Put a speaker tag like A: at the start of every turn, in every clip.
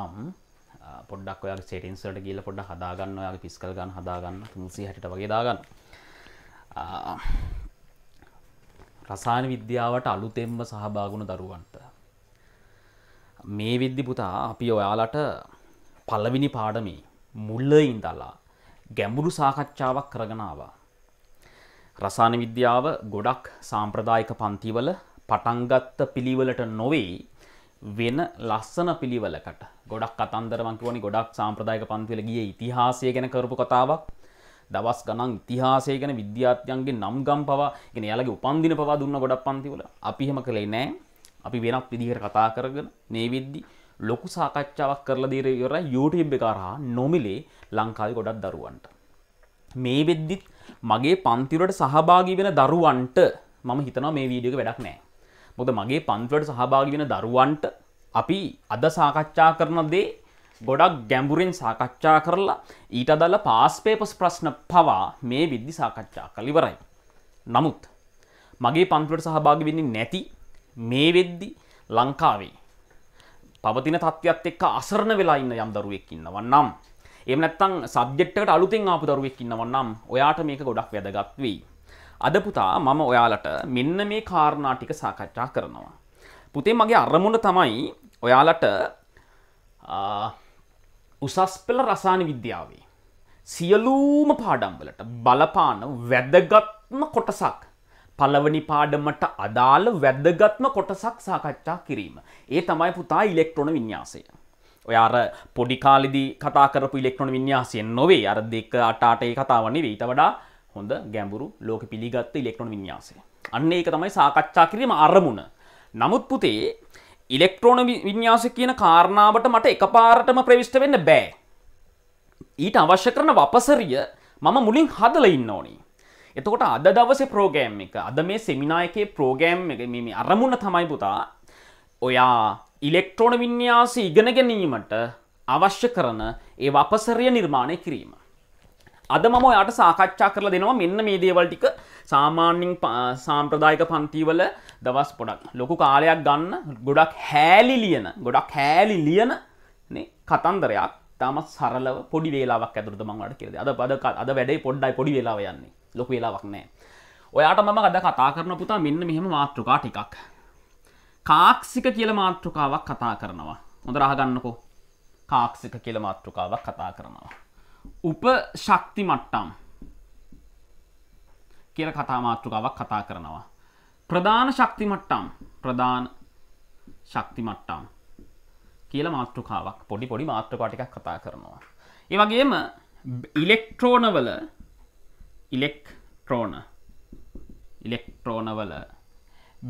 A: නම් පොඩක් ඔයා සෙටින්සට කියල පොඩ හදාගන්න ඔයා පිස්කල් ගන්න හදාගන්න තුන්සි හැට වගේ දාගන්න රසායන විද්‍යාවට අලුතෙම්ම සහභාගුණ දරුවන්ට මේ විද්දි පුතා අපි ඔයාලට පල්ලවිනි පාඩමි මුල්ලයින් දල්ලා ගැඹුරු සාකච්ඡාවක් කරගනවා රසාන විද්‍යාව ගොඩක් සාම්ප්‍රදායික පන්තිවල පටන්ගත්ත පිළිවලට නොවෙයි වෙන ලස්සන පිළිවලකට ගොඩක් කතන්දරමකිවනි ගොඩක් සාම්ප්‍රදායක පන්තිවල ගිය ඉතිහාසය ගැන කරපු කතාවක් දවස් ගණන් ඉතිහාසය ගැන විද්‍යාත්යන්ගේ නම් ගම් පවා ගෙන යාලගේ උපන්දින පවා දුන්න ගොඩක් පන්තිවල අපිහෙම කළේ නෑ අපි වෙනක් විදිහට කතා කරගෙන නේවිද්දි ලොකු සාකච්ඡාවක් කරලා දීර ඉවර YouTube එක හරහා නොමිලේ ලංකාවේ ගොඩක් දරුවන්ට මේ වෙද්දිත් මගේ පන්තිවලට සහභාගී වෙන දරුවන්ට මම හිතනවා මේ වීඩියෝ එක වැඩක් නෑ මොද මගේ පන්තුවට සහභාගි වෙන දරුවන්ට අපි අද සාකච්ඡා කරන දේ ගොඩක් ගැඹුරින් සාකච්ඡා කරලා ඊට අදල්ල පාස්පේපස් ප්‍රශ්න පවා මේ විද්දි සාකච්ඡා කලිවරයි. නමුත් මගේ පන්තුවට සහභාගි වෙන්නේ නැති මේ වෙද්දි ලංකාවේ පවතින තත්ත්වයක් එක්ක අසරණ වෙලා ඉන්න යම් දරුවෙක් ඉන්නවන් නම් එම නැත්තං සබ්ජෙට්ට අලුතෙන් ආපු දරුවෙක් ඉන්නවන් නම් ඔයාට මේක ගොඩක් වැදගත් වෙයි. අද පුතා මම ඔයාලට මෙන්න මේ කාරණා ටික සාකච්ඡා කරනවා. පුතේ මගේ අරමුණ තමයි ඔයාලට උසස් පෙළ රසායන විද්‍යාවේ සියලූම පාඩම්වලට බලපාන වැදගත්ම කොටසක් පළවනි පාඩමට අදාළ වැදගත්ම කොටසක් සාකච්ඡා කිරීම. ඒ තමයි පුතා ඉලෙක්ට්‍රොන විඤ්ඤාසය. ඔය අර පොඩි කාලෙදී කතා කරපු ඉලෙක්ට්‍රොන විඤ්ඤාසය නොවේ. අර දෙක අට අටේ කතාව නෙවෙයි. ඊට වඩා හොඳ ගැඹුරු ලෝක පිළිගත්ත ඉලෙක්ට්‍රොන් විඤ්‍යාසය අන්න ඒක තමයි සාකච්ඡා කිරීම අරමුණ නමුත් පුතේ ඉලෙක්ට්‍රෝන විඤ්‍යාස කියන කාරණාවට මට එක පාරටම ප්‍රවිෂ්ට වෙන්න බෑ ඊට අවශ්‍ය කරන වපසරිය මම මුලින් හදල ඉන්න ඕනි එතකොට අද දවසේ ප්‍රෝගෑම් එක අද මේ සෙමිනා එකේ ප්‍රෝගෑම් එක මේ අරමුණ තමයි පුතා ඔයා ඉලෙක්ට්‍රෝන විඤ්‍යාස ඉගෙන ගැනීමට අවශ්‍ය කරන ඒ වපසරිය නිර්මාණය කිරීම අද මම ඔයාට සාකච්ඡා කරලා දෙනවා මෙන්න මේ දේවල් ටික සාමාන්‍යයෙන් සාම්ප්‍රදායික පන්තිවල දවස් පොඩක් ලොකු කාලයක් ගන්න ගොඩක් හැලි ලියන ගොඩක් හැලි ලියන කතන්දරයක් තාමත් සරලව පොඩි වේලාවක් ඇතුළත මම ඔයාලට කියලා දෙයි. අද අද අද වැඩේ පොඩ්ඩයි පොඩි වේලාව යන්නේ. ලොකු වේලාවක් නැහැ. ඔයාට මම අද කතා කරන පුතා මෙන්න මෙහෙම මාතෘකා ටිකක්. කාක්සික කියලා මාතෘකාවක් කතා කරනවා. හොඳ රහගන්නකෝ. කාක්සික කියලා මාතෘකාවක් කතා කරනවා. උප ශක්ති මට්ටම් කියල කතාමාතෘකාවක් කතා කරනවා. ප්‍රධාන ශක්ති මට්ටම් ප්‍රධාන ශක්ති මට්ටම් කියල මාතෘකාවක් පොඩි පොඩි මාත්‍රකාටිකක් කතා කරනවා. ඒවගේම ඉලෙක්ට්‍රෝනවල ඉලෙක්ට්‍රෝන ඉලෙක්ට්‍රෝනවල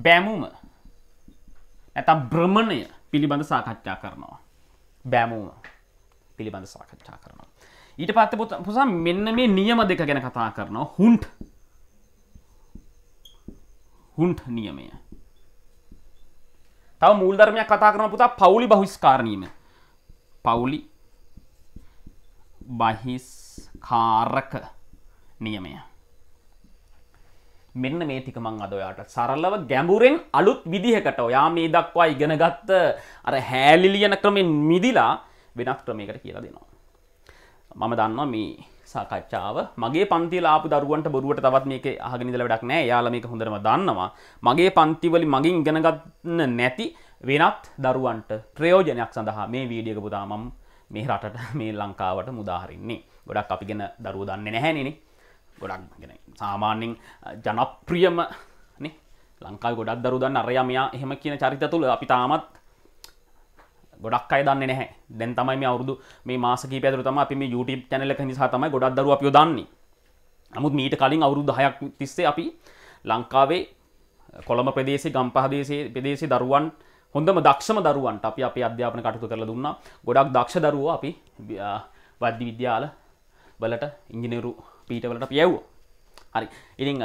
A: බැමුම ඇතම් බ්‍රමණය පිළිබඳ සාකච්ඡා කරනවා. බැමුම පිළිබඳ සාකච්ඡා කරනවා. ඊට පත්ත පුත පුසා මෙන්න මේ නියම දෙක ගැන කතා කරනවා හුන්ට් හුන්ට් නියමය තව මුූල්ධර්මයක් කතා කරන පුතා පවුලි බහිස්කාරණීම පවුලි බහිස්කාරක නියමය මෙන්න මේ තික මං අද ඔයාට සරලව ගැඹුරෙන් අලුත් විදිහකට ඔයා මේ දක්වා ඉගෙන ගත්ත අර හෑලිලියන ක්‍රමෙන් මිදිලා වෙනස් ක්‍රමයකට කියලා දෙනවා මම දන්නවා මේ සාකච්ඡාව මගේ පන්තිලාපු දරුවන්ට බොරුවට තවත් මේක අහගෙනදල වැඩක් නෑ යාල මේක හොඳරම දන්නවා මගේ පන්තිවලි මගින් ඉගෙනගන්න නැති වෙනත් දරුවන්ට ප්‍රයෝජනයක් සඳහා මේ වීඩියක පුතාමම් මේ රටට මේ ලංකාවට මුදාහරින්නේ ගොඩක් අපිගෙන දරුව දන්න නැහැනෙන ගොඩක් ගෙන සාමාන්‍යෙන් ජනප්‍රියම ලංකා ගොඩක් දරුදන්න අරයමයා එහෙම කියන චරිත තුළ අපි තාමත් ගොඩක් අයි දන්න නැහැ දැන් තමයි මේ අවුරුදු මේ මාසකී පැතුර තම අපි මේ YouTube channel එක නිසා තමයි ගොඩක් දරුවෝ අපිව දන්නේ. නමුත් මීට කලින් අවුරුදු 10ක් තිස්සේ අපි ලංකාවේ කොළඹ ප්‍රදේශයේ ගම්පහ ප්‍රදේශයේ දරුවන් හොඳම දක්ෂම දරුවන්ට අපි අපේ අධ්‍යාපන කටයුතු කරලා දුන්නා. ගොඩක් දක්ෂ දරුවෝ අපි වෛද්‍ය විද්‍යාල වලට ඉංජිනේරු පීඨවලට අපි යවුවා. හරි ඉතින්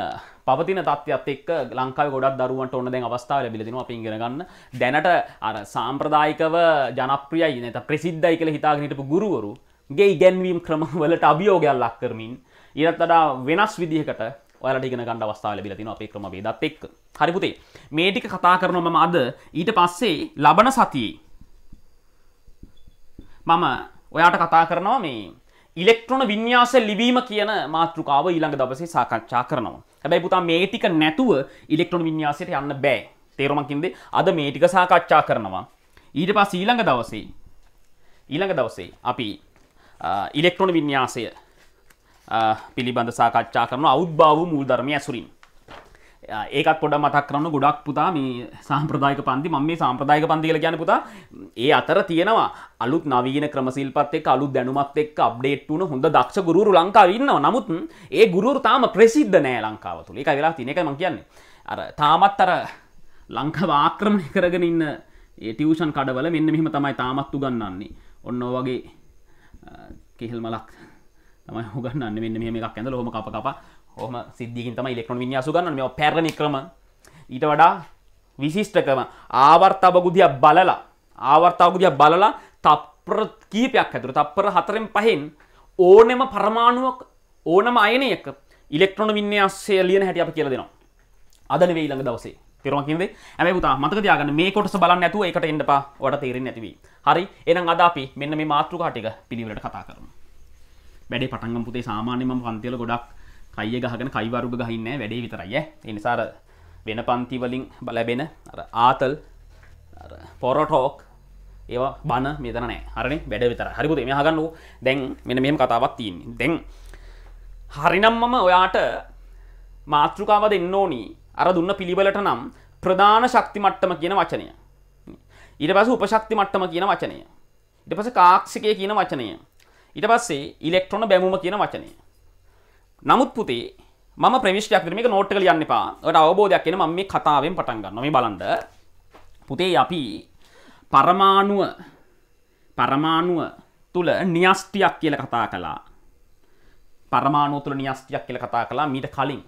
A: පවතින තත්ත්වයක්ත් එක්ක ලංකාව ගොඩක් දරුවන්ට ඕන දැන් අවස්ථාව ලැබිලා තිනවා අපි ඉගෙන ගන්න. දැනට අර සාම්ප්‍රදායිකව ජනප්‍රියයි නැත ප්‍රසිද්ධයි කියලා හිතාගෙන හිටපු ගුරුවරු ගේ ඉගැන්වීම් ක්‍රමවලට අභියෝගයක් ලක් කරමින් ඊටත් වඩා වෙනස් විදිහකට ඔයාලට ඉගෙන ගන්න අවස්ථාව ලැබිලා තිනවා අපේ ක්‍රමවේදත් එක්ක. හරි පුතේ මේ ටික කතා කරනවා මම අද ඊට පස්සේ ලබන සතියේ මම ඔයාට කතා කරනවා මේ ඉලෙක්ට්‍රොන විඤ්‍යාස ලිවීම කියන මාතෘකාව ඊළඟ දවසේ සාකච්ඡා කරනවා. හැබැයි පුතා මේ ටික නැතුව ඉලෙක්ට්‍රොන විඤ්‍යාසයට යන්න බෑ. තේරුමක් ඉන්නේ අද මේ ටික සාකච්ඡා කරනවා. ඊට පස්සේ ඊළඟ දවසේ ඊළඟ දවසේ අපි ඉලෙක්ට්‍රොන විඤ්‍යාසය පිළිබඳ සාකච්ඡා කරන අවුද්භාව මූල් ධර්මය ඇසුරින් ඒකත් පොඩ මතක් කරන්න ගොඩක් පුතා මේ සාම්ප්‍රදායක පන්ති මම මේ සාම්ප්‍රදායක පන්තිල ගැන පුතා ඒ අතර තියෙනවා අලුත් නවීන ක්‍රමසිල්පත් එක් අලුත් දැනුමත් එක් අප්ඩේට් වුණ හොඳ දක්ෂ ගුරු ලංකාවන්නවා නමුත් ඒ ගුරුර තාම ප්‍රසිද්ධ නෑ ලංකාවතුළ එක වෙලා තින එක ම කියන්නේ අර තාමත් අර ලංකාව ආක්‍රමණය කරගෙන ඉන්න ටියෂන් කඩවල මෙන්න මෙහිම තමයි තාමත්තු ගන්නන්නේ ඔන්න වගේ කෙහෙල් මලක් තමයි හොගන්නන්න මෙන්න මෙහම එකක් ඇඳ ලොම කප කපා හොම සිද්ධියකින් තම ඉලෙක්ට්‍රොන විඤ්ඤාස ගන්න මේ පැරණි ක්‍රම ඊට වඩා විශිෂ්ට ක්‍රම ආවර්ත අවගුදිය බලලා ආවර්ත අවගුදිය බලලා තප්පර කීපයක් ඇතුළත තප්පර හතරෙන් පහෙන් ඕනෙම පරමාණුවක් ඕනම අයනයක ඉලෙක්ට්‍රොන විඤ්ඤාසය ලියන හැටි අපි කියලා දෙනවා. අද නෙවෙයි ඊළඟ දවසේ. තේරුම් ගන්නද? හැබැයි පුතා මතක තියාගන්න මේ කොටස බලන්න නැතුව ඒකට එන්නපා. ඔයාලට තේරෙන්නේ නැති වෙයි. හරි. එහෙනම් අද අපි මෙන්න මේ මාතෘකා ටික පිළිවෙලට කතා කරමු. වැඩේ පටන් ගමු පුතේ සාමාන්‍යයෙන් මම පන්තිවල ගොඩක් කයිය ගහගෙන කයිවරු ගහින්න වැඩේ විතරයි එනිසාර වෙන පන්තිවලින් බලැබෙන ආතල් පොරටෝක් ඒවා බන මෙතන නෑ හරන වැඩ විතර හරිපුද මේ හගන්න වූ දැන් මෙන මෙම කතාවක් තියෙන් දැන් හරිනම් මම ඔයාට මාතෘකාව දෙන්න ඕනී අර දුන්න පිළිබලට නම් ප්‍රධාන ශක්ති මට්ටම කියන වචනය ඊට පස උපශක්ති මට්ටම කියන වචනය. ඉට පස කාක්ෂිකය කියන වචනය. ඉට පස්සේ ඉලෙක්ට්‍රොන බැමුම කියන වචනය. නමුත් පුතේ මම ප්‍රමිෂ්ටයක් විතර මේක නෝට් එක ලියන්න එපා. ඔයාලට අවබෝධයක් එන මම මේ කතාවෙන් පටන් ගන්නවා. මේ බලන්න. පුතේ අපි පරමාණුව පරමාණුව තුල න්‍යෂ්ටියක් කියලා කතා කළා. පරමාණුව තුල න්‍යෂ්ටියක් කියලා කතා කළා මීට කලින්.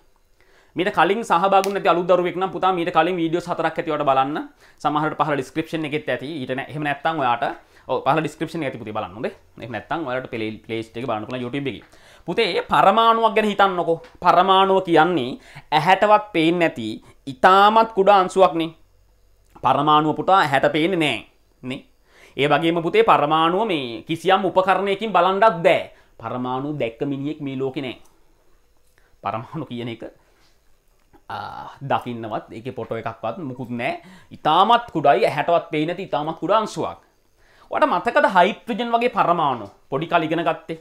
A: මීට කලින් සහභාගී නැති අලුත් දරුවෙක් නම් පුතා මීට කලින් වීඩියෝස් හතරක් ඇති ඔයාලට බලන්න. සමහරවිට පහල ඩිස්ක්‍රිප්ෂන් එකෙත් ඇති. ඊට නෑ එහෙම නැත්නම් ඔයාට ඔව් පහල ඩිස්ක්‍රිප්ෂන් එක ඇති පුතේ බලන්න හොඳේ. එහෙම නැත්නම් ඔයාලට ප්ලේ ලිස්ට් එක බලන්න පුළුවන් YouTube එකේ. පුතේ පරමාණුවක් ගැන හිතන්නකො පරමාණුව කියන්නේ ඇහැටවත් පේෙන් නැති ඉතාමත් කුඩා අංසුවක්නේ පරමාණුව පුටා හැට පේන නෑ නේ ඒ වගේම පුතේ පරමාණුව මේ කිසියම් උපකරණයකින් බලන්ඩත් දෑ පරමාණු දැක්ක මිනිියෙක් මේ ලෝක නෑ පරමාණු කියන එක දකින්නවත් එක පොට එකක්වත් මුකුත් නෑ ඉතාමත් කුඩයි හැටවත් පේ නැති ඉතාමත් කුඩාංශුවක් වට මතකද හයිප්‍රජන් වගේ පරමාණු පොඩි කලිගෙන ගත්තේ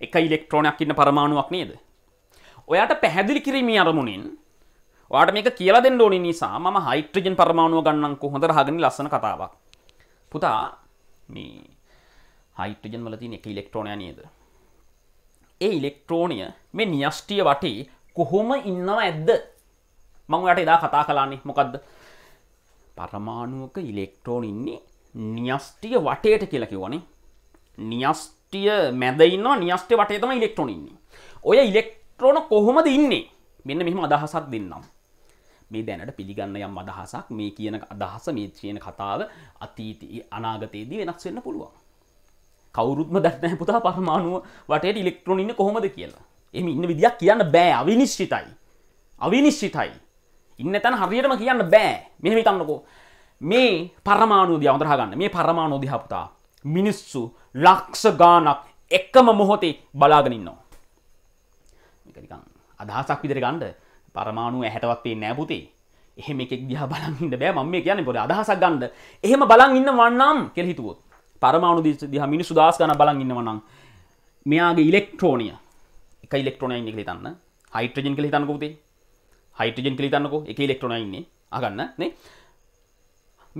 A: එක ඉලෙක්ට්‍රෝනයක් ඉන්න පරමාණුවක් නේද. ඔයාට පැහැදිලි කිරීමේ අරමුණින් වාට මේක කියලා දෙන්න ඕනි නිසා මම හයිට්‍රජන් පරමාණුව ගන්නම්කෝ හොඳට අහගෙන ලස්සන කතාවක්. පුතා මේ හයිට්‍රජන් වල තියෙන එක ඉලෙක්ට්‍රෝනය නේද? ඒ ඉලෙක්ට්‍රෝනය මේ න්‍යෂ්ටිය වටේ කොහොම ඉන්නව ඇද්ද? මම ඔයාට එදා කතා කළානේ මොකද්ද? පරමාණුවක ඉලෙක්ට්‍රෝන ඉන්නේ න්‍යෂ්ටිය වටේට කියලා කිව්වනේ. න්‍යෂ්ටි නියස්ටිය මැදයින්න නිියස්ට වටේ තම ඉලෙක්ට්‍රොනින්නේ ඔය ඉලෙක්ට්‍රෝන කොහොමද ඉන්නේ මෙන්න මෙහම අදහසක් දෙන්නම් මේ දැනට පිළිගන්න යම් අදහසක් මේ කියන අදහස මේ කියන කතාව අතීති අනාගතයේදී වෙනස් වෙන්න පුළුවන් කවුරුත්ම දැත්නෑ පුතා පරමාණුව වටේ ඉලෙක්ට්‍රොනින්න කොහොමද කියලා එම ඉන්න විදික් කියන්න බෑ අවිනිශ්චිතයි අවිනිශ්චිතයි ඉන්න තැන් හරියටම කියන්න බෑ මෙහෙම තන්නකෝ මේ පරමාණු දිය අඳරහගන්න මේ පරමාණු දිහපුතා මිනිස්සු ලක්ෂ ගානක් එක්කම මොහොතේ බලාගෙනන්නවා. එකනිකං අදහසක් විදිර ගණ්ඩ පරමාණුව ඇහැටවත්වේ නෑපුතේ එහෙම එකෙක් දිහ බලන්න බෑ මම මේ කියන්නේ පොඩි අදහසක් ගන්න. එහෙම බලන් ඉන්න වන්නම් කියලා හිතුවොත් පරමාණු දිහා මිනිස්සු දහස් ගණන් බලන් ඉන්නවා නම් මෙයාගේ ඉලෙක්ට්‍රෝනිය එක ඉලෙක්ට්‍රෝනයක් ඉන්නේ කියලා හිතන්න. හයිඩ්‍රජන් කියලා හිතන්නකෝ පුතේ. හයිඩ්‍රජන් කියලා හිතන්නකෝ එක ඉලෙක්ට්‍රෝනයක් ඉන්නේ. අහගන්න නේ.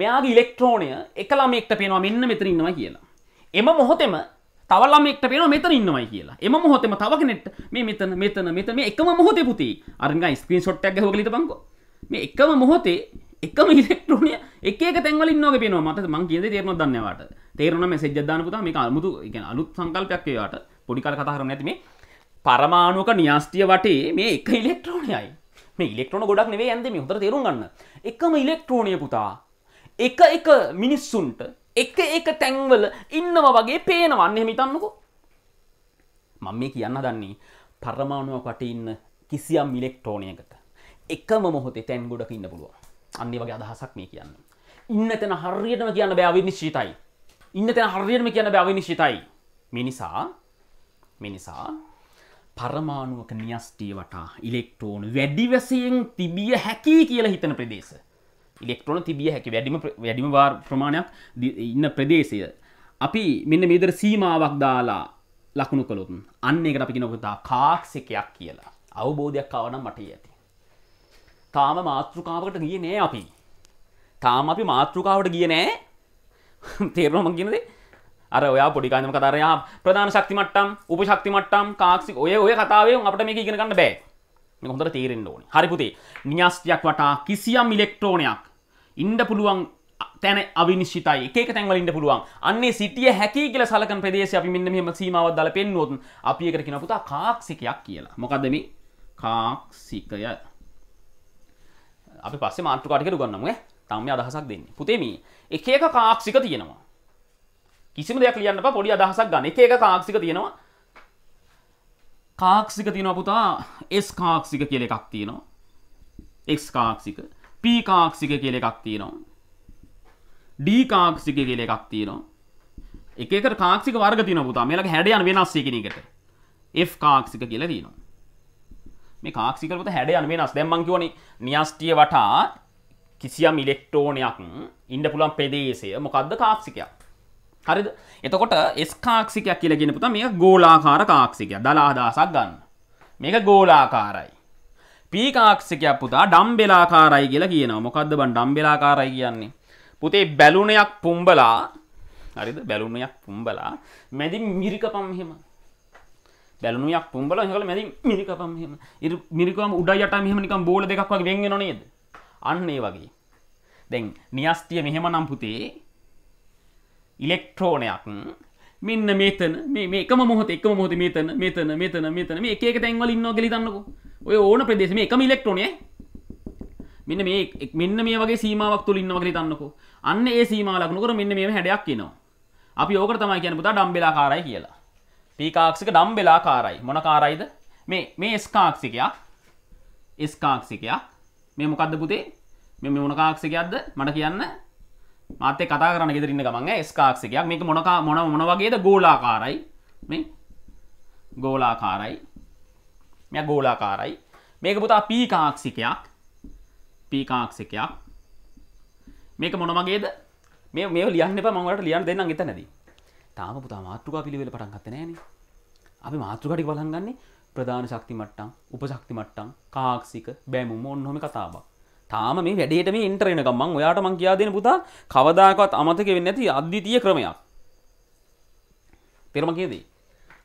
A: මෙයාගේ ඉලෙක්ට්‍රෝනය එකලාමෙක්ට පේනවා මෙන්න මෙතර ඉන්නවා කියලා එම මොහොතෙම තවල්ලාමෙක්ට පේන මෙතර ඉන්නවයි කියලා එම මොහොතෙම තවක නෙට් මේ මෙතන මෙතන මෙත මේ එකම මොහොතේ පුති අරග ස්ක්‍රීන් ෂොට්ටක් හොලිත බංග මේ එකම මොහොතේ එකම ඉලෙක්ට්‍රෝනය එක තැන්වල න්නක පේනවා මට මං කියද තේරන දන්නවට තේරුණ මෙසෙද්දාන පුතා මේ අමුතු එක අලුත් සංකල්පයක්කේවාට පොඩිකල් කතාහර නැතිමේ පරමාණුක න්‍යස්ටිය වටේ මේ එක ඉලෙක්ට්‍රෝනයයි මේ ඉලෙක්ට්‍රෝන ගොඩක් නේ ඇන්දම හොට තේරුම් ගන්න එකම ඉලෙක්ට්‍රෝනය පුතා එක එක මිනිස්සුන්ට එක එක තැන්වල ඉන්නම වගේ පේනවන්නේ මිතන්නකෝ මම මේ කියන්න දන්නේ පරමාණුව කට ඉන්න කිසියම් ඉලෙක්ට්‍රෝනයකට එකම මොහොතේ තැන් ගොඩක ඉන්න පුළුව අන්නේ වගේ අදහසක් මේ කියන්න ඉන්න තැන හරියටම කියන්න බෑවිනි ශීතයි ඉන්න තැන හරියටම කියන්න බැවිනි ශිතයි මිනිසා මිනිසා පරමාණුවක නිියස්ටේ වටා ඉලෙක්ට්‍රෝන වැඩි වැසයෙන් තිබිය හැකි කියලා හිතන ප්‍රදේශ ඉලෙක්ට්‍රෝන තිබිය හැකි වැඩිම වැඩිම වාර් ප්‍රමාණයක් ඉන්න ප්‍රදේශය අපි මෙන්න මේදර සීමාවක් දාලා ලකුණු කළොතුන් අන්න එකට අපි නොකතා කාක්සකයක් කියලා අවබෝධයක් අවනම් මට ඇති තාම මාතෘකාවකට ගිය නෑ අපි තාම අපි මාතෘකාවට ගිය නෑ තේරනොම කියනදේ අර ඔයා පොඩිකාන්නම කතරයා ප්‍රධාන ශක්ති මට්ටම් උප ශක්ති මට්ටම් කාක්සි ඔය ඔය කතාවේ අපට මේක ඉගෙනගන්න බෑ හොඳට තේරෙන් ඕන හරිපුතේ නිියස්තියක් වටා කිසියම් ඉලෙක්ට්‍රෝනයක් ඉන්ඩ පුළුවන් තැන අවිනිශ්චිතයි එක තැන්වල ඉන්න පුළුවන් අන්නේ සිටිය හැකි කියල සලකන් ප්‍රදේශ අපි මෙන්න මෙහෙම සීමාවක් දාලා පෙන්වොත් අපි එකට කියන පුතා කාක්සිකයක් කියලා මොකද්ද මේ කාක්සිකය අපි පස්සේ මාතෘකාට කියලා උගන්වමු ඈ තාම මේ අදහසක් දෙන්නේ පුතේ මේ එක එක කාක්සික තියෙනවා කිසිම දෙයක් ලියන්න එපා පොඩි අදහසක් ගන්න එක එක කාක්සික තියෙනවා කාක්සික තියෙනවා පුතා S කාක්සික කියලා එකක් තියෙනවා. X කාක්සික, P කාක්සික කියලා එකක් තියෙනවා. D කාක්සික කියලා එකක් තියෙනවා. එක එක කාක්සික වර්ග තියෙනවා පුතා. මේලක හැඩ යන වෙනස් ඒ කෙනෙකුට. F කාක්සික කියලා තියෙනවා. මේ කාක්සික වල පුතා හැඩ යන වෙනස්. දැන් මම කියවනේ න්‍යෂ්ටිය වටා කිසියම් ඉලෙක්ට්‍රෝනයක් ඉන්න පුළුවන් ප්‍රදේශය මොකද්ද කාක්සිකයක්? හරිද එතකොට S කාක්ෂිකයක් කියලා කියන පුතා මේක ගෝලාකාර කාක්ෂිකයක් දලාදාසක් ගන්න. මේක ගෝලාකාරයි. P කාක්ෂිකයක් පුතා ඩම්බෙලාකාරයි කියලා කියනවා. මොකද්ද බන් ඩම්බෙලාකාරයි කියන්නේ? පුතේ බැලුනයක් පුම්බලා හරිද බැලුනයක් පුම්බලා මැදි මිරිකපම් එහෙම බැලුනයක් පුම්බලා එහෙකල මැදි මිරිකපම් එහෙම ඉර මිරිකපම් උඩ යට මෙහෙම නිකන් බෝල දෙකක් වගේ වෙන් වෙනව නේද අන්න ඒ වගේ දැන් න්‍යස්තිය මෙහෙම නම් පුතේ ඉලෙක්ට්‍රෝනයක් මෙන්න මේතන මේ එක මොහොත එක මොහොත මේතන මෙතන මෙතන මෙතන මේ එක තැන්වල ඉන්නවා කියලා හිතන්නකෝ ඔය ඕන ප්‍රදේශ මේ එකම ඉලෙක්ට්‍රෝනය මෙන්න මේ මෙන්න මේ වගේ සීමාවක් තුළ ඉන්නවා කියලා හිතන්නකෝ අන්න ඒ සීමාව ලකුණු කර මෙන්න මේ හැඩයක් එනවා අපි ඕකට තමයි කියන්නේ පුතා ඩම්බෙලාකාරයි කියලා p කාක්ෂික ඩම්බෙලාකාරයි මොන කාරයිද මේ මේ s කාක්ෂිකයක් s කාක්ෂිකයක් මේ මොකද්ද පුතේ මේ මොන කාක්ෂිකයක්ද මට කියන්න මාතය කතා කරන ගෙදරන්න ගමන් ස්කාක්සිකයක් මේක මොනක මොන මොනවගේද ගෝලාකාරයි මේ ගෝලාකාරයි මෙ ගෝලාකාරයි මේක පුතා පීකාක්සිකයක් පීකාක්සිකයක් මේක මොනමගේද මේ මේ ලියන්න මවට ලියන් දෙන්න ගත නැද තාම පුතා මාතෘකා පිළිවෙල පටන් ගත නෑන අපි මාතෘකටි බලන්ගන්නේ ප්‍රධාන ශක්ති මට්ටම් උපශක්ති මට්ටම් කාක්සික බෑමුම ඔන්නොම කතාවක් තාම මේ වැඩේට මේ ඉන්ටර් එනකම් මං ඔයාට මං කියා දෙන්න පුතා කවදාකවත් අමතක වෙන්නේ නැති අද්විතීය ක්‍රමයක්. පෙරම කියදී.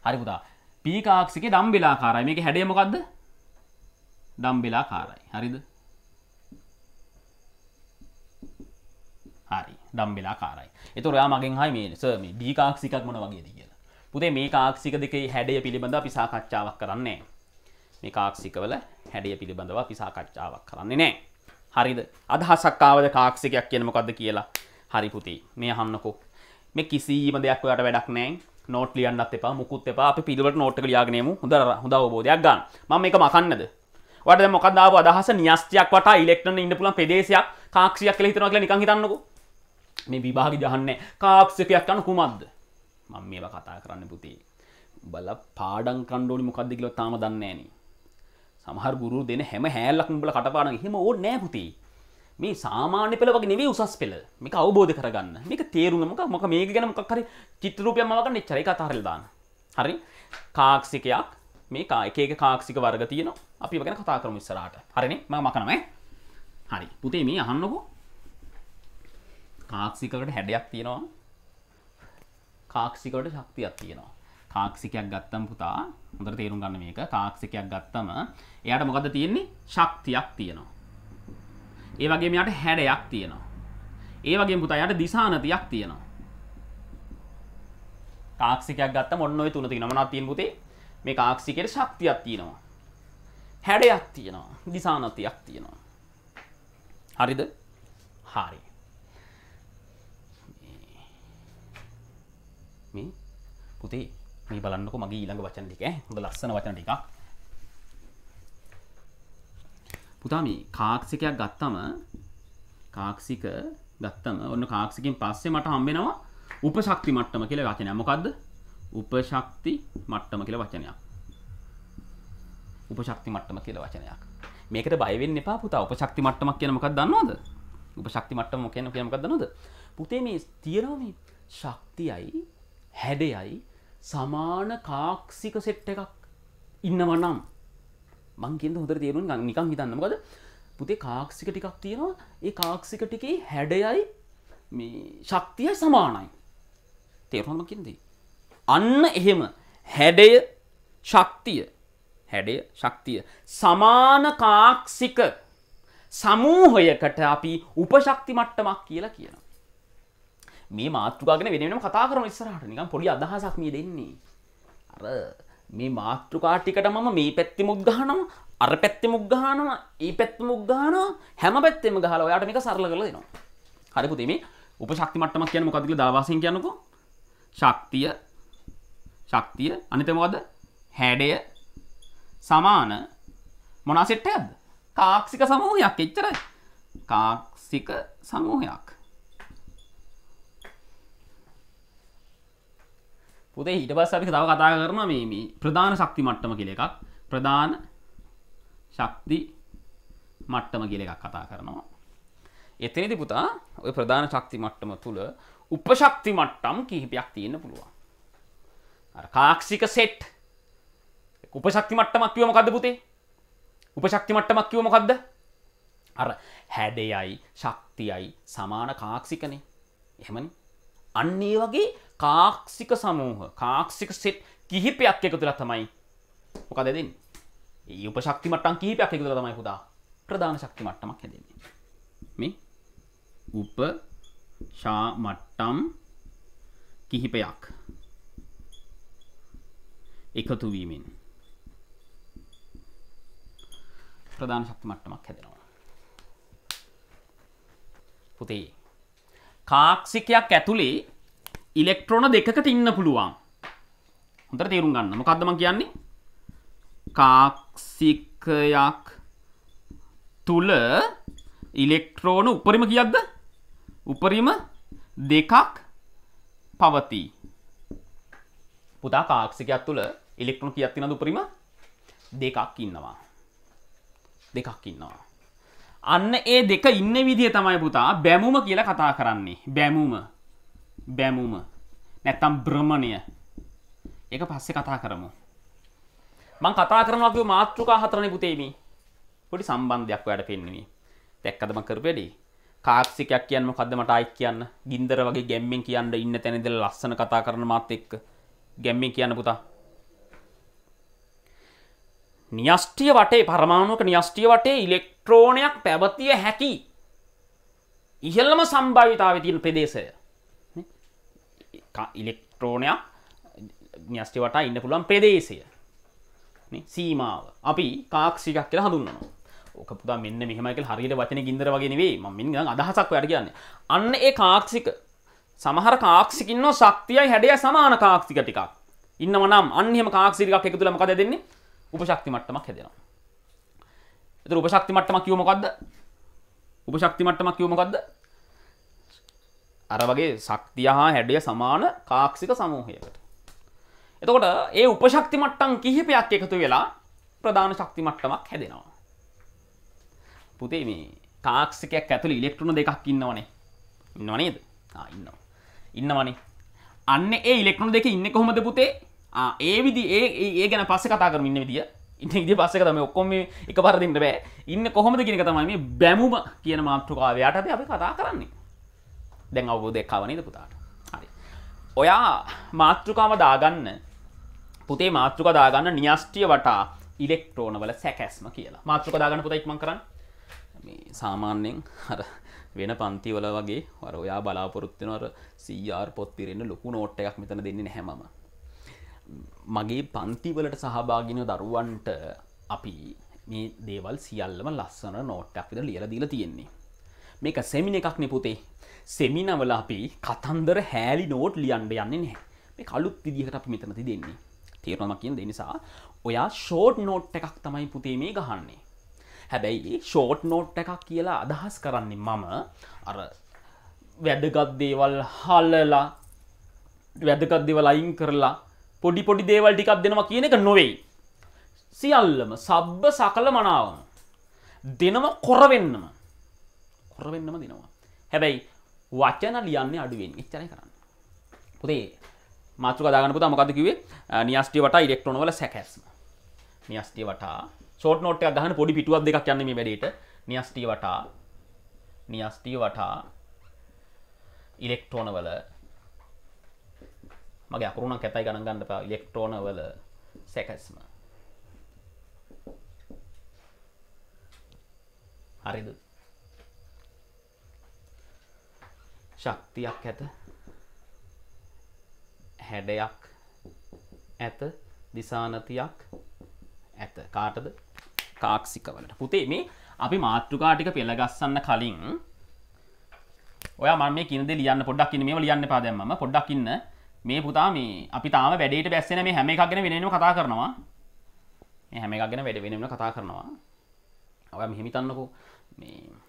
A: හරි පුතා. පීකාක්සිකේ දම්බෙලාකාරයි. මේකේ හැඩය මොකද්ද? දම්බෙලාකාරයි. හරිද? හරි. දම්බෙලාකාරයි. ඒතොර ඔයා මගෙන් හයි මේ සර් මේ බීකාක්සිකක් මොන වගේද කියලා. පුතේ මේ කාක්සික දෙකේ හැඩය පිළිබඳව අපි සාකච්ඡාවක් කරන්නේ නැහැ. මේ කාක්සිකවල හැඩය පිළිබඳව අපි සාකච්ඡාවක් කරන්නේ නැහැ. හරිද අදහසක් ආවද කාක්ෂිකයක් කියන මොකද්ද කියලා හරි පුතේ මේ අහන්නකෝ මේ කිසිම දෙයක් ඔයාලට වැඩක් නැහැ නෝට් ලියන්නත් එපා මුකුත් එපා අපි පිළිවෙලට නෝට් එක ලියාගෙන යමු හොඳ හොඳ අවබෝධයක් ගන්න මම මේක මකන්නද ඔයාලට දැන් මොකක්ද ආව අදහස න්‍යෂ්ටියක් වටා ඉලෙක්ට්‍රෝන ඉන්න පුළුවන් ප්‍රදේශයක් කාක්ෂිකයක් කියලා හිතනවා කියලා නිකන් හිතන්නකෝ මේ විභාගෙ දහන්නේ කාක්ෂිකයක් අනු කුමක්ද මම මේවා කතා කරන්න පුතේ බල පාඩම් කණ්ඩෝලි මොකක්ද කියලා තාම දන්නේ නැහැ නේ සමහර ගුරු දෙන හැම හැල්ලක් උඹලා කටපාඩම් එහෙම ඕනේ නෑ පුතේ මේ සාමාන්‍ය පෙළ වගේ නෙවෙයි උසස් පෙළ මේක අවබෝධ කරගන්න මේක තේරුම මොකක් මොක මේක ගැන මොකක් හරි චිත්‍රූපයක් මම ගන්න එච්චර ඒක අතහරලා දාන්න හරි කාක්ෂිකයක් මේ එක එක කාක්ෂික වර්ග තියෙනවා අපි ඒව ගැන කතා කරමු ඉස්සරහට හරිනේ මම මකනම හරි පුතේ මේ අහන්නකෝ කාක්ෂිකවලට හැඩයක් තියෙනවා කාක්ෂිකවලට ශක්තියක් තියෙනවා තාක්ෂිකයක් ගත්තම් පුතා හොඳට තේරුම් ගන්න මේක තාක්ෂිකයක් ගත්තම එයාට මොකද තියෙන්නේ ශක්තියක් තියෙනවා ඒ වගේම යාට හැඩයක් තියෙනවා ඒ වගේම පුතා යාට දිශානතියක් තියෙනවා තාක්ෂිකයක් ගත්තම ඔන්න ඔය තුන තියෙනවා මොනවද තියෙන පුතේ මේ කාක්ෂිකයට ශක්තියක් තියෙනවා හැඩයක් තියෙනවා දිශානතියක් තියෙනවා හරිද හරි මේ පුතේ මේ බලන්නකො මගේ ඊළඟ වචන ටික හොඳ ලස්සන වචන ටිකක් පුතා මේ කාක්සිකයක් ගත්තම කාක්සික ගත්තම ඔන්න කාක්සිකෙන් පස්සේ මට හම්බෙනවා උපශක්ති මට්ටම කියලා වචනයක්. මොකද්ද? උපශක්ති මට්ටම කියලා වචනයක්. උපශක්ති මට්ටම කියලා වචනයක්. මේකට බය වෙන්න එපා පුතා. උපශක්ති මට්ටමක් කියන්නේ මොකක්ද දන්නවද? උපශක්ති මට්ටම කියන්නේ කියන්නේ මොකක්ද දන්නවද? පුතේ මේ තියෙනවා මේ ශක්තියයි හැඩයයි සමාන කාක්සික සෙට් එකක් ඉන්නවනම් මංකින්ද හොඳර තේරුන් නිකං හිතන්නමකද පුතේ කාක්සික ටිකක් තියෙනවා ඒ කාක්සික ටිකේ හැඩයයි ශක්තිය සමානයි තේරුණමකින්දී අන්න එහෙම හැඩය ශක්තිය හැඩය ශක්තිය සමාන කාක්සික සමූහයකට අපි උපශක්ති මට්ටමක් කියලා කියන මේ මාතෘකාගෙන වෙනම කතා කරන ඉස්සරහට නිකම් පොඩි අදහසක් මේ දෙන්නේ. අර මේ මාතෘකා ටිකට මම මේ පැත්තෙ මුක් ගහනවා අර පැත්තෙ මුක් ගහනවා ඒ පැත්තෙ මුක් ගහනවා හැම පැත්තෙම ගහලා ඔයාට මේක සරල කරලා දෙනවා. හරි පුතේ මේ උපශක්ති මට්ටමක් කියන්නේ මොකද්ද කියලා දලවාසියෙන් කියන්නකෝ. ශක්තිය ශක්තිය අනිත මොකද්ද? හැඩය සමාන මොනවා සෙට් එකක්ද? කාක්ෂික සමූහයක් එච්චරයි. කාක්ෂික සමූහයක්. පුතේ ඊට පස්සේ අපි තව කතා කරනවා මේ මේ ප්‍රධාන ශක්ති මට්ටම කියලා එකක් ප්‍රධාන ශක්ති මට්ටම කියලා එකක් කතා කරනවා එතනදි පුතා ඔය ප්‍රධාන ශක්ති මට්ටම තුල උපශක්ති මට්ටම් කිහිපයක් තියෙන්න පුළුවන් අර කාක්ෂික සෙට් උපශක්ති මට්ටමක් කිව්ව මොකද්ද පුතේ උපශක්ති මට්ටමක් කිව්ව මොකද්ද අර හැඩයයි ශක්තියයි සමාන කාක්ෂිකනේ එහෙමනි අන්න ඒ වගේ කාක්ෂික සමූහ කාක්ෂික සෙට් කිහිපයක් එක තුළත් තමයි මොකද දෙන්න ඒ උප ශක්ති මට්ටම් කිහිපයක් එක තුළ තමයි හුදා ප්‍රධාන ශක්ති මට්ටමක් හැදෙන්නේ මේ උප ශා මට්ටම් කිහිපයක් එකතු වීමෙන් ප්‍රධාන ශක්ති මට්ටමක් හැදෙනවා පුතේ කාක්ෂිකයක් ඇතුළේ ඉලෙක්ට්‍රෝන දෙකකට ඉන්න පුළුවන් හොඳට තේරුම් ගන්න මොකක්දම කියන්නේ කාක්සිකයක් තුළ ඉලෙක්ට්‍රෝන උපරිම කියක්ද උපරිම දෙකක් පවති පුතා කාක්සිකයක් තුළ ඉලෙක්ට්‍රෝන කියක් තින උපරිම දෙකක් ඉන්නවා දෙකක් ඉන්නවා අන්න ඒ දෙක ඉන්න විදිහ තමයි පුතා බැමුම කියලා කතා කරන්නේ බැමුම බැමුම නැත්තම් බ්‍රමණය ඒක පස්සේ කතා කරමු මං කතා කරනවා කිව්ව මාත්‍රිකා හතරනේ පුතේ මේ පොඩි සම්බන්ධයක් ඔයාලට පෙන්වන්නේ දැක්කද මං කරපු වැඩේ කාක්සිකයක් කියන්නේ මොකද්ද මට ආයි කියන්න ගින්දර වගේ ගැම්මෙන් කියන්න ඉන්න තැන ඉඳලා ලස්සන කතා කරන මාත් එක්ක ගැම්මෙන් කියන්න පුතා නිියස්ටිය වටේ පරමාණුවක නිියස්ටිය වටේ ඉලෙක්ට්‍රෝනයක් පැවතිය හැකි ඉහල්ලම සම්භාවිතාව තියෙන ප්‍රදේශය ඉලෙක්ට්‍රෝනයක් න්‍යස්ටි වටා ඉන්න පුළුවන් ප්‍රදේශය සීමාව අපි කාක්ෂිකක් කියලා හඳුන්නවා ඕක පුදා මෙන්න මෙහමකල් හරියට වචන ගින්දර වගෙනවේ ම මිනි අදහසක් වැඩ කියන්න අන්න ඒ කාක්ෂික සමහර කාක්ෂිකින්න ශක්තියයි හැඩිය සමාන කාක්ෂික ටිකක් ඉන්න වනම් අන්‍යම කාක්ෂිරිකක් එකතුළ මකද දෙන්නේ උපශක්ති මට්ටමක් හැදෙනවා එත උපශක්ති මට්ටමක් කිවමකක්ද උපශක්ති මට්ටමක් කිවමකක්ද අර වගේ ශක්තිය හා හැඩිය සමාන කාක්ෂික සමූහයකට. එතකොට ඒ උපශක්ති මට්ටම් කිහිපයක් එකතු වෙලා ප්‍රධාන ශක්ති මට්ටමක් හැදෙනවා. පුතේ මේ තාක්ෂිකයක් ඇතුළේ ඉලෙක්ට්‍රෝන දෙකක් ඉන්නවනේ. ඉන්නව නේද? ආ ඉන්නවා. ඉන්නවනේ. අන්න ඒ ඉලෙක්ට්‍රෝන දෙක ඉන්නේ කොහොමද පුතේ? ආ ඒ විදි ඒ ඒ ගැන පස්සේ කතා කරමු ඉන්න විදිය. ඉන්න විදිය පස්සේ කතා මේ ඔක්කොම මේ එකපාර දෙන්න බෑ. ඉන්නේ කොහොමද කියන එක තමයි මේ බැමුම කියන මාතෘකාව යට අපි කතා කරන්නේ. දැන් අවබෝධයක් කවනද පුතාට හරි ඔයා මාතෘකාව දාගන්න පුතේ මාතෘක දාගන්න නිියස්ටිය වටා ඉලෙක්ට්‍රෝන වල සැකැස්ම කියලා මාතෘක දාගන්න පුත ඉක්මන් කරන්න මේ සාමාන්‍යයෙන් හර වෙන පන්තිවල වගේ වර ඔයා බලාපොරොත්තිනවර සR පොත්තිරෙන්න්න ලොකු නෝට් එකක් මෙතන දෙන්නේ නැහැම මගේ පන්තිවලට සහභාගින දරුවන්ට අපි මේ දේවල් සියල්ලම ලස්සන නෝට්ටක් විට ලියල දීලා තියෙන්නේ මේක සෙමින එකක් නිපුතේ සෙමිනවල අපි කතන්දර හෑලි නෝට් ලියන්ඩ යන්නේ නැහැ මේ කලුත් විදිහකට අපි මෙතනති දෙන්නේ තේරනම කියන දෙනිසා ඔයා ෂෝට් නෝට් එකක් තමයි පුතේ මේ ගහන්නේ හැබැයි ෂෝට් නෝට් එකක් කියලා අදහස් කරන්නේ මම අර වැදගත් දේවල් හල්ලලා වැදගත් දේවල් අයින් කරලා පොඩි පොඩි දේවල් ටිකක් දෙනවා කියන එක නොවෙයි සියල්ලම සබ්බ සකල මනාවම දෙනව කොරවෙන්නම කොරවෙන්නම දෙනවා හැබැයි වචන ලියන්න අඩුවෙන් එච්චරයි කරන්න පොතේ මාතෘ කදාගන්න පුතා මොකද කිව්වේ නියස්ටි වටා ඉලෙක්ට්‍රෝන වල සැකැස්ම නියස්ටි වටා ෂෝට් නෝට් එකක් ගහන පොඩි පිටුවක් දෙකක් යන්නේ මේ වැඩේට නියස්ටි වටා නියස්ටි වටා ඉලෙක්ට්‍රෝන වල මගේ අකුරුණක් කැතයි ගණන් ගන්න එපා ඉලෙක්ට්‍රෝන වල සැකැස්ම හරිද ශක්තියක් ඇත හැඩයක් ඇත දිසානතියක් ඇත කාටද කාක්සිකවලට පුතේ මේ අපි මාතෘකාටික පෙළගස්සන්න කලින් ඔය මම කිනද ලියන්න පොඩක් ඉන්න මේ ලියන්න පාදැම්ම පොඩ්ඩක් ඉන්න මේ පුතා මේ අපි තාම වැඩේට බැස්සෙන මේ හැම එකක් ගැන වෙනෙනම කතා කරනවා මේ හැම එකක් ගැන වැඩ වෙනෙම කතා කරනවා ඔය මෙහෙම හිතන්නකෝ මේ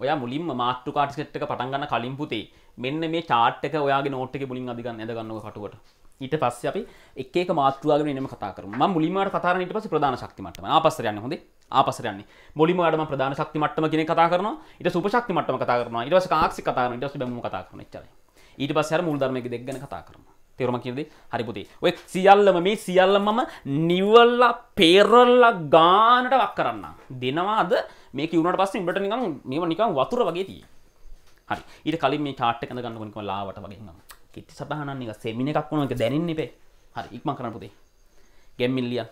A: ඔය මුලින් මාට්ටු කාටිකට්ක පටන්ගන්න කලින් පුතේ මෙන්න මේ චාට්ක ඔයාගේ නෝට්ක මුලින් අධිගන්න ඇදගන්නව කටුවට ඊට පස්ස අපි එකක මාත්තුවාගෙන නම කතාකරම මුලිමට කතාරනට පස ප්‍රධාන ශක්තිමටම ආපසරයන්න හොඳ ආපසරයන්නේ මුලිම අඩම ප්‍රධාන ශක්තිමටම ගෙන කතා කරන ට සුපශක්තිමටම කතා කරන ඉටස කාක්සි කතාරන ට බැම කතා කරන චර ඊට පස්සර මුල්ධර්මක දෙක්ගන කතා කරන තෙරම කියද හරිපුතේ ඔය සියල්ලම මේ සියල්ලමම නිවල්ලා පේරල්ලා ගානට වක් කරන්න දෙනවාද මේක වුණට පස්සේ උඹට නිකන් මේව නිකන් වතුර වගේ තියෙයි. හරි. ඊට කලින් මේ chart එක ගන්න ඕන නිකන් ලාවට වගේ නම්. කිටි සටහනක් නිකන් සෙමින එකක් වුණා ඒක දැනෙන්න ඉබේ. හරි ඉක්මන් කරන්න පුතේ. ගැම්මිල්ලියන්.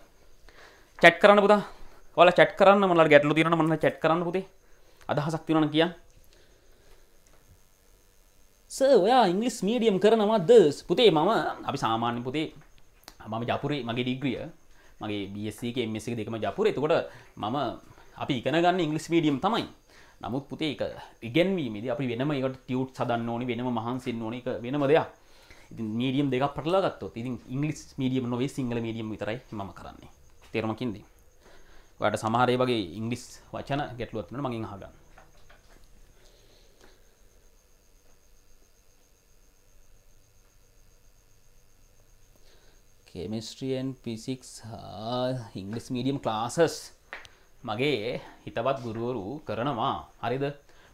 A: chat කරන්න පුතා. ඔයාලා chat කරන්න මොනවාට ගැටලු තියෙනවද මොනවාට chat කරන්න පුතේ. අදහසක් තියෙනවද කියන්න. සර් ඔයා ඉංග්‍රීසි මීඩියම් කරනවද පුතේ මම අපි සාමාන්‍ය පුතේ මම ජපුරේ මගේ ඩිග්‍රිය මගේ BSc එක MSc එක දෙකම ජපුරේ එතකොට මම අපි ඉගෙනගන්න ඉංගලිස් මීඩියම් තමයි නමුත් පුතේ එක ඉගැන්වීමේද අපි වෙනම එකට ටියුට් සදන්න ඕනි වෙනම මහන්සෙන් ඕන එක වෙනම දෙයක් ඉතින් මීඩියම් දෙකක් පටලාගත්තොත් ඉතින් ඉංගලිස් මීඩියම් නොවේ සිංහල මීඩියම් විතරයි මම කරන්නේ තේරමකින්දී ඔයාට සමහරය වගේ ඉංගලිස් වචන ගැටලුවත්න මගින් හගන්න chemistry and physics are English medium classes මගේ හිතවත් ගුරුවරු කරනවා හරිද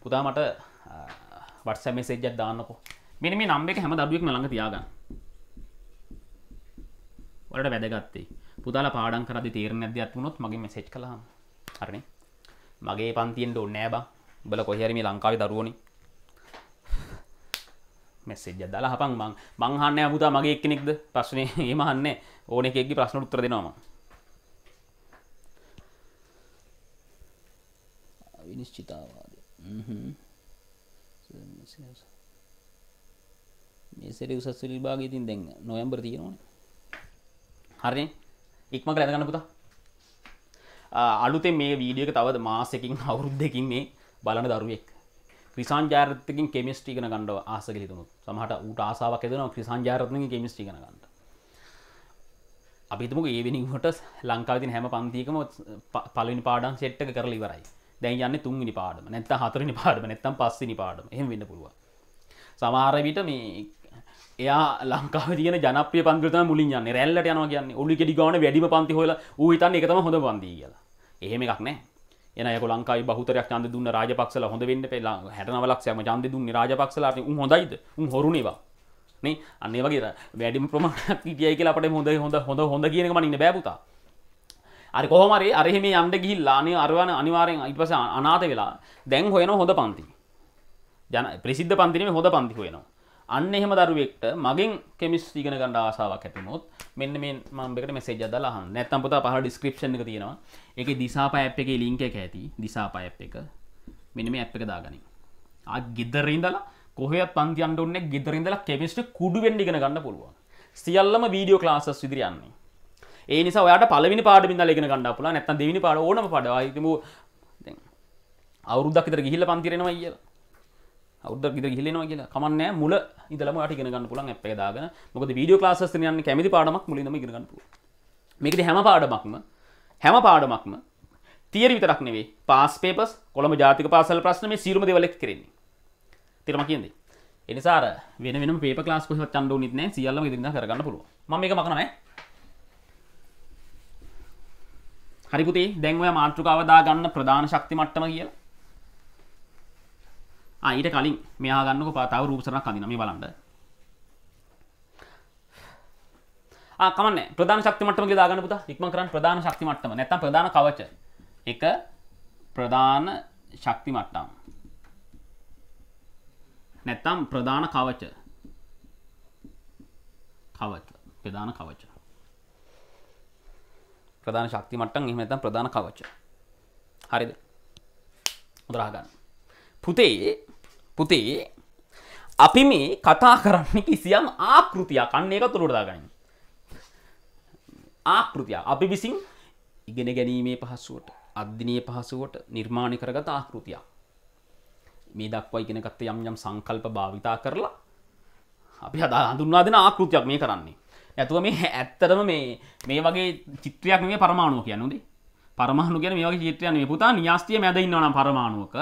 A: පුතා මට වටස මෙසේජ්ජත් දාන්නකෝ මෙනි මේ නම්බෙක හැම දඩුවෙක් ළඟ තියාගන්න වලට වැදගත්තේ පුදාල පාඩන් කරදි තේරණ ඇදයක් වුණොත් මගේ මෙසේච් කලාම් හරණ මගේ පන්තියෙන් ඔන්නෑ බා බල කොහරම ලංකාව දරුවනි මෙසේජ දලා හපන් මං මංහන්න පුතා මගේ එක්කෙනෙක්ද ප්‍රශ්නය ඒමහන්න ඕන එකෙක් ප්‍රශ්න උත්තර දෙනවා අවිනිශ්චිතාවාද මේසර උසස් විභාගතින් දැන් නොයම්බර තියෙනවන හරි ඉක්ම කරැදගන්න පුතා අලුතේ මේ වීඩියක තවද මාසකින් අවුරුද් දෙකින් මේ බලන දරුවෙක් ක්‍රිසාන් ජාරතකින් කෙමිස්ටිගන ගණඩව ආසගලිතුමු සමහට ඌට ආසාාවක් ඇදනවා ක්‍රිසාන් ජාරතකින් කෙමිස්ටිගන ගන්නට අපිතුම ඒවිනිට ලංකාවතින් හැම පන්තිකම පලනි පාඩන් සෙට්ට කරලි වරයි දැන් යන්න තුන්ගනි පාඩම නැත්ත හතරනි පාඩම නැත්තම් පස්සනි පාඩම එහෙම වෙන්න පුළුව සමාරවිට මේ එයා ලංකාව තියන ජනපය පන්ගත මුලින් යන්න රැල්ලට යන කියන්න ඔලි ෙඩි ගන වැඩිම පන්ති හොල ූතන් එකතම හොඳ පන්දී කියලා එහෙම එකක් නෑ එනක ලංකායි බහතරයක් චන්ද දුන්න රාජපක්සල හොඳ වෙන්න පෙලා හැටනවලක්ෂයම චන්ද දුන්න රාජපක්සලට හොඳයිද හොරුණේවා අන්නේ වගේ වැඩිම ප්‍රමාණක් ඉටියයි කියලාට හොඳ හොඳ හොඳ හොඳ කියනක මන්න බැපුතා අරි කොහමරි අරහෙම යම්ට ගිහිල්ලානය අරවන අනිවාරයෙන් ඉපස අනාත වෙලා දැන් හොයන හොඳ පන්ති ජන ප්‍රසිද්ධ පන්තිනීම හොඳ පන්ති හොයනවා අන්න එහෙම දරුවෙක්ට මගින් කෙමිස් ඉගෙන ගන්න ආසාවක් ඇතිනොත් මෙන්න මේ මම එකට මෙසේජ් එකක් දාලා අහන්න නැත්නම් පුතා පහල ඩිස්ක්‍රිප්ෂන් එක තියෙනවා ඒකේ දිසාපා ඇප් එකේ ලින්ක් එක ඇති දිසාපා ඇප් එක මෙන්න මේ ඇප් එක දාගනින් ආ ගෙදර ඉඳලා කොහයත් පන්ති අන්ඩ ඔන්නේ ගෙදර ඉඳලා කෙමිස්ට කුඩු වෙන්න ඉගෙන ගන්න පුළුවන් සියල්ලම වීඩියෝ ක්ලාසස් විදිරියන්නේ ඒ නිසා ඔයාට පළවෙනි පාඩම ඉඳලා ඉගෙන ගන්න පුළුවන් නැත්නම් දෙවෙනි පාඩ ඕනම පාඩම ආයිතිමු දැන් අවුරුද්දක් විතර ගිහිල්ලා පන්ති රෙනවා කියලා අවුද්දක් විතර ගිහිල්ලා එනවා කියලා කමන්නේ මුල ඉඳලම ඔයාට ඉගෙන ගන්න පුළුවන් ඇප් එක දාගෙන මොකද වීඩියෝ ක්ලාසස් දෙන යන්නේ කැමති පාඩමක් මුලින්ම ඉගෙන ගන්න පුළුවන් මේකද හැම පාඩමක්ම හැම පාඩමක්ම තියරි විතරක් නෙවේ පාස් පේපස් කොළඹ ජාතික පාසල් ප්‍රශ්න මේ සියලුම දේවල් එක්ක කරන්නේ තේරුණා කියන්නේ එනිසා අර වෙන වෙනම පේපර් ක්ලාස් කොහෙවත් යන්න ඕනෙත් නැහැ සියල්ලම ඉදිරියෙන් කරගන්න පුළුවන් මම මේක මක නැහැ හරිපුතේ දැන් ඔය මාතෘකාව දාගන්න ප්‍රධාන ශක්ති මට්ටම කියලා. ආ ඊට කලින් මෙයා ගන්නකෝ තව රූප සරණක් අඳිනවා මේ බලන්න. ආ කමන්නේ ප්‍රධාන ශක්ති මට්ටම කියලා දාගන්න පුතා. ඉක්මන් කරන්න ප්‍රධාන ශක්ති මට්ටම. නැත්තම් ප්‍රධාන කවච. එක ප්‍රධාන ශක්ති මට්ටම්. නැත්තම් ප්‍රධාන කවච. කවච. ප්‍රධාන කවච. ප්‍රධාන ශක්ති මට්ටම් එහෙම නැත්නම් ප්‍රධාන කවච. හරිද? උදාහ ගන්න. පුතේ පුතේ අපි මේ කතා කරන්නේ කිසියම් ආකෘතියක් අන්න ඒක තුලට දාගන්න. ආකෘතිය අපි විසින් ඉගෙන ගැනීමේ පහසුවට අධ්‍යනීය පහසුවට නිර්මාණය කරගත ආකෘතියක්. මේ දක්වා ඉගෙනගත්ත යම් යම් සංකල්ප භාවිතා කරලා අපි හදා හඳුන්වා දෙන ආකෘතියක් මේ කරන්නේ. ඇතුව මේ ඇත්තටම මේ මේ වගේ චිත්‍රයක් මේ පරමාණුව කියනුදේ පරමාණු ගැන මේ වගේ චිත්‍රයන් මේ පුතා න්‍යෂ්ටිය මැද ඉන්නවනම් පරමාණුවක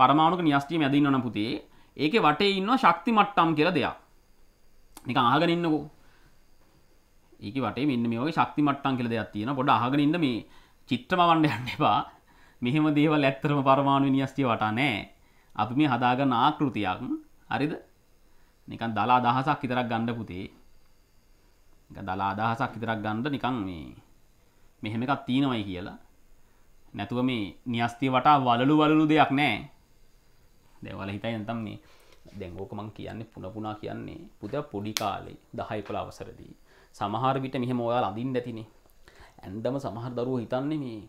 A: පරමාණුක න්‍යෂ්ටිය මැද ඉන්නවනම් පුතේ ඒකේ වටේ ඉන්නවා ශක්ති මට්ටම් කියලා දෙයක් නිකන් අහගෙන ඉන්නකෝ ඒක වටේ මෙන්න මේ වගේ ශක්ති මට්ටම් කියලා දෙයක් තියෙනවා පොඩ්ඩ අහගෙන ඉන්න මේ චිත්‍රම වන්න යන්න එපා මෙහෙම දේවල් ඇත්තරම පරමාණු න්‍යෂ්ටිය වටා නැහැ අපි මේ හදාගන්න ආකෘතියක් හරිද නිකන් දලා දහසක් විතරක් ගන්න පුතේ දලා අදහසක් විතරක් ගන්නට නිකන් මේ මෙහෙම එකක් තියෙනවයි කියලා නැතුව මේ න්‍යස්තිය වටා වලලු වලලු දෙයක් නෑ දැවල හිතයි නැතම් මේ දැන් ඕක මං කියන්නේ පුන පුනා කියන්නේ පුදා පොඩි කාලේ 10 11 අවසරදී සමහර විට මෙහෙම ඔයාලා අඳින්න ඇතිනේ ඇන්දම සමහර දරුවෝ හිතන්නේ මේ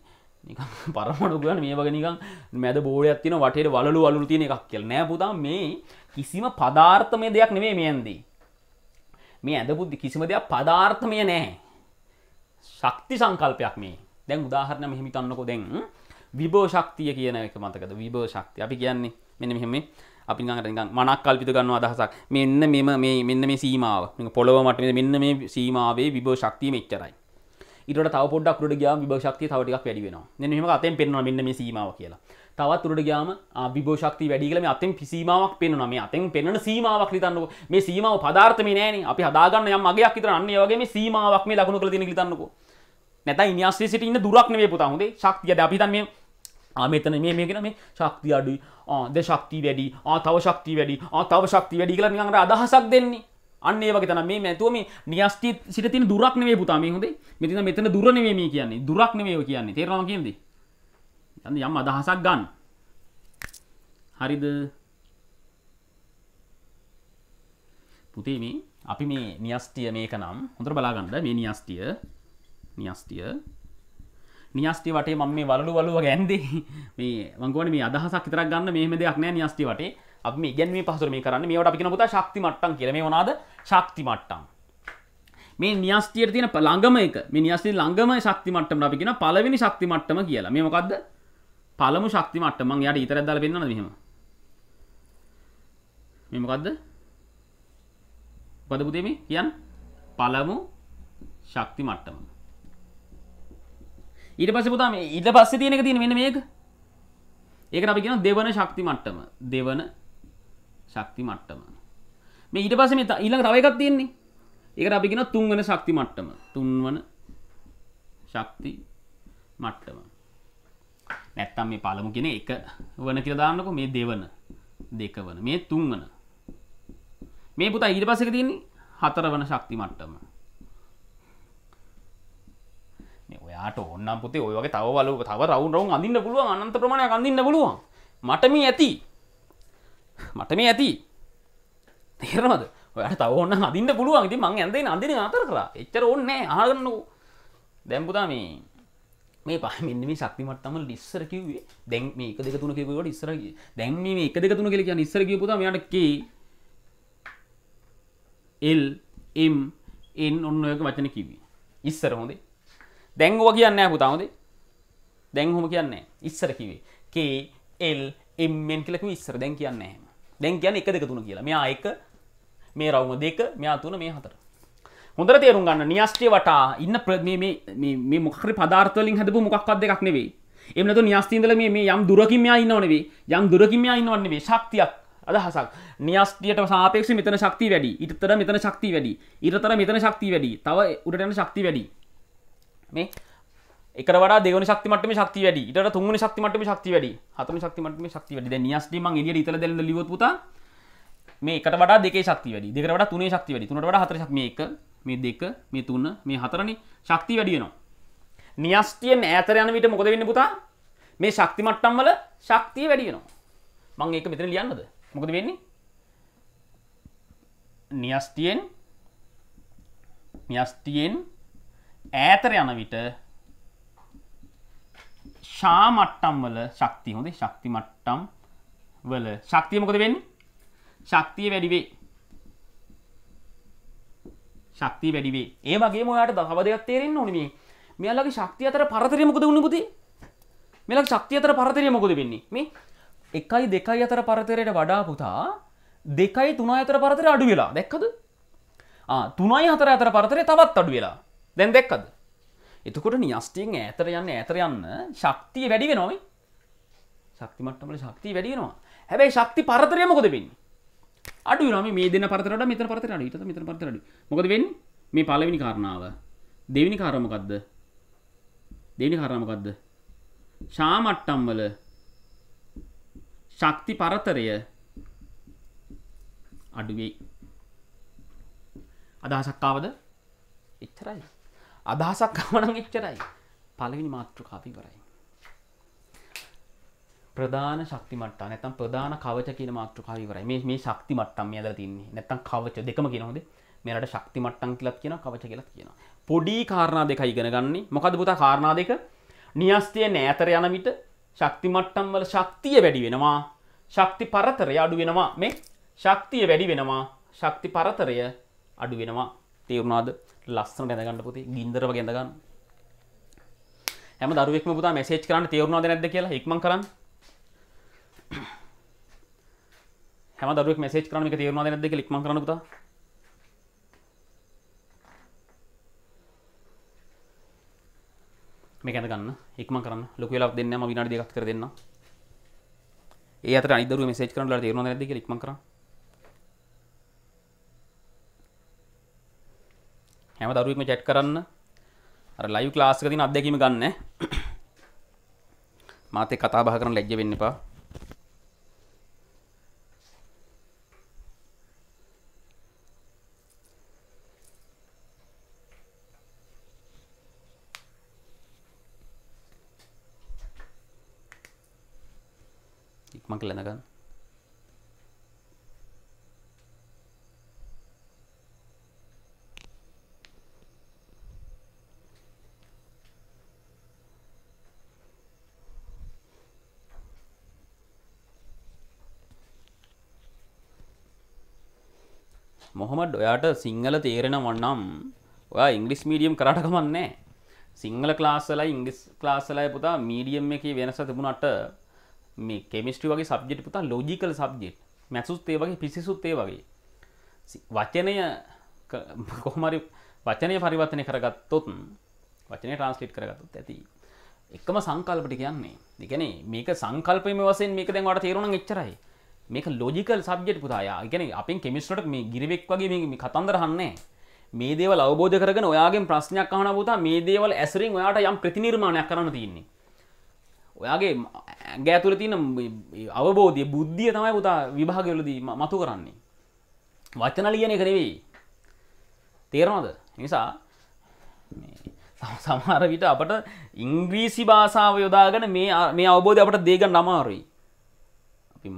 A: නිකන් පරමඩු ගන්න මේ වගේ නිකන් මැද බෝලයක් තියෙන වටේට වලලු වලලු තියෙන එකක් කියලා නෑ පුතා මේ කිසිම පදාර්ථමය දෙයක් නෙමෙයි මේ ඇන්දේ මේ ඇද බුද්ධි කිසිම දෙයක් පදාර්ථමය නෑ ශක්ති සංකල්පයක් මේ දැන් උදාහරණ මෙහිමිතන්නකො දැන් විබෝ ශක්තිය කියන එක මතකද විබෝ ශක්තිය අපි කියන්නේ මෙන්න මෙහෙම අපි නිකන් නිකන් මනක් කල්පිත ගන්න අදහසක් මෙන්න මෙම මේ මෙන්න මේ සීමාව නිකන් පොළව මට්ටමේ මෙන්න මේ සීමාවේ විබෝ ශක්තිය මෙච්චරයි ඊට තව පොඩ්ඩක් උඩට ගියාම විබෝ ශක්තිය තව ටිකක් වැඩි වෙනවා මෙන්න මෙහෙම අතෙන් පෙන්වනවා මෙන්න මේ සීමාව කියලා තවත් තුරට ගයාම විභෝෂක්ති වැඩිගලම අතෙන් පිසීමාවක් පෙන්නවා මේ අතෙන් පෙන්වන සීමාවක් හිතන්නකෝ මේ සීමාව පදාර්ථමේ නෑනේ අපි හදාගන්න යම් මගයක් විතර අන්න ඒ වගේ මේ සීමාවක් මේ ලකුණු කරලා තියෙන හිතන්නකෝ නැත්නම් ඉනියස්සේ සිට ඉන්න දුරක් නෙවෙයි පුතා හොඳේ ශක්තියද අපි හිතන්නේ මෙතන මේ මේකෙන මේ ශක්ති අඩුයි ආද ශක්ති වැඩි ආ තව ශක්ති වැඩි ආ තව ශක්ති වැඩි කියලා නිකන් අර අදහසක් දෙන්නේ අන්න ඒ වගේ තමයි මේ මැතුව මේ නියස්ටි සිට තියෙන දුරක් නෙවෙයි පුතා මේ හොඳේ මෙතන මෙතන දුර නෙවෙයි මේ කියන්නේ දුරක් නෙවෙයි ඔය කියන්නේ තේරෙනවද කියන්නේ යම් අදහසක් ගන්න හරිද පුතේ මේ අපි මේ නිියස්ටිය මේක නම් හොඳර බලාගන්නඩ මේ නිියස්ටිය නිියස්ටිය නිියස්ටි වටේ මම මේ වලු වලුව ගැන්ද මේ වංගුවන මේ අදහසක් තර ගන්න මේම දෙයක් නෑ නිියස්ටි වටේ අපි මේ ගැන් මේ පහසුර මේ කරන්න මේවට අපි නොපුතා ශක්ති මට්ටන් කියල මේ වනාද ශක්ති මට්ටන් මේ නිියස්ටියට තියෙන ළඟම එක මේ නිියස්ටි ළඟම ශක්ති මට්ටම අපි කියෙන පලවෙනි ශක්ති මට්ටම කියලා මේ මොකක්ද පළමු ශක්ති මට්ටම මම යාට ඊතරක් දාලා පෙන්නනද මෙහෙම මේ මොකද්ද මොකද පුතේ මේ කියන්න පළමු ශක්ති මට්ටම ඊට පස්සේ පුතා මේ ඊට පස්සේ තියෙන එක තියෙන මෙන්න මේක ඒකට අපි කියනවා දෙවන ශක්ති මට්ටම දෙවන ශක්ති මට්ටම මේ ඊට පස්සේ මේ ඊළඟ තව එකක් තියෙන්නේ ඒකට අපි කියනවා තුන්වන ශක්ති මට්ටම තුන්වන ශක්ති මට්ටම නැත්තම් මේ පළමු කෙන එක වන කියලා දාන්නකො මේ දෙවන දෙක වන මේ තුන් වන මේ පුතා ඊට පස්සේ තියෙන්නේ හතර වන ශක්ති මට්ටම ඔයාට ඔන්නම් පුතේ ඔය වගේ තව වලුව තව රවුන් රවුන් අඳින්න පුළුවන් අනන්ත ප්‍රමාණයක් අඳින්න පුළුවන් මට මේ ඇති මට මේ ඇති තේරෙනවද ඔයාට තව ඔන්න අඳින්න පුළුවන් ඉතින් මං ඇඳෙන අඳින අතර කරා එච්චර ඕනේ නැහැ අහගන්නකෝ දැන් පුතා මේ මේ පහමෙන් මේ ශක්තිමත් තම ඉස්සර කිව්වේ දැන් මේ එක දෙක තුන කියපුවට ඉස්සර දැන් මේ එක දෙක තුන කියලා කියන්නේ ඉස්සර කියපු පුතම යාට K L M N ඔන්න ඔයක වචන කිව්වේ ඉස්සර හොඳේ දැන් ඕවා කියන්නේ නැහැ පුතා හොඳේ දැන් ඔහොම කියන්නේ ඉස්සර කිව්වේ K L M N කියලා කිව්වේ ඉස්සර දැන් කියන්නේ නැහැ දැන් කියන්නේ එක දෙක තුන කියලා මෙයා එක මේ රවුම දෙක මෙයා තුන මේ හතර හොඳර තේරුම් ගන්න නිියස්ට්‍රිය වටා ඉන්න මේ මොක්‍රි පදාර්තලින් හදපු මොක්වත් දෙකක් නෙවේ එමනතු නිියස්තීන්දල මේ යම් දුරකිමයා ඉන්නවනවේ යම් දුරකිමයා ඉන්නවන්නේ මේ ශක්තියක් අදහසක් නිියස්ටියට සාපේක්ෂ මෙතන ශක්ති වැඩි ඉතතර මෙතන ශක්ති වැඩි ඉරතර මෙතන ශක්ති වැඩි තව උඩටන ශක්ති වැඩි මේ එක වඩ දෙවන ශක්තිමටම ශක්ති වැඩි ඉට තුන් ශක්තිමටම ශක්ති වැඩි හතම ශක්තිමටම ශක්ති වැඩි නිියස්ටීම ඉදිරි ඉතර දෙල ලිවොත්පුතා මේකට වඩා දෙකේ ශක්තිය වැඩි දෙකට වඩා තුනේ ශක්තිය වැඩි තුනට වඩා හතරේ ශක්තිය මේ එක මේ දෙක මේ තුන මේ හතරනේ ශක්තිය වැඩි වෙනවා නියස්ටියෙන් ඈතර යන විට මොකද වෙන්නේ පුතා මේ ශක්ති මට්ටම් වල ශක්තිය වැඩි වෙනවා මම ඒක මෙතන ලියන්නද මොකද වෙන්නේ නියස්ටියෙන් නියස්ටියෙන් ඈතර යන විට ශා මට්ටම් වල ශක්තිය හොඳේ ශක්ති මට්ටම් වල ශක්තිය මොකද වෙන්නේ ශක්තිය වැඩිවේ ශක්ති වැඩිවේ ඒ වගේ මොයාට දහව දෙයක් තේරෙන් නොනමේ මෙයාලගේ ශක්තිය අතර පරතරය මොකද උුණපුති මෙලක් ශක්තිය අතර පරතරය මොකද වෙන්නේ මේ එකයි දෙකයි අතර පරතරයට වඩා පුතා දෙකයි තුනයි අතර පරතර අඩු වෙලා දැක්කද තුනයි හතර අතර පරතරය තවත් අඩු වෙලා දැන් දැක්කද එතකොට නිියස්ටියෙන් ඇතර යන්න ඇතර යන්න ශක්තිය වැඩි වෙනොයි ශක්ති මට්ටමට ශක්තිය වැඩි වෙනවා හැබැයි ශක්ති පරතරය මොකද වෙන්නේ අඩු නම මේ දෙන පරතරට මෙත පරතර අඩු ඉතත මෙතන පරතර අඩු මොකද වෙන්නේ මේ පළවෙනි කාරණාව දෙවෙනි කාරණා මොකද්ද දෙවෙනි කාරණා මොකද්ද ෂා මට්ටම් වල ශක්ති පරතරය අඩු වෙයි අදහසක් ආවද එච්චරයි අදහසක් ආවනම් එච්චරයි පළවෙනි මාතෘකාව ඉවරයි ප්‍රධාන ශක්ති මට්ටා නැතම් ප්‍රධාන කවච කියන මාතෘකාව ඉවරයි. මේ මේ ශක්ති මට්ටම් මේ ඇදලා තින්නේ. නැත්තම් කවච දෙකම කියනවාද? මෙරට ශක්ති මට්ටම් කියලත් කියන කවච කියලත් කියනවා. පොඩි කාරණා දෙක ඉගෙන ගන්නේ. මොකද පුතා කාරණා දෙක න්‍යස්තිය නෑතර යන විට ශක්ති මට්ටම් වල ශක්තිය වැඩි වෙනවා. ශක්ති පරතරය අඩු වෙනවා. මේ ශක්තිය වැඩි වෙනවා. ශක්ති පරතරය අඩු වෙනවා. තේරුණාද? ලස්සනට ඇඳගන්න පුතේ. ගින්දර වගේ ඇඳගන්න. හැම දරුවෙක්ම පුතා මැසේජ් කරන්න තේරුණාද නැද්ද කියලා ඉක්මන් කරන්න. හැම දරුවෙක් මෙසේජ් කරන එක තේරුණාද නැද්ද කියලා ඉක්මන් කරන්න පුතා මේක ඇඳ ගන්න ඉක්මන් කරන්න ලොකු වෙලාවක් දෙන්න මම විනාඩි දෙකක් විතර දෙන්නම් ඒ අතර අනිත් දරුවෝ මෙසේජ් කරන ලාට තේරුණාද නැද්ද කියලා ඉක්මන් කරන්න හැම දරුවෙක්ම chat කරන්න අර live class එක තියෙන අත්දැකීම ගන්න මාත් එක්ක කතා බහ කරන්න ලැජ්ජ වෙන්න එපා McLenagan. මොහොමඩ් ඔයාට සිංහල තේරෙන වන්නම් ඔයා ඉංගලිස් මීඩියම් කරට කමන්නේ සිංහල ක්ලාස්සලයි ඉංගිස් ක්ලාස්සලයි පුතා මීඩියම් එක වෙනස තිබුණට මේ කෙමිස්ට්‍රි වගේ සබ්ජෙට් පුතා ලෝජිකල් සබ්ජෙට් මැසුත් ඒ වගේ පිසිසුත් ඒ වගේ වචනය කොහමරි වචනය පරිවර්තනය කරගත්තොත් වචනය ට්‍රන්ස්ලිට් කරගත්තොත් ඇති එකම සංකල්පට කියන්නේ දෙගැන මේක සංකල්පම වසෙන් මේක දැන්වට තේරුණ එච්චරයි මේක ලෝජිකල් සබ්ජෙට් පුතායා ගැන අපෙන් කෙමිස්ටට මේ ගිරිවෙක් වගේ මේ කතන්දරහන්නේ මේ දේව අවබෝධ කරගෙන ඔයාගේ ප්‍රශ්නයක් අහන පුතා මේ දේවල් ඇසරින් ඔයාට යම් ප්‍රතිනිර්මාණයක් කරන්න තියන්නේ ඔයාගේ ඇගේ ඇතුළ තියන අවබෝධය බුද්ධිය තමයි පුතා විභාගවලදී මතු කරන්නේ වචන ලියන එක නෙවෙයි තේරනොද නිසා සමහර විට අපට ඉංග්‍රීසි භාෂාව යොදාගෙන මේ මේ අවබෝධ අපට දේගන්න අමාරුයි අපි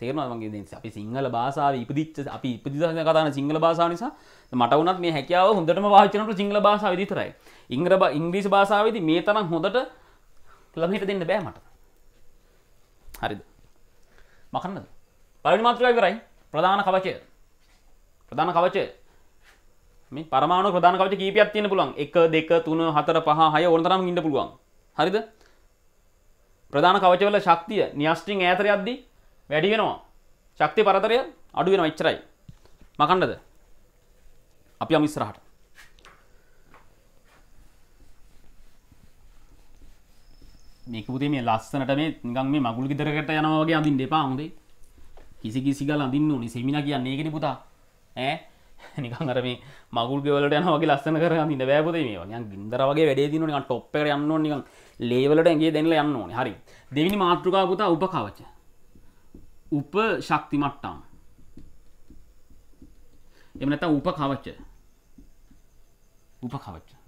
A: තේරනගේ අපි සිංහල භාසාාව ඉපදිච්ච අපි ඉපදිසන කතාන සිංහල භාසා නිසා මට වුණත් මේ හැකියාව හොඳටම වාචනට සිංහල භාෂාව විතරයි ඉංග්‍ර ඉංග්‍රීසි භාෂාවද මේ තරම් හොඳට ළමයට දෙන්න බෑ මට හරිද මකන්නද පළවෙනි මාතෘකාව ඉවරයි ප්‍රධාන කවචය ප්‍රධාන කවචය මේ පරමාණු ප්‍රධාන කවච කීපයක් තියෙන පුළුවන් 1 2 3 4 5 6 ඕන තරම් ඉන්න පුළුවන් හරිද ප්‍රධාන කවචවල ශක්තිය න්‍යෂ්ටින් ඈතර යද්දී වැඩි වෙනවා ශක්තිය පරතරය අඩු වෙනවා එච්චරයි මකන්නද අපි යමු ඉස්සරහට මේකපුතේ මේ ලස්සනට මේ නිකන් මේ මගුල් ගෙදරකට යනවා වගේ අඳින්න එපා හොඳේ කිසි කිසි ගාලා අඳින්න ඕනේ සෙමිනා කියන්නේ ඒකනේ පුතා ඈ නිකන් අර මේ මගුල් ගෙවලට යනවා වගේ ලස්සන කරගෙන අඳින්න බෑ පුතේ මේවා නිකන් ගින්දර වගේ වැඩේ දිනන නිකන් টොප් එකට යන්න ඕනේ නිකන් ලේවලට ඇඟේ දෙන්නලා යන්න ඕනේ හරි දෙවෙනි මාතෘකාව පුතා උපකවච උප ශක්ති මට්ටම් එම නැත උප කවච්ච උප කවච්ච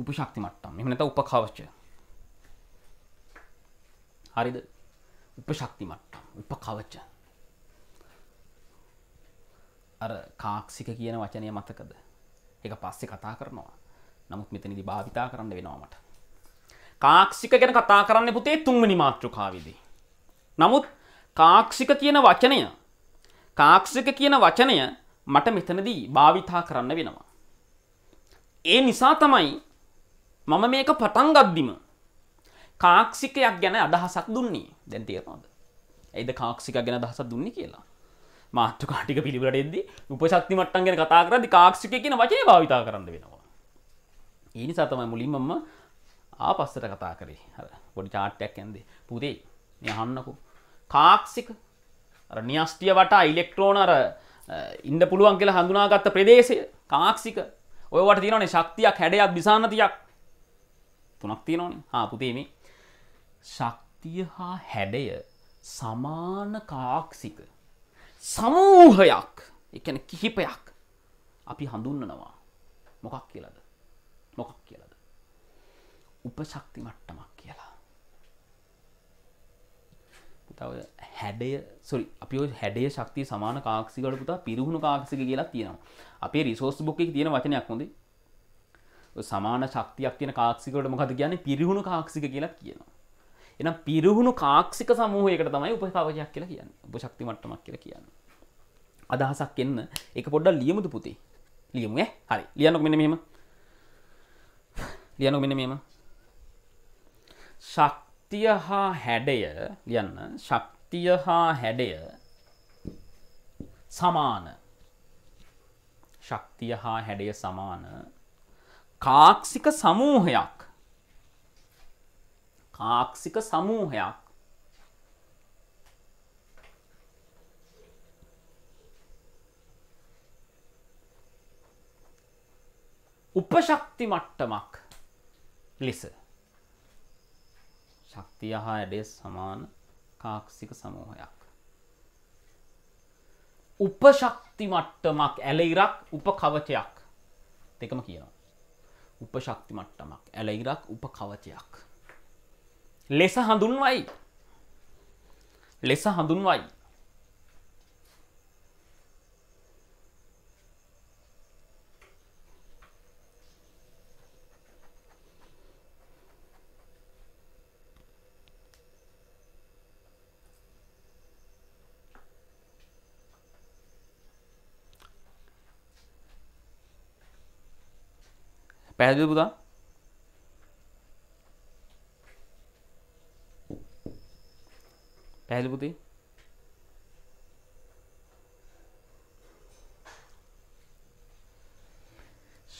A: උප ශක්ති මට්ටම් එම නැත උප කවච්ච හරිද උප ශක්තිමට්ටම් උප කවච්ච අර කාක්සික කියන වචනය මතකද එක පස්සෙ කතා කරනවා නමුත් මෙතනිදි භාවිතා කරන්න වෙනවාමට කාක්ෂික ගැන කතා කරන්න පුතේ තුන්වනි මාතෘකාවිදී. නමුත් කාක්ෂික කියන වචනය කාක්ෂික කියන වචනය මට මෙතනදී භාවිතා කරන්න වෙනවා. ඒ නිසා තමයි මම මේක පටන්ගද්දිම කාක්ෂිකයක් ගැන අදහසක් දුන්නේ දැන් තේරනොද ඇයිද කාක්ෂික ගැන දහසක් දුන්නේ කියලා මාට්‍ර කාටික පිළිබට එද උපශක්ති මට්ටන් ගැන කතා කරදි කාක්ෂික කියන වචේ භාවිතා කරන්න වෙනවා ඒනි සතමයි මුලින්මම ආපස්සට කතා කරේ හර පොඩි චාට්ටයක් ඇන්දේ පුතේ යහන්නකු කාක්සික නිියස්ටිය වටා ඉලෙක්ට්‍රෝන අර ඉන්ඩ පුළුවන් කියලා හඳුනාගත්ත ප්‍රදේශය කාක්සික ඔයවට තියනේ ශක්තියක් හැඩයක් දිසාන්නතියක් තුනක් තියනොන ආපුතේ මේ ශක්තිය හා හැඩය සමාන කාක්සික සමූහයක් එකන කිහිපයක් අපි හඳුන්නනවා මොකක් කියලද මොකක් කියලද උපශක්ති මට්ටමක් කියලා තව හැඩය සොරි අපි හැඩේ ශක්ති සමාන කාක්සිකට පුතා පිරිහුණු කාක්සික කියලා තියෙනවා අපේ රිසෝස් බොක් එක තියෙන වචනයක් හොඳේ සමාන ශක්තියක් තියෙන කාක්සිකට මොකද කියන්නේ පිරිහුණු කාක්සික කියලා කියනවා එනම් පිරිහුණු කාක්ෂික සමූහයකට තමයි උපකවජයක් කියලා කියන්න උප ශක්ති මට්ටමක් කියලා කියන්න අදහසක් එන්න එක පොඩ්ඩක් ලියමුද පුතේ ලියමු හරි ලියනොක් මෙන මෙහෙම ලියනො මෙන මෙම ශක්තිය හා හැඩය ලියන්න ශක්තිය හා හැඩය සමාන ශක්තිය හා හැඩය සමාන කාක්ෂික සමූහයක් ආක්ෂික සමූහයක් උපශක්ති මට්ටමක් ලෙස ශක්තිය හා ඇඩේ සමාන කාක්ෂික සමූහයක් උපශක්ති මට්ටමක් ඇල ඉරක් උපකවචයක් දෙකම කියනවා උපශක්ති මට්ටමක් ඇල ඉරක් උපකවචයක් ලෙස හඳුන්වයි ලෙස හඳුන්වයි පැහැදිලි පුතා පැහැදිලි පුතේ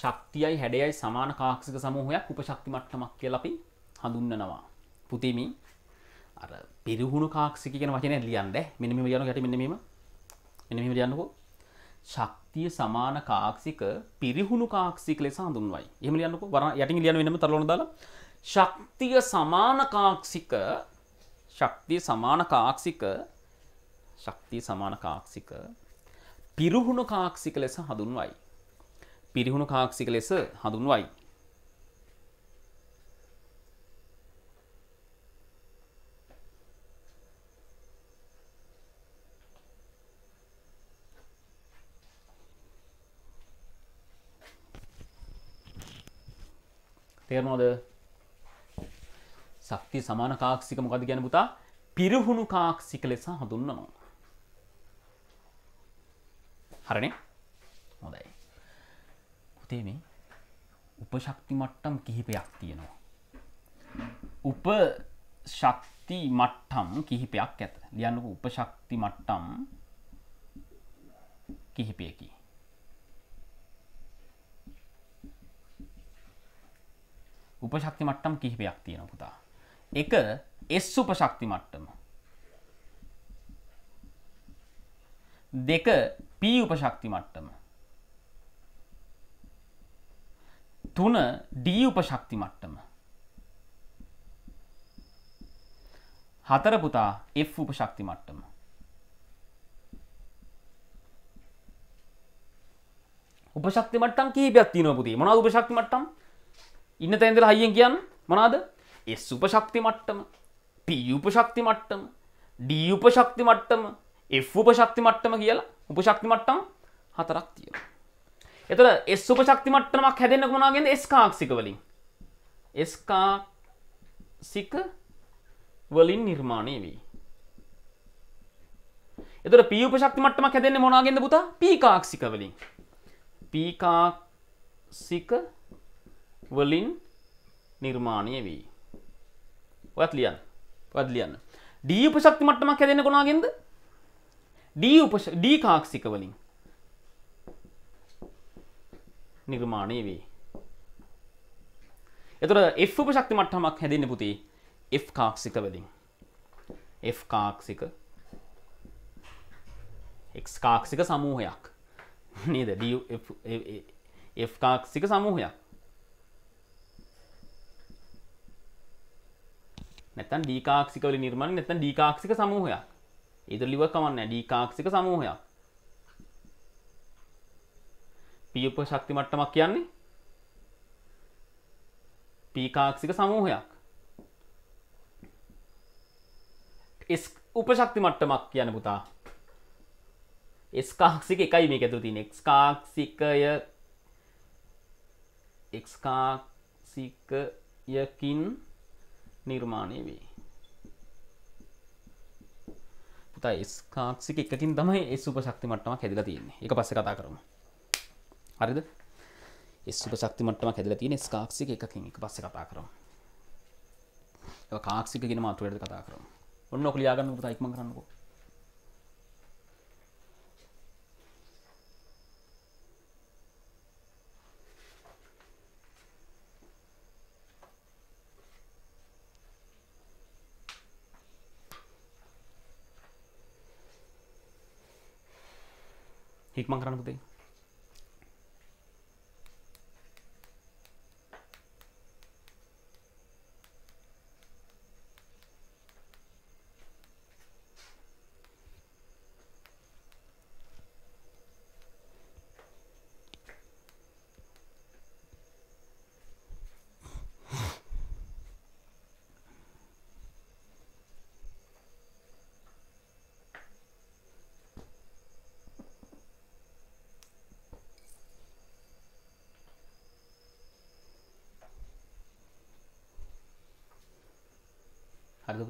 A: ශක්තියයි හැඩයයි සමාන කාක්ෂික සමූහයක් උපශක්ති මට්ටමක් කියලා අපි හඳුන්වනවා. පුතේ මේ අර පිරිහුණු කාක්ෂික කියන වචනේ ලියන්න මෙන්න මෙහෙම ලියනවා ගැටි මෙන්න මෙහෙම. මෙන්න මෙහෙම ලියන්නකෝ. ශක්තිය සමාන කාක්ෂික පිරිහුණු කාක්ෂික ලෙස හඳුන්වයි. එහෙම ලියන්නකෝ. යටින් ලියන වෙනම තරලෝන දාලා ශක්තිය සමාන කාක්ෂික ශක්තිය සමාන කාක්ෂික ශක්තිය සමාන කාක්ෂික පිරිහුණු කාක්ෂික ලෙස හඳුන්වයි. පිරිහුණු කාක්ෂික ලෙස හඳුන්වයි. තේරනෝද ශක්තිය සමාන කාක්ෂික මොකද ගැන පුතා පිරිහුණු කාක්ෂික ලෙස හඳුන්වනවා. හරනේ හොඳයි. පුතේ මේ උපශක්ති මට්ටම් කිහිපයක් තියෙනවා. උප ශක්ති මට්ටම් කිහිපයක් ඇත. ලියන්නකෝ උපශක්ති මට්ටම් කිහිපයකි. උපශක්ති මට්ටම් කිහිපයක් තියෙන පුතා. එක S උප ශක්ති මට්ටම. දෙක P උප ශක්ති මට්ටම. තුන D උප ශක්ති මට්ටම. හතර පුතා F උප ශක්ති මට්ටම. උපශක්ති මට්ටම් කීපයක් තියෙනවා පුතේ. මොනවද උපශක්ති මට්ටම්? ඉන්න තැන ඉඳලා හයියෙන් කියන්න මොනවද? එස් උපශක්ති මට්ටම පීඋපශක්ති මට්ටම ඩීඋපශක්ති මට්ටම එෆ් උපශක්ති මට්ටම කියලා උපශක්ති මට්ටම් හතරක් තියෙන එතර එස් උපශක්ති මට්ටමක් හැදෙන්න්න කුණාගෙන් ස්කාක්සික වලින් ස්කාසික වලින් නිර්මාණය වී එතර පීඋපශක්ති මට්ටමක් හැදෙන්න්න මොනාගෙන්ද පුතා පීකාක්සික වලින් පීකාක්සික වලින් නිර්මාණය වී ඔයත් ලියන්න ඔයත් ලියන්න ඩී උපශක්ති මට්ටමක් හැදෙන්නේ කොනාගෙන්ද ඩී උප ඩී කාක්ෂික වලින් නිර්මාණය වේ එතකොට F උපශක්ති මට්ටමක් හැදෙන්නේ පුතේ F කාක්ෂික වලින් F කාක්ෂික X කාක්ෂික සමූහයක් නේද D F කාක්ෂික සමූහයක් නැතන් ඩීකාක්සිකවල නිර්මාණ නැතන් ඩීකාක්සික සමූහයක් ඉදිරිලිව කමන්න ඩීකාක්සික සමූහයක් පියප ශක්ති මට්ටමක් කියන්නේ පීකාක්සික සමූහයක් එස් උපශක්ති මට්ටමක් කියන පුතා එස්කාක්සික එකයි මේක ඇතුළ තියෙන එක්ස්කාක්සිකය එක්ස්කාක්සිකයකින් නිර්මාණය වේ පුතයි ස්කාක්සික එකකින් තමයි ඒ සුප ශක්ති මට්ටමක් හැදිලා තියෙන්නේ එක පස්සේ කතා කරමු හරිද ඒ සුප ශක්ති මට්ටමක් හැදිලා තියෙන්නේ ස්කාක්සික එකකින් එක පස්සේ කතා කරමු ඒක කාක්සික කියන මාතෘකාවට කතා කරමු ඔන්න ඔක ලියා ගන්න පුතයි ඉක්මන් කරන්නකෝ ඉක්මන් කරන්න පුතේ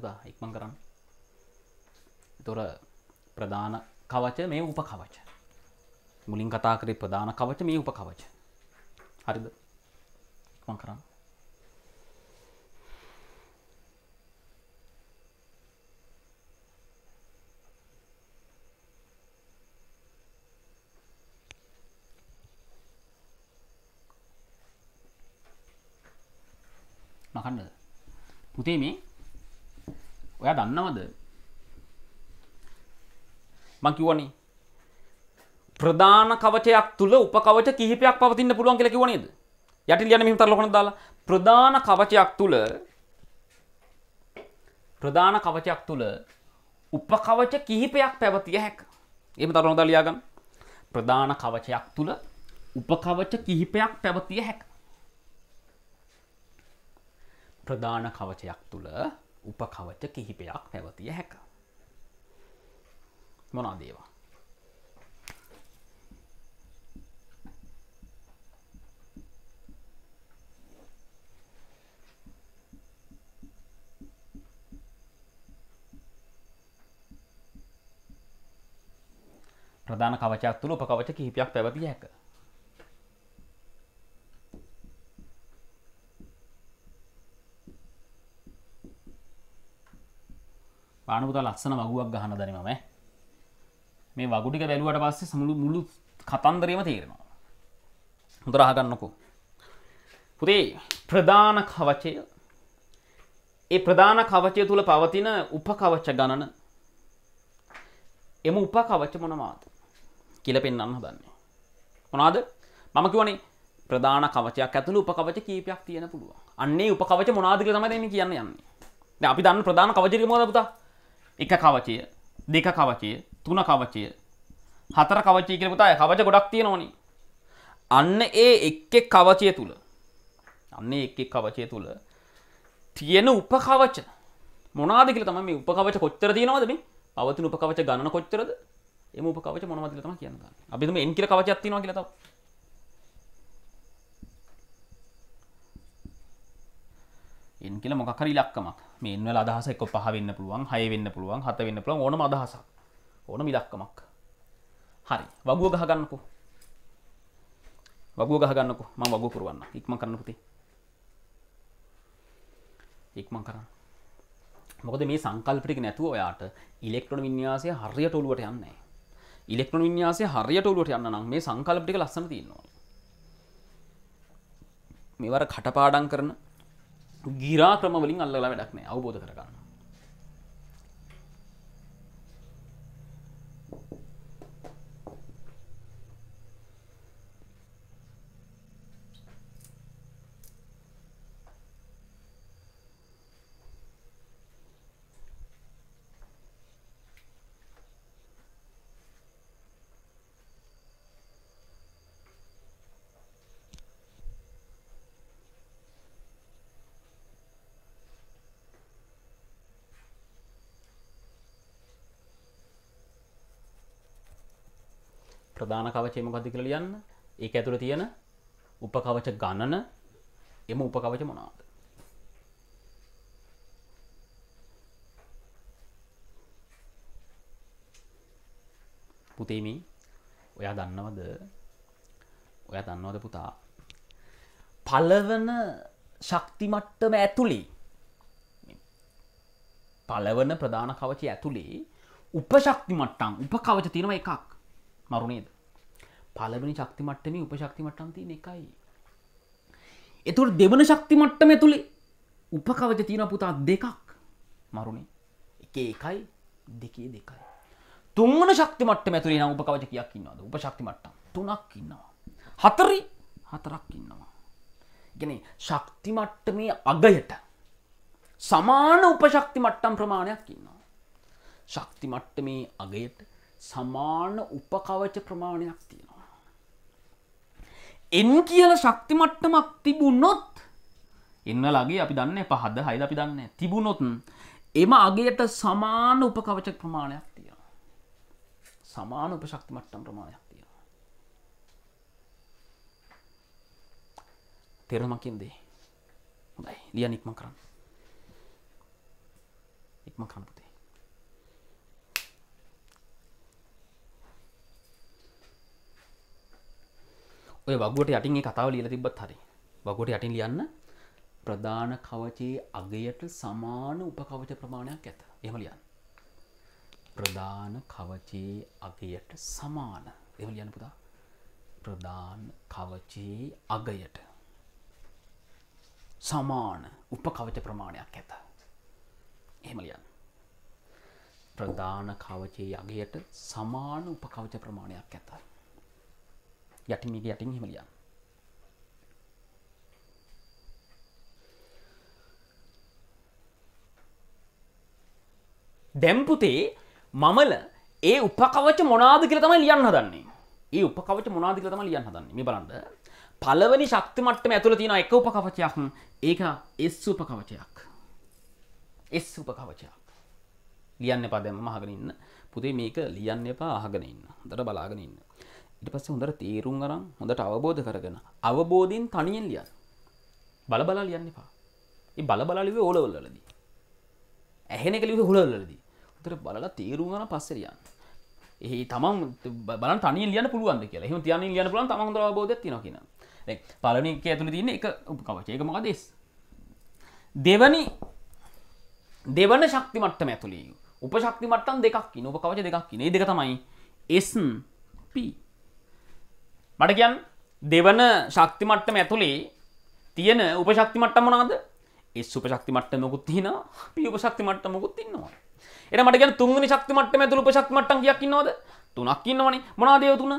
A: කවුදා ඉක්මන් කරන්න තොර ප්‍රධාන කවච මේ උප කවච මුලින් කතා කරේ ප්‍රධාන කවච මේ උප කවච හරිද ඉක්මන් කරන්න මකන්නද පුතේ මේ ඔයා දන්නවද මං කිව්වනේ ප්‍රධාන කවචයක් තුල උපකවච කිහිපයක් පවතින්න පුළුවන් කියලා කිව්ව නේද? යටින් ලියන්න මෙහෙම තරලකන දාලා ප්‍රධාන කවචයක් තුල ප්‍රධාන කවචයක් තුල උපකවච කිහිපයක් පැවතිය හැක. එහෙම තරලකන දාලා ලියාගන්න. ප්‍රධාන කවචයක් තුල උපකවච කිහිපයක් පැවතිය හැක. ප්‍රධාන කවචයක් තුල උපකවච කිහිපයක් පැවතිය හැක මොනාදේවා ප්‍රධාන කවචයක් තුළ උපකවච කිහිපයක් පැවතිය හැක පානපුතා ලස්සන වගුවක් ගහන දනීමම මේ වගුටික බැලුවට පස්සේ සමුළු මුළු කතන්දරීම තේරෙනවා මුදරහගන්නකෝ පුතේ ප්‍රධාන කවචය ඒ ප්‍රධාන කවචය තුළ පවතින උපකවච්ච ගණන එම උපකවච්ච මොනවාද කියල පෙන්න්න හදන්නේ මොනාද මම කිවනේ ප්‍රධාන කවචයක් ඇතුළ උපකවච කීපයක් තියෙන පුළුව අන්නේ උපකවච මොනාදක තමයි මේ කියන්න යන්නේ අපි දන්න ප්‍රධාන කවචරි මොදපුතා එක කවචය දෙක කවචය තුන කවචය හතර කවචය කියල පුතාය කවච ගොඩක් තියෙනවනි අන්න ඒ එක්කෙක් කවචය තුළ අන්න එක්ෙක් කවචය තුළ තියෙන උපකවච මොනාදකල තම මේ උපකවච කොච්චර තියෙනවද මේ පවතින උපකවච ගණන කොච්චරද එම උපකවච මොනවදල තම කියන්න අපිම එන්කිර කවචත් තියෙනවා කියලතව එන් කියල මොකක් හරි ඉලක්කමක් මේන්වල අදහස එක්ක පහවෙන්න පුළුවන් හය වෙන්න පුළුවන් හත වෙන්න පුළුවන් ඕනම අදහසක් ඕන මිදක්කමක් හරි වගුව ගහගන්නකු වගුව ගහගන්නකු මං වගුව පුරුවන්න ඉක්ම කරනකුති ඉක්මං කරන්න මොකද මේ සංකල්පටික නැතුව ඔයාට ඉලෙක්ට්‍රොන විඤ්‍යාසය හරියට ඔලුවට යන්නේ ඉලෙක්ට්‍රොන විඤ්‍යාසය හරියට ඔලුවට යන්න නම් මේ සංකල්පටික ලස්සන තියෙනවා මෙවර කටපාඩම් කරන ගිරා ක්‍රමවලින් අල්ලලා වැඩක්නේ අවබෝධ කරගන්න ප්‍රධාන කවචය මොකද්ද කියලා ලියන්න. ඒක ඇතුළේ තියෙන උපකවච ගණන එම උපකවච මොනවාද? පුතේමි ඔයා දන්නවද ඔයා දන්නවද පුතා පලවන ශක්තිමට්ටම ඇතුළි පලවන ප්‍රධාන කවචය ඇතුළේ උපශක්ති මට්ටම් උපකවච තියෙනව එකක් මරුණේද පළවෙනි ශක්ති මට්ටම උපශක්ති මට්ටම් තියෙන එකයි. එතුට දෙවන ශක්ති මට්ටම තුළේ උපකවච තියෙන පුතා දෙකක් මරුණේ එක එකයි දෙකේ දෙකයි. තුන්වන ශක්ති මට්ටම ඇතුළේ නම් උපකවච කියක් ඉන්නවාද උපශක්ති මට්ටම් තුනක් ඉන්නවා. හතරි හතරක් ඉන්නවා. ගැන ශක්ති මට්ටමේ අගයට සමාන උපශක්ති මට්ටම් ප්‍රමාණයක් ඉන්නවා. ශක්ති මට්ටමේ අගයට සමාන උපකවච ප්‍රමාණයක් තියෙන. එන් කියල ශක්ති මට්ටමක් තිබුණොත් එන්නලගේ අපි දන්න පහද හයිද අපි දන්න තිබුණොතුන් එම අගේට සමාන උපකවච ප්‍රමාණයක් තිය සමාන උපශක්ති මට්ටම් ප්‍රමාණයක් තිය තෙරමකින්දේ හොඳයි ලිය නික්ම කරන්න ඉක්ම කරන්නපුති ඔය වගුවට යටින් කතාව ලියල තිබත් හරි වගුවට යටින් ලියන්න ප්‍රධාන කවචයේ අගයට සමාන උපකවච ප්‍රමාණයක් ඇත එහම ලියන්න ප්‍රධාන කවචයේ අගයට සමාන එහම ලියන්න පුතා ප්‍රධාන කවචයේ අගයට සමාන උපකවච ප්‍රමාණයක් ඇත එහෙම ලියන්න ප්‍රධාන කවචයේ අගයට සමාන උපකවච ප්‍රමාණයක් ඇතයි යට මේක යටින් එහෙම ලියන්න දැම්පුතේ මමල ඒ උපකවච මොනාද කියලා තමයි ලියන්න හදන්නේ. ඒ උපකවච මොනාද කියලා තමයි ලියන්න හදන්නේ. මේ බලන්න. පළවෙනි ශක්ති මට්ටම ඇතුළේ තියෙන එක උපකවචයක්. ඒක S උපකවචයක්. S උපකවචයක්. ලියන්න එපා දැන් මම අහගෙන ඉන්න. පුතේ මේක ලියන්න එපා අහගෙන ඉන්න. හොඳට බලාගෙන ඉන්න. ඉට පස්සේ හොඳට තේරුම් අරන් හොඳට අවබෝධ කරගෙන අවබෝධීන් තනියෙන් ලියන්න බලබලා ලියන්න එපා ඒ බලබලාලිවේ ඕලවල්ලදී ඇහෙන එක ලිවේ හොලල්ලදී හොතර බලලා තේරුම් අරන් පස්සේ ලියන්න ඒ තමන් බලන් තනියෙන් ලියන්න පුළුවන් කියලා එහෙම තියන්න ලියන්න පුළුවන් තමන් හොඳට අවබෝධයක් තියෙනවා කියන පළවෙනි එක ඇතුළේ තියෙන එක උපකවචය ඒක මොකද ඒස් දෙවනි දෙවන ශක්ති මට්ටම ඇතුළේ උපශක්ති මට්ටම් දෙකක් කියන උපකවච දෙකක් කියන ඒ දෙක තමයි S P මට කියන් දෙවන ශක්තිමට්ටම ඇතුළේ තියෙන උපශක්තිමට්ටම මොනාද එස් උපශක්තිමට්ටමකුත් තියෙනවා අපි උපශක්තිමට්ටමකුත් ඉන්නවා එන මට කියන තුන්වෙනි ශක්තිමට්ටම ඇතුළේ උපශක්තිමට්ටම් කීයක් ඉන්නවද තුනක් ඉන්නවනේ මොනවාද ඒ තුන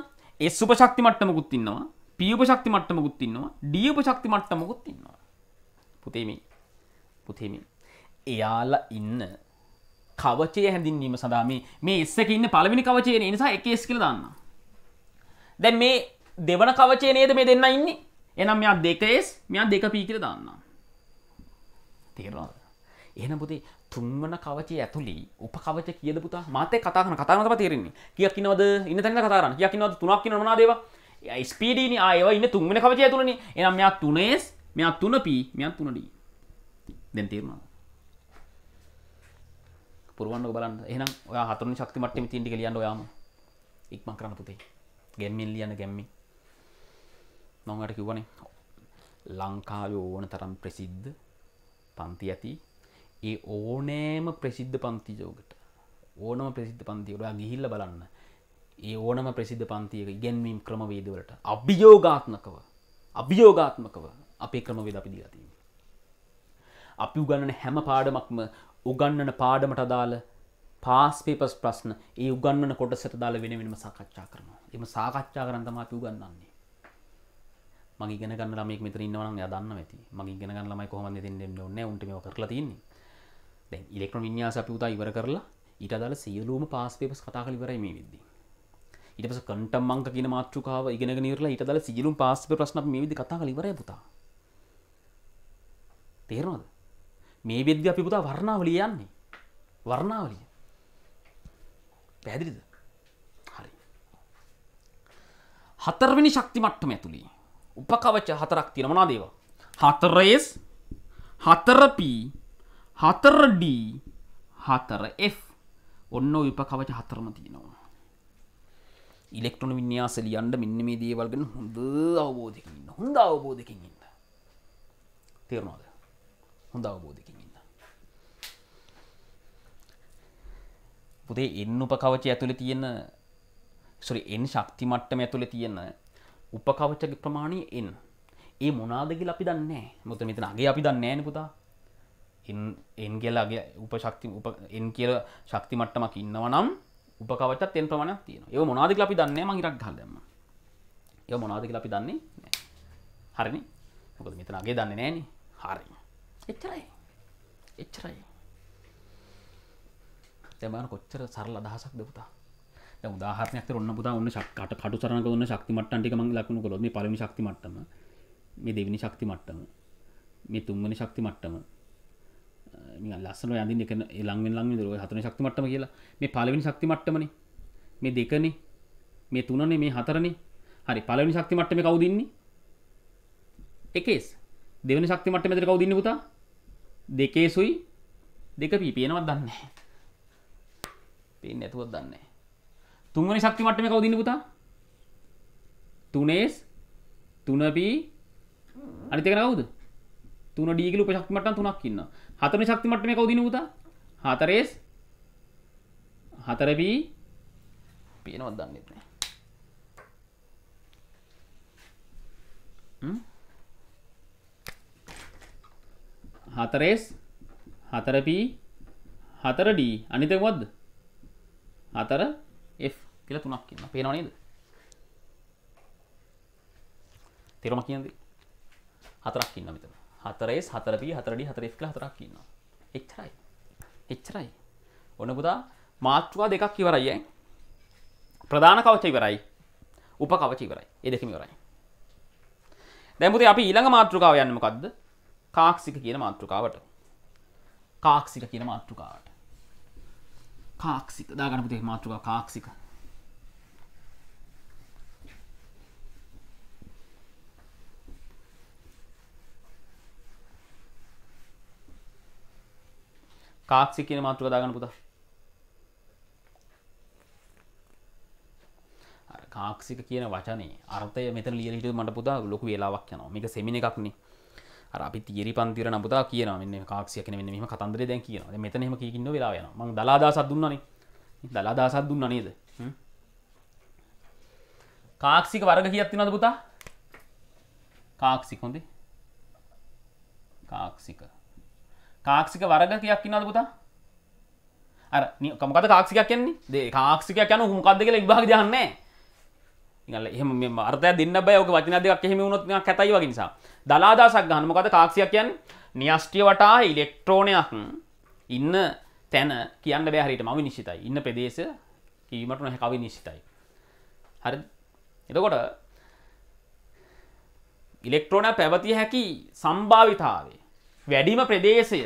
A: එස් උපශක්තිමට්ටමකුත් ඉන්නවා පී උපශක්තිමට්ටමකුත් ඉන්නවා ඩී උපශක්තිමට්ටමකුත් ඉන්නවා පුතේමි පුතේමි එයාලා ඉන්න කවචය හැඳින්වීම සඳහා මේ මේ එස්සක ඉන්න පළවෙනි කවචය නිසා එක එස් කියලා දන්නවා දැන් මේ දෙවන කවචේ නේද මේ දෙන්න ඉන්නේ එනම් මෙයා දෙකේස් මෙයා දෙක පීකිර දන්න තේරවාද එන පුතේ තුන්වන කවචේ ඇතුළි උප කවච කියද පුතා මාතය කතාන කතානතම තේරෙන්නේ කියක් කිනවද ඉන්න තැන කතාරන්න කියක් කිනවද තුනක් කින මනා දේවා ස්පීඩීනි ආයව ඉන්න තුන්වන කවචය ඇතුළනේ එනම් මෙයා තුනේස් මෙයා තුන පී මෙයා තුනඩී දැන් තේරුණාද පුරුවන්න බලන්න එනම් ඔයා හතුරන ශක්ති මට්ටම තින්ටි ලියන්න ඔයාම ඉක්මන් කරන්න පුතේ ගැම්මින් ලියන්න ගැම්මි මංවට කිවනේ ලංකාව ඕන තරම් ප්‍රසිද්ධ පන්ති ඇති ඒ ඕනෑම ප්‍රසිද්ධ පන්තිජෝකට ඕනම ප්‍රසිද්ධ පන්තිවරයා ගිහිල්ල බලන්න ඒ ඕනම ප්‍රසිද්ධ පන්තියක ඉගැන්වීම් ක්‍රමවේදවලට අභියෝගාත්මකව අභියෝගාත්මකව අපේ ක්‍රමවේද අපි දිගතිීම අපි උගන්නන හැම පාඩමක්ම උගන්නන පාඩමට අදාළ පාස්පේපස් ප්‍රශ්න ඒ උගන්නන කොටසට දාල වෙන වෙනම සාකච්ඡා කරනවා එම සාකච්ඡා කරන්තම අපි උගන්නන්නේ මගේ ගෙන ගන්න ළමෙක් මෙතර ඉන්නවනම් එයා දන්නවා ඇති මගේ ගෙන ගන්න ළමයි කොහොමද දෙන්න දෙන්න ඕනේ උන්ට මේක කරලා තියෙන්නේ දැන් ඉලෙක්ට්‍රෝන විඤ්ඤාස අපි උදා ඉවර කරලා ඊට අදාළ සියලුම පාස් පේපර්ස් කතා කරලා ඉවරයි මේ විද්දි ඊට පස්සේ කන්ටම් අංක කියන මාතෘකාව ඉගෙනගෙන ඉවරලා ඊට අදාළ සියලුම පාස් පේපර් ප්‍රශ්න අපි මේ විද්දි කතා කරලා ඉවරයි පුතා තේරෙනවද මේ විද්දි අපි පුතා වර්ණාවලිය යන්නේ වර්ණාවලිය පැහැදිලිද හරි හතරවෙනි ශක්ති මට්ටම ඇතුළේ උපකවච හතරක් තියෙන මොනවාද ඒවා? හතර S හතර P හතර D හතර F ඔන්න ඔය උපකවච හතරම තියෙනවා. ඉලෙක්ට්‍රෝන වින්‍යාස ලියන්න මෙන්න මේ දේවල් ගැන හොඳ අවබෝධයකින් ඉන්න. හොඳ අවබෝධයකින් ඉන්න. තේරුණාද? හොඳ අවබෝධයකින් ඉන්න. පුතේ එන් උපකවචය ඇතුලේ තියෙන සොරි එන් ශක්ති මට්ටම ඇතුලේ තියෙන උපකවචක ප්‍රමාණය එන් ඒ මොනාදගල් අපි දන්නේ මොත මෙතන අගේ අපි දන්නේන පුතා එන් කියලාගේ උපශක්ති එන් කියල ශක්ති මට්ටමක් ඉන්නව නම් උපකවචත් එන් ප්‍රමණ තියන ඒ මොනාදක අපි දන්නේ මහිරක් හල්දම ඒ මොනාදක අපි දන්නේ හරිනි මොකද මෙතන අගේ දන්න නෑන හරි එච්චරයි එච්චරයි තැබන කොච්චර සරල අදහසක් දෙපුතා උදාහරනයක් ඔන්න පුතා ඔන්න ශක්කට කටු සරන ඔන්න ශක්තිමට්ටන්ටි මං ලකුණු කොළොත් මේ පලමි ශක්ති මට්ටම මේ දෙවිනි ශක්ති මට්ටම මේ තුන්වනි ශක්ති මට්ටම ලස්සන යදි එක ලංෙන් ලං දරුව හතන ශක්ති මට්ටම කියලා මේ පලවෙනි ශක්ති මට්ටමන මේ දෙකන මේ තුනනේ මේ හතරන හරි පලවනි ශක්ති මට්ටම කවදන්නේ එකේස් දෙවනි ශක්ති මට්ටම දෙක කවදන්න පුතා දෙකේසුයි දෙක පී පේනවත් දන්නේ පේ නැතුවත් දන්නේ තුන්වනි ශක්ති මට්ටමේ කවුද ඉන්නේ පුතා? 3S 3P අනිත් එක කවුද? 3D කියලා උප ශක්ති මට්ටම් තුනක් ඉන්නවා. හතරවෙනි ශක්ති මට්ටමේ කවුද ඉන්නේ පුතා? 4S 4P පේනවද දන්නේ නැහැ. හ්ම් 4S 4P 4D අනිත් එක මොකද්ද? 4 F කියල තුනක් කියන්න පේනවා නේද තෙරම කියද හතරක් ඉන්න මෙතන හතරේ හතරපී හතරඩි හතර F හතරක් කියන්න එච්චරයි එච්චරයි ඔන්න පුදා මාත්‍රවා දෙකක් ඉවරයි ප්‍රධාන කවච ඉවරයි උප කවච ඉවරයි ඒ දෙකම ඉවරයි දැමුති අපි ඊළඟ මාතෘකාව යන්නමකක්ද කාක්සික කියන මාතෘකාවට කාක්සික කියන මාතෘකාවට කාක්සික දාගනපුතේ මාතෘකා කාක්සික කාක්සික කියන මාතෘකා දාගන්න පුතා අර කාක්සික කියන වචනේ අර්ථය මෙතන ලියලා හිටියොත් මට පුතා ලොකු වෙලාවක් යනවා මේක සෙමින එකක්නේ අපි තීරි පන්තිර නපුතා කියන මෙන්න කාක්සිය කන මෙම කතන්දර දැන් කියන මෙතනෙම කියකින්න වෙලායන මං දලාදාසත් දුන්නන දලාදාසත් දුන්න නේද කාක්සික වර්ග කියත්ති නද පුතා කාක්සික හොඳ කාක්සික කාක්සික වර්ග කියයක් නද පුතා අර කමකත කාක්සිකයක් කියන්නේ දේ කාක්සිකයක් යන හුමකක්ද කියලා විභාග දයන්නේ එහම අර්ථය දෙන්න බයෝක වචන දෙයක් එහෙම වුණොත් කැතයි වගනිසා දලාදසක් ගන්න මොකද කාක්ෂයක් කියන් නිියස්ටිය වටා ඉලෙක්ට්‍රෝනයක් ඉන්න තැන කියන්න බැහරිට මම නිශ්ිතයි ඉන්න පෙදේශ කීමට නොහැකවි නිශ්ිතයි හරි එතකොට ඉලෙක්ට්‍රෝන පැවතිය හැකි සම්භාවිතාවේ වැඩිම ප්‍රදේශය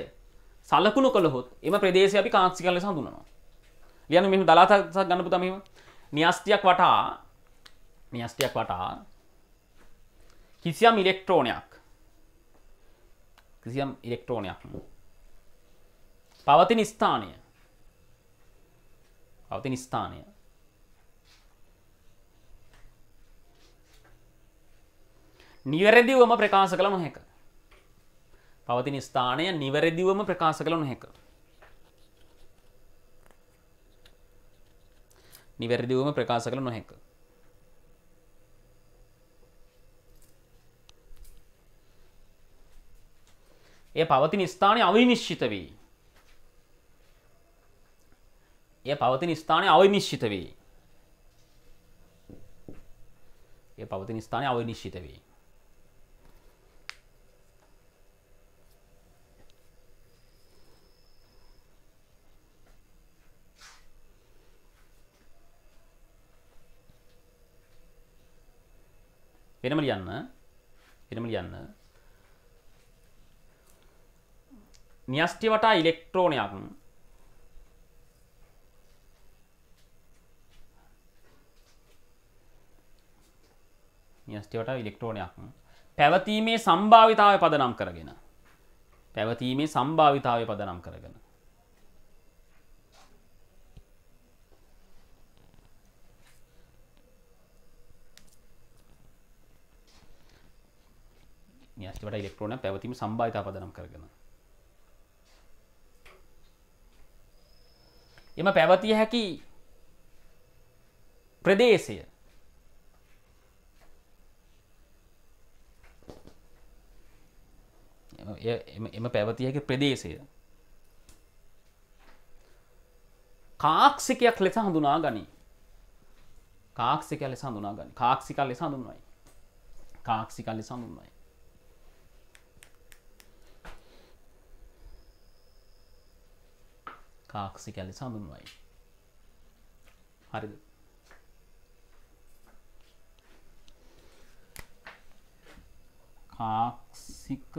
A: සලකුණු කළොත් එම ප්‍රදේශය අපි කාක්සි කල සඳුනවා ලියන මෙම දලාතක් ගන්න පුතමීම නිියස්තියක් වටා මේ අස්තියක් වටා කිසියම් ඉලෙක්ට්‍රෝනයක් කිසියම් ඉලෙක්ට්‍රෝනයක් පවතින ස්ථානය පවතින ස්ථානය නිවැරදිවම ප්‍රකාශ කළ නොහැක පවතින ස්ථානය නිවැරදිවම ප්‍රකාශ කළ නොහැක නිවැරදිවම ප්‍රකාශ කළ නොහැක එය පවතින ස්ථානය අවිනිශ්චිත වී. එය පවතින ස්ථානය අවිනිශ්චිත වී. එය පවතින ස්ථානය අවිනිශ්චිත වී. වෙනම ලියන්න වෙනම ලියන්න න්‍යෂ්ටි වටා ඉලෙක්ට්‍රෝනයක් න්‍යෂ්ටි වටා ඉලෙක්ට්‍රෝනයක් පැවතීමේ සම්භාවිතාවය පදනම් කරගෙන පැවතීමේ සම්භාවිතාවය පදනම් කරගෙන න්‍යෂ්ටි වටා ඉලෙක්ට්‍රෝනයක් පැවතීමේ සම්භාවිතාව පදනම් කරගෙන එම පැවතිය හැකි ප්‍රදේශය එම පැවතියක ප්‍රදේශය කාක්සිකයක් ලෙස හඳුනා ගනී කාක්සික ලෙස හඳුනා ගනි කාක්සිකල් ලෙස හඳුන්වයි කාක්සිකල් ලෙස හඳුන්වයි පාක්ෂික ලෙස හඳුන්වයි. හරිද? පාක්ෂික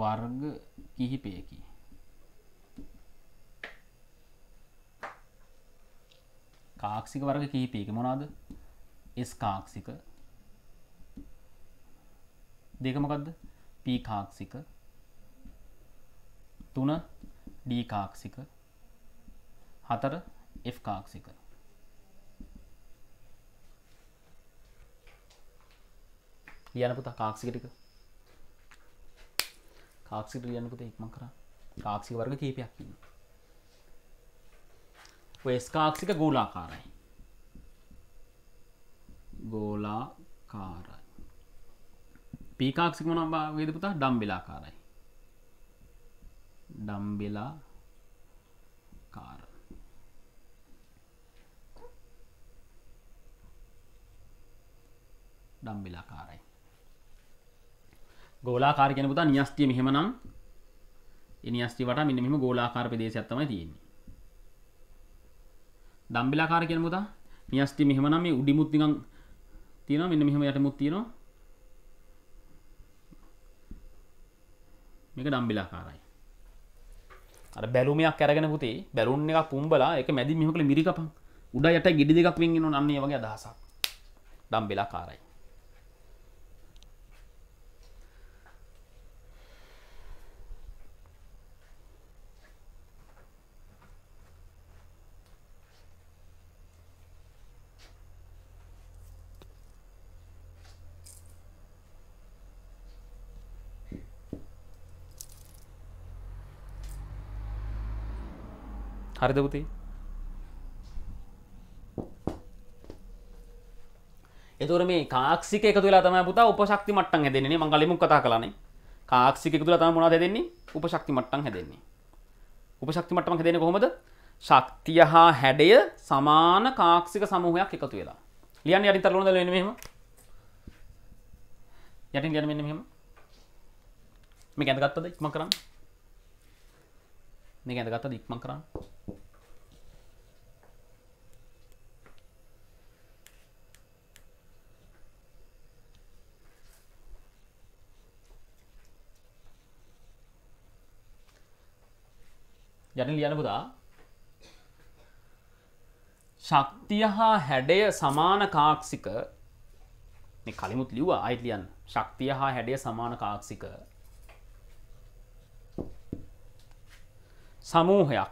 A: වර්ග කිහිපයකි. කාක්ෂික වර්ග කිහිපයක මොනවාද? S කාක්ෂික දෙක මොකද්ද? P කාක්ෂික තුන D කාක්ෂික හතර F කාක්ෂික ලියන්න පුතා කාක්ෂික ටික කාක්ෂික ලියන්න පුතා ඉක්මන් කරා කාක්ෂික වර්ග කීපයක් ඉන්නවා ඔය S කාක්ෂික ගෝලාකාරයි ගෝලාකාරයි P කාක්ෂික මොනවා වේද පුතා ඩම්බෙලාකාරයි ඩම්බෙලා කාර ඩම්බෙලා කාරයි ගෝලාකාර කියන පුතා නියස්තිය මෙහෙමනම් ඒ නියස්තිය වටා මෙන්න මෙහෙම ගෝලාකාර ප්‍රදේශයක් තමයි තියෙන්නේ. දම්බිලාකාර කියන පුතා නියස්තිය මෙහෙමනම් මේ උඩිමුත් නිකන් තියෙනවා මෙන්න මෙහෙම යටමුත් තියෙනවා. මේක දම්බිලාකාරයි. අර බැලුමයක් අරගෙන පුතේ බැලුන් එක පුම්බලා එක මැදි මිහකල මිරිකපන් උඩ යට ගිඩි දෙකක් වෙන්ගෙන අන්නේ වගේ අදහසක් ඩම්බෙලා කාරයි හරිද පුතේ? එතකොට මේ කාක්ෂික එකතු වෙලා තමයි පුතා උපශක්ති මට්ටම් හැදෙන්නේ නේ මම කලින්ම කතා කළානේ. කාක්ෂික එකතු වෙලා තමයි මොනවද හැදෙන්නේ? උපශක්ති මට්ටම් හැදෙන්නේ. උපශක්ති මට්ටමක් හැදෙන්නේ කොහොමද? ශක්තිය හා හැඩය සමාන කාක්ෂික සමූහයක් එකතු වෙලා. ලියන්න යටින් තරලුණ දාලා එන්නේ මෙහෙම. යටින් ලියන්න මෙන්න මෙහෙම. මේක ඇඳගත්තද ඉක්මන් කරන්න. මේක ඇඳගත්තද ඉක්මන් කරන්න. යටින් ලියන්න පුතා ශක්තිය හා හැඩය සමාන කාක්ෂික කලිමුත් ලිව්ව අයිත් ලියන්න ශක්තිය හා හැඩය සමාන කාක්ෂික සමූහයක්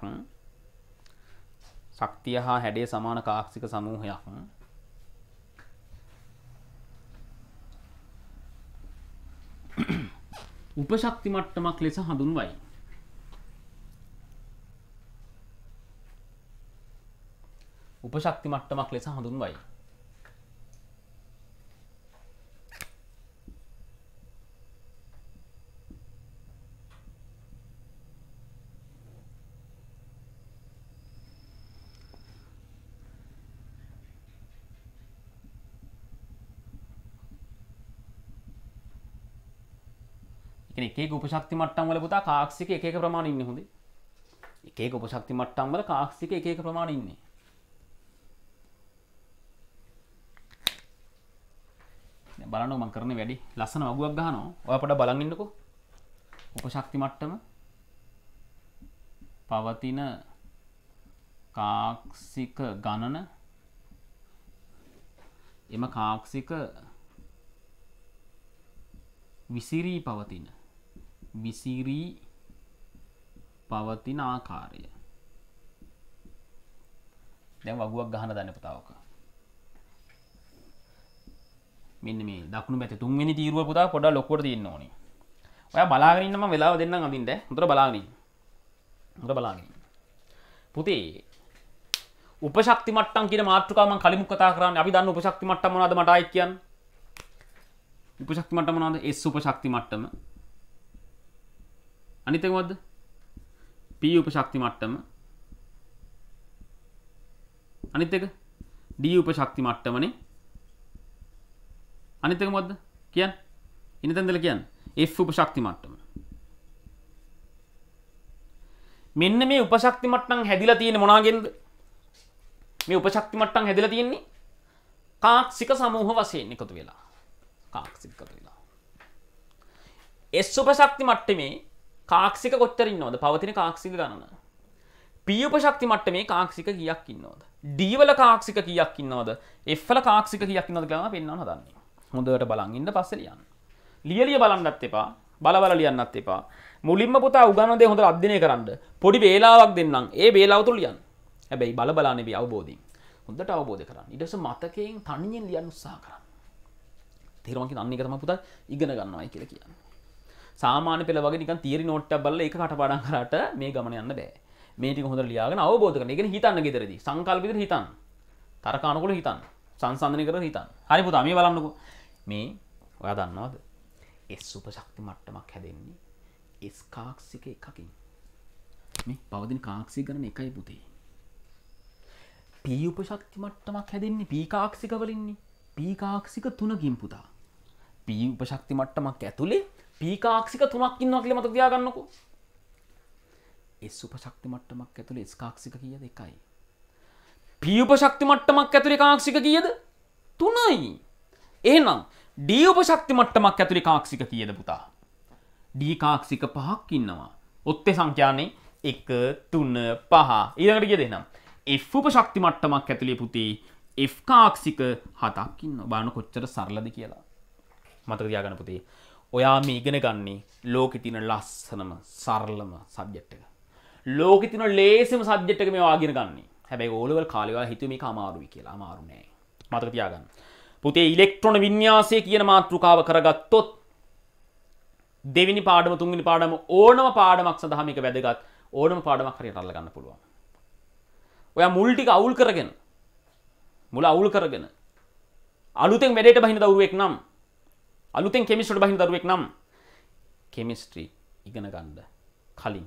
A: ශක්තිය හා හැඩේ සමාන කාක්ෂික සමූහයක් උපශක්ති මට්ටමක් ලෙස හඳුන්වයි උපශක්ති මට්ටමක් ලෙස හඳුන්වයි. එකේ උපශක්ති මට්ටම්වල පුතා කාක්ෂික එක එක ප්‍රමාණය ඉන්නේ හොඳේ. එකේ උපශක්ති මට්ටම්වල කාක්ෂික එක එක ප්‍රමාණය ඉන්නේ. බලන මං කරන වැඩි ලස්සන වගුවක් ගහනෝ ඔය පට බලගන්නකු උපශක්ති මට්ටම පවතින කාක්සික ගණන එම කාක්සික විසිරී පවතින විසිරී පවතින ආකාරය දැන් වගුවක් ගහන දන්න පතාවක මෙන්න මේ දක්ුණු පැති තුන්වෙනි තීරුව පුතා පොඩ ලොකොට තියන්න ඕන ඔය බලාගරන්නම වෙලා දෙන්න අඳින්ට මුතර බලාගී මුර බලාගී පුතේ උපශක්ති මට්ටන් කිය මාතෘකාම කලින් කතා කරන්න අපි දන්න උපශක්ති මට්ටම නද මටයි කියන් උපශක්ති මටම නද එස් උපශක්ති මට්ටම අනිතකවද පී උපශක්ති මට්ටම අනිත් එක ඩී උපශක්ති මට්ටමනේ අනිත් එක මොකද්ද කියන්න ඉන්න තැනදලා කියන්න F උපශක්ති මට්ටම මෙන්න මේ උපශක්ති මට්ටම් හැදිලා තියෙන්නේ මොනාගෙන්ද මේ උපශක්ති මට්ටම් හැදිලා තියෙන්නේ කාක්ෂික සමූහ වශයෙන් එකතු වෙලා කාක්ෂික එකතු වෙලා S උපශක්ති මට්ටමේ කාක්ෂික කොච්චර ඉන්නවද පවතින කාක්ෂික ගණන P උපශක්ති මට්ටමේ කාක්ෂික කීයක් ඉන්නවද D වල කාක්ෂික කීයක් ඉන්නවද F වල කාක්ෂික කීයක් ඉන්නවද කියලා පෙන්වන්න හදන්නේ හොඳට බලන්ඉන්න පස්සෙලියන් ලියලිය බලන්නත් එපා බලබල ලියන්නත් එපා මුලින්ම පුතා උගන්නදේ හොඳ අධ්‍යනය කරන්න පොඩි වේලාවක් දෙන්නම් ඒ වේලාවතු ලියන් හැබැයි බල බලානෙවි අවබෝධී හොඳට අවබෝධ කරන්න ඉඩස මතකයෙන් තනියෙන් ලියන්න උත්සා කරන්න තේරුමකින් අන්නේ කරම පුතා ඉගෙන ගන්නවයි කියලා කියන්නේ සාමාන්‍ය පෙළ වගේ නිකන් තියරි නෝට් එකක් බලලා ඒක කටපාඩම් කරාට මේ ගමන යන්න බෑ මේ ටික හොඳට ලියාගෙන අවබෝධ කරගන්න. ඒ කියන්නේ හිතන්න gederදී සංකල්ප විතර හිතන්න. තරකානුකූල හිතන්න. සංසන්දනය කරලා හිතන්න. හරි පුතා මේ බලන්නකෝ. මේ ඔයා දන්නවද එස් උපශක්ති මට්ටමක් හැදෙන්නේ එස් කාක්සික එකකින් මේ පවදින කාක්සි කරන එකයි පුතේ පී උපශක්ති මට්ටමක් හැදෙන්නේ පීකාක්සික වලින්නේ පීකාක්සික තුනකින් පුතා පී උපශක්ති මට්ටමක් ඇතුළේ පීකාක්සික තුනක් ඉන්නවා කියල මතක දයාගන්නකු එස් උපශක්ති මට්ටමක් ඇතුළේ ස්කාක්සික කියද එකයි පී උපශක්ති මට්ටමක් ඇතුළේ කාක්සික කියද තුනයි ඒනම් ඩියඔප ශක්ති මට්ටමක් ඇතුළි කාක්සික කියද පුතා ඩීකාක්සික පහක් ඉන්නවා ඔත්තේ සංඛ්‍යානේ එක තුන්න පහ ඒකට කිය දෙනම් එ්ප ශක්ති මට්ටමක් ඇතුළි පුතේ එ් කාක්සික හතක් ඉන්න බාන කොච්චර සරලද කියලා මතකදයාගන පුතේ ඔයා මේ ඉගෙන ගන්නේ ලෝකෙතින ලස්සනම සරලම සබ්ජෙට්ටක ලෝකෙතින ලේසිම සබ්ජෙට්ටක මේ වාගෙන ගන්නේ හැබැයි ඕලවල් කාලවා හිතුම කමාරුවයි කියලා මාරුණෑ මතකතියාගන්න පුතේ ඉලෙක්ට්‍රොන විඤ්‍යාසය කියන මාතෘකාව කරගත්තොත් දෙවිනි පාඩම තුන්ගනි පාඩම ඕනම පාඩමක් සඳහමික වැදගත් ඕනම පාඩමක් හරි රල්ලගන්න පුළුවන් ඔය මුල්ටික අවුල් කරගෙන මුල අවුල් කරගෙන අලුතෙන් වැඩට බහින දවරුවෙක් නම් අලුතෙන් කෙමිස්ට බහින දරුවෙක් නම් කෙමිස්ට්‍රී ඉගෙන ගන්ඩ කලින්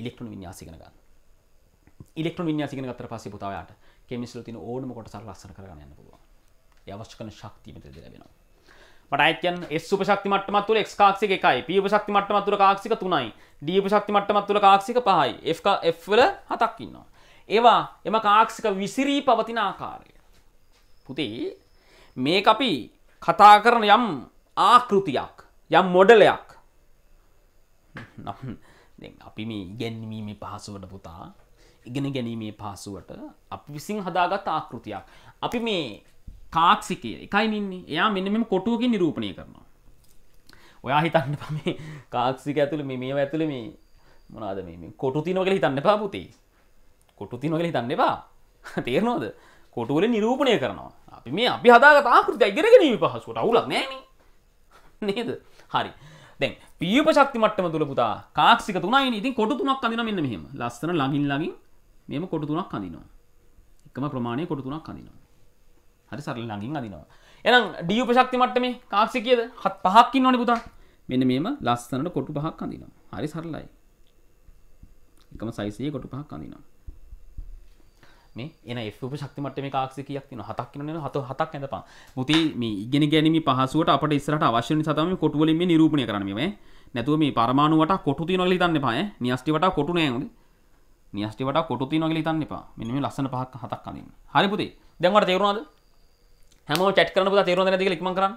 A: ඉලෙක්ට්‍රන් විඤ්‍යාසිගෙන ගන්න ඉලෙක්ට්‍රන් විඤ්‍යාසිගෙන ගතර පස්සේ පුතාවයාට කෙමිස්ල තින ඕනම කොට සර ලස්සන කරගන්න පුළුවන් අවශ්‍ය කන ශක්තිීමට දෙලබෙනවා ටයිකන් සුප ක්තිමටමත් තුළ ක්කාක්සි එකයි පීප ශක්තිමටමත් තුළ කාක්සික තුනයි ඩීප ශක්තිමටමත් තුළ කාක්සික පහයි Fල හතක්කින්නවා. ඒවා එම කාක්සික විසිරී පවතින ආකාරය. පුතේ මේ අපි කතා කරන යම් ආකෘතියක් යම් මොඩලයක් අපි මේ ගැන්වීමේ පහසුවට පුතා ඉගෙන ගැනීමේ පහසුවට අපි විසින් හදාගත් ආකෘතියක් අපි මේ කාක්සිකය එකයිනින්නේ එයා මෙන්න මෙම කොටුවකින් නිරූපණය කරනවා ඔයා හිතන්න පමේ කාක්සික ඇතුළ මේ ඇතුළ මේ මොනාද මේ කොටු තිනොකල හිතන්න පා පුතේ කොටු තිනොකල හිතන්න එපා තේරනෝද කොටුවල නිරූපණය කරනවා අපි මේ අපි හදාගත ආකෘති අයිගරගෙනීම පහසුට අවුලක් නෑන නේද හරි දැන් පියප ශක්තිමටම තුළ පුතා කාක්සික තුනයි ඉතින් කොටු තුනක් අඳන මෙන්න මෙහෙම ලස්සන ලඟින් ලඟින් මෙම කොටු තුනක් අඳනවා එකම ප්‍රමාණය කොටු තුනක් අඳනවා හරි සරල ලඟින් අදිනවා එනම් ඩියු ප්‍රශක්තිමට මේ කාක්ෂි කියද හත් පහක්කින් ඕනි පුතා මෙන්න මේම ලස්සනට කොටු පහක් අඳිනවා හරි සරලයි එකම සයිසයේ කොටු පහක් අඳිනවා මේ එන F ශක්තිමට මේ කාක්ෂි කීයක් තියෙනවා හතක් කිනවනේ හත හතක් ඇඳපන් මුති මේ ඉගෙන ගැනීම පහසුවට අපිට ඉස්සරහට අවශ්‍ය වෙන නිසා තමයි මේ කොටු වලින් මේ නිරූපණය කරන්නේ මේ නැතුව මේ පරමාණු වටා කොටු තියෙනවා කියලා හිතන්න එපා ඈ නියස්ටි වටා කොටු නෑ හොඳේ නියස්ටි වටා කොටු තියෙනවා කියලා හිතන්න එපා මෙන්න මේ ලස්සන පහක් හතක් අඳින්න හරි පුතේ දැන් වට තේරුණාද හැම චට් කරන පුතා තේරුණා නැද්ද කියලා ඉක්මන් කරන්න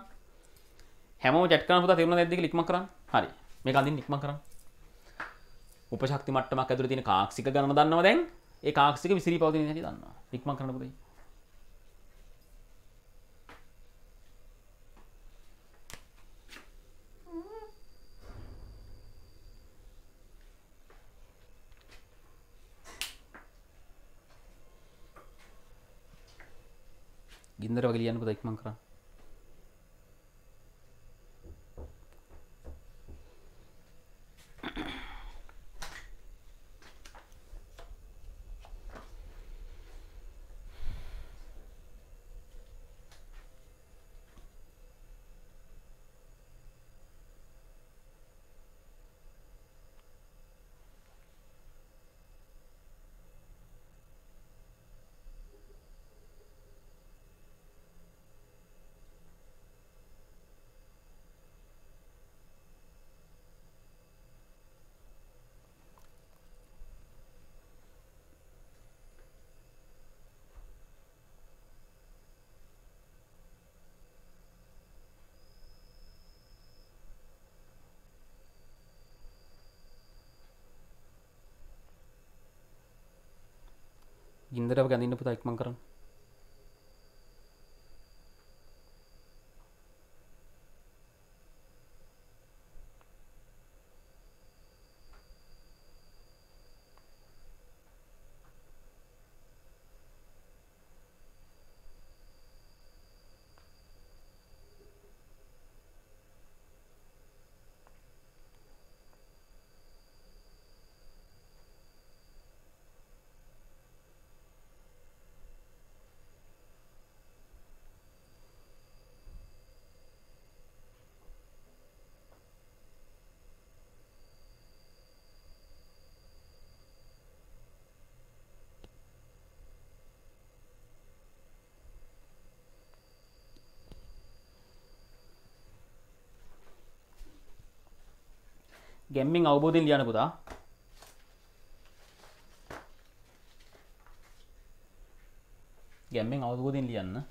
A: හැමෝම චට් කරන පුතා තේරුණා නැද්ද කියලා ඉක්මන් කරන්න හරි මේක අඳින්න ඉක්මන් කරන්න උපශක්ති මට්ටමක් ඇතුළේ තියෙන කාක්ෂික ගණන දන්නවා දැන් ඒ කාක්ෂික විසිරී පවතින හැටි දන්නවා ඉක්මන් කරන්න පුතේ ගින්දර වගේ ලියන්නකො ඉක්මන් කරන්න Iedere vergadering op het Eikmankaran. ගැම්මින් අවබෝධයෙන් ලියන්න පුතා ගැම්මෙන් අවබෝධයෙන් ලියන්න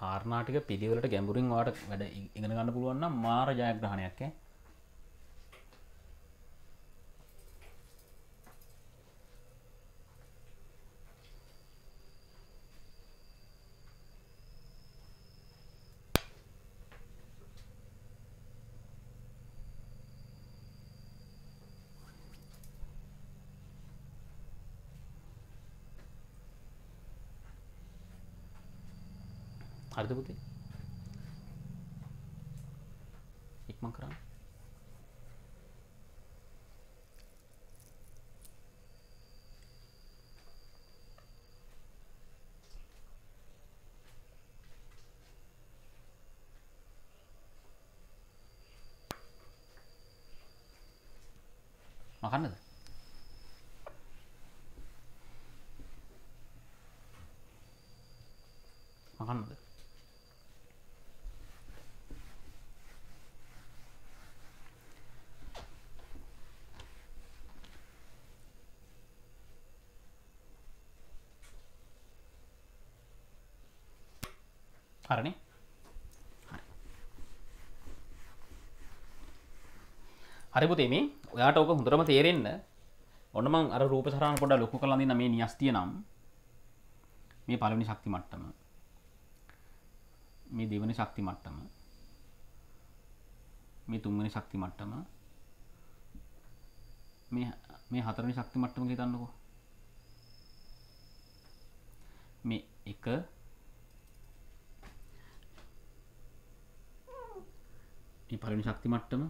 A: කාරණාටික පිළිවෙලට ගැඹුරින් වාට වැඩ ඉගෙන ගන්න පුළුවන් මාර ජයග්‍රහණයක් দেবো তুই හරනේ හරි පුතේ මේ ඔයාට ඕක හොඳටම තේරෙන්න ඔන්න මං අර රූප සරහන පොඩ්ඩක් ලොකු කරලා දින්න මේ නියස්තිය නම් මේ පළවෙනි ශක්ති මට්ටම මේ දෙවෙනි ශක්ති මට්ටම මේ තුන්වෙනි ශක්ති මට්ටම මේ මේ හතරවෙනි ශක්ති මට්ටම කියලා හිතන්නකෝ මේ 1 පලනි ශක්ති මට්ටම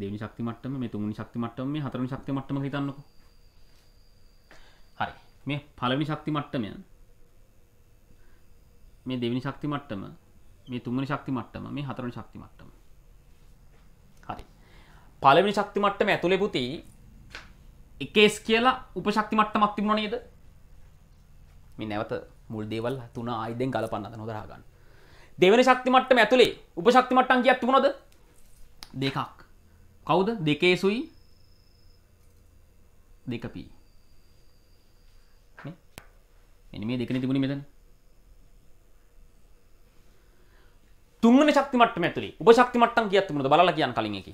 A: දෙවනි ශක්ති මට්ටම මේ තුමුණනි ශක්ති මට්ටම මේ හතරනි ශක්ති මට්ටම හිතන්නක හරි මේ පලනි ශක්ති මට්ටමය මේ දෙවනි ශක්ති මට්ටම මේ තුමනි ශක්ති මට්ටම මේ හතරනි ශක්ති මට්ටම හරි පලවිනි ශක්ති මට්ටම ඇතුළෙ පුති එකේස් කියලා උපශක්ති මට්ටමක් තිබුණ නේද මේ නැවත මුල් දේවල් තුන ආයිදෙන් ගලපන්න හොදරාගන්න දෙවනි ශක්ති මට්ටම ඇතුළේ උපශක්ති මට්ටම් කියක් තිබුණද දෙකක් කවුද දෙකේ සුයි දෙක පී එනි මේ දෙකන තිබුණ මෙතන තුන්න ශක්තිමට මැතුලි උප ශක්තිමට්ටම් කියත්තුමුණ බල කියන් කලින් එක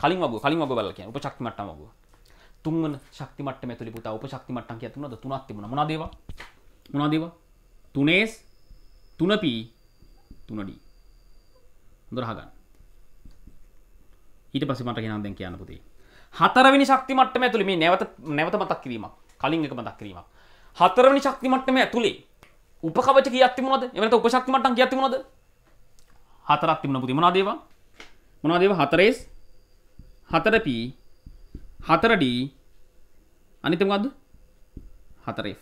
A: කලින් වග කලින් වග බල කිය උප ශක්තිමට වග තුන් ශක්තිමට මැතුලි පුතා උප ශක්තිමට්ටම් කියතුනද තුනත් තිබුණ මොනදේව මොනදේව තුනේස් තුනපී තුනඩී හොඳරහගන්න ඊට පස්සේ මට කෙනා දැන් කියන්න පුතේ හතරවෙනි ශක්ති මට්ටම ඇතුළේ මේ නැවත නැවත මතක් කිරීමක් කලින් එක මතක් කිරීමක් හතරවෙනි ශක්ති මට්ටම ඇතුළේ උපකවච කියක් තිබුණාද එවනත උපශක්ති මට්ටම් කියක් තිබුණාද හතරක් තිබුණා පුතේ මොනවද ඒවා මොනවද ඒවා හතරේස් හතර P හතර D අනිත මොකද්ද හතර F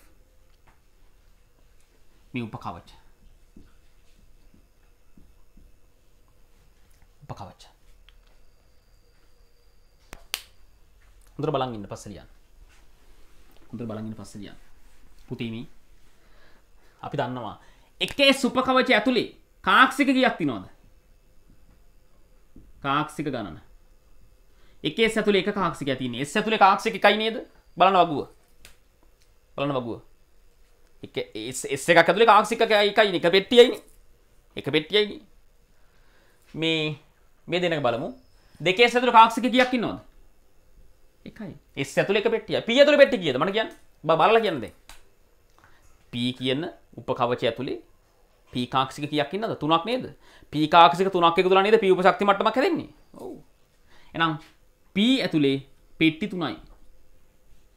A: මේ උපකවච උපකවච හොඳට බලන් ඉන්න පස්සේ ලියන්න. හොඳට බලන් ඉන්න පස්සේ ලියන්න. පුතේමි අපි දන්නවා එකේ සුප කවචය ඇතුලේ කාක්ෂික ගියක් තියනවද? කාක්ෂික ගණන. එකේ ඇතුලේ එක කාක්ෂිකයක් තියෙන්නේ. S ඇතුලේ කාක්ෂික එකයි නේද? බලන්න වගුව. බලන්න වගුව. එක S එකක් ඇතුලේ කාක්ෂික එකයි එක පෙට්ටියයිනේ. එක පෙට්ටියයිනේ. මේ මේ දෙනක බලමු. දෙකේ ඇතුලේ කාක්ෂික ගියක් ඉන්නවද? එකයි එස් ඇතුල එක පෙටිය පිය ඇතුළ පෙට්ටි කියද මන කියන්න බල කියන්නද පී කියන්න උපකවචය ඇතුළේ පීකාක්සික කියක් ඉන්නද තුනක් නේද පීකාක්සික තුනක් එකතු නේද පිය උපශක්ති මටම කරෙන්නේ ඔවු එනම් පී ඇතුළේ පෙට්ටි තුනයි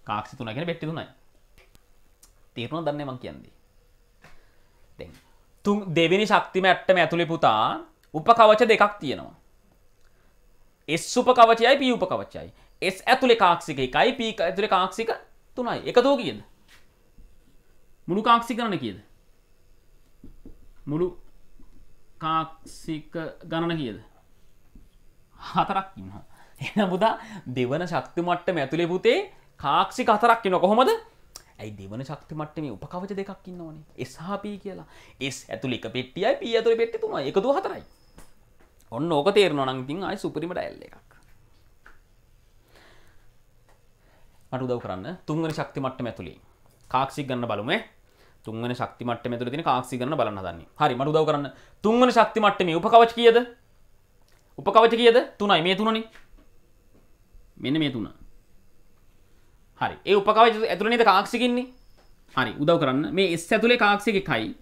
A: කාක්සි තුනගෙන පෙට්ටි තුනයි තේරුණ දන්න මං කියන්නේ තුන් දෙවිනි ශක්තිම ඇට්ටම ඇතුළි පුතා උපකවච දෙකක් තියෙනවා එස් උපකවචයයි පිය උපකවචයි S ඇතුලේ කාක්ෂික එකයි P ඇතුලේ කාක්ෂික තුනයි. එකතෝ කියද? මුළු කාක්ෂික ගණන කියද? මුළු කාක්ෂික ගණන කියද? හතරක් ඉන්නවා. එහෙනම් පුතා දෙවන ශක්ති මට්ටම ඇතුලේ පුතේ කාක්ෂික හතරක් ඉන්නවා. කොහොමද? ඇයි දෙවන ශක්ති මට්ටමේ උපකවච දෙකක් ඉන්නවනේ SHP කියලා. S ඇතුලේ එක පෙට්ටියයි P ඇතුලේ පෙට්ටිය තුනයි. එකතුව හතරයි. ඔන්න ඕක තේරෙනවා නම් ඉතින් ආයි සුපිරිම ඩයල් එකක්. මට උදව් කරන්න තුන්වනි ශක්ති මට්ටම ඇතුළේ කාක්ෂි ගන්න බලමු තුන්වන ශක්ති මට්ටම ඇතුළේ තියෙන කාක්ෂි ගන්න බලන්න හදන්නේ. හරි මට උදව් කරන්න. තුන්වන ශක්ති මට්ටමේ උපකවච කීයද? උපකවච කීයද? 3යි. මේ 3නේ. මෙන්න මේ 3. හරි. ඒ උපකවච ඇතුළේ නේද කාක්ෂික ඉන්නේ? හරි. උදව් කරන්න. මේ S ඇතුළේ කාක්ෂික 1යි.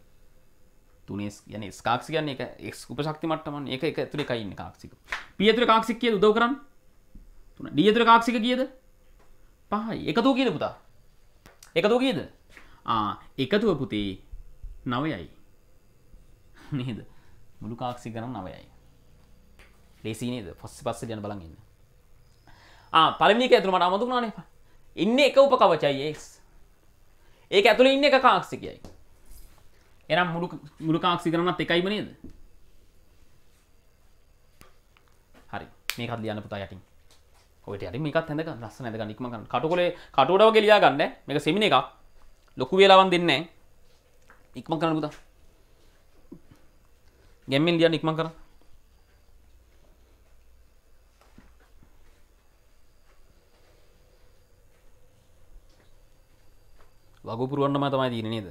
A: 3S කියන්නේ S කාක්ෂික කියන්නේ ඒක X උපශක්ති මට්ටමන. ඒක ඒක ඇතුළේ 1යි ඉන්නේ කාක්ෂික. P ඇතුළේ කාක්ෂික කීයද? උදව් කරන්න. 3. D ඇතුළේ කාක්ෂික කීයද? 3. පහයි එකතුව කියද පුතා එකතුව කියද එකතුව පුතේ නවයයි නේද මුළු කාක්සි කරන නවයයි ලේසිනේද පස්ස පස්ස යන බලගන්න පලමික ඇතුරමට අමතුුණනේ ඉන්න එක උප කවචයි එක් ඒක ඇතුළ ඉන්න එක කාක්සි කියයි එනම් මුළු මුළු කාක්සි කරනත් එකයිම නේද හරි මේකත් ලියන්න පුතා යටින් ඔට අරි එකත් හැඳක ලස්ස නැද නික්ම ගන්න කටකොල කටෝඩව ගෙලියා ගන්න මේක සෙමින එක ලොකු වෙලාවන් දෙන්න ඉක්ම කරන පුතා ගැම්මෙන් දියන්න ඉක්ම කර වගු පුරුවන්නම තමයි දීන නේද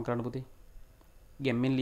A: मकरानुभूति गैम्बिन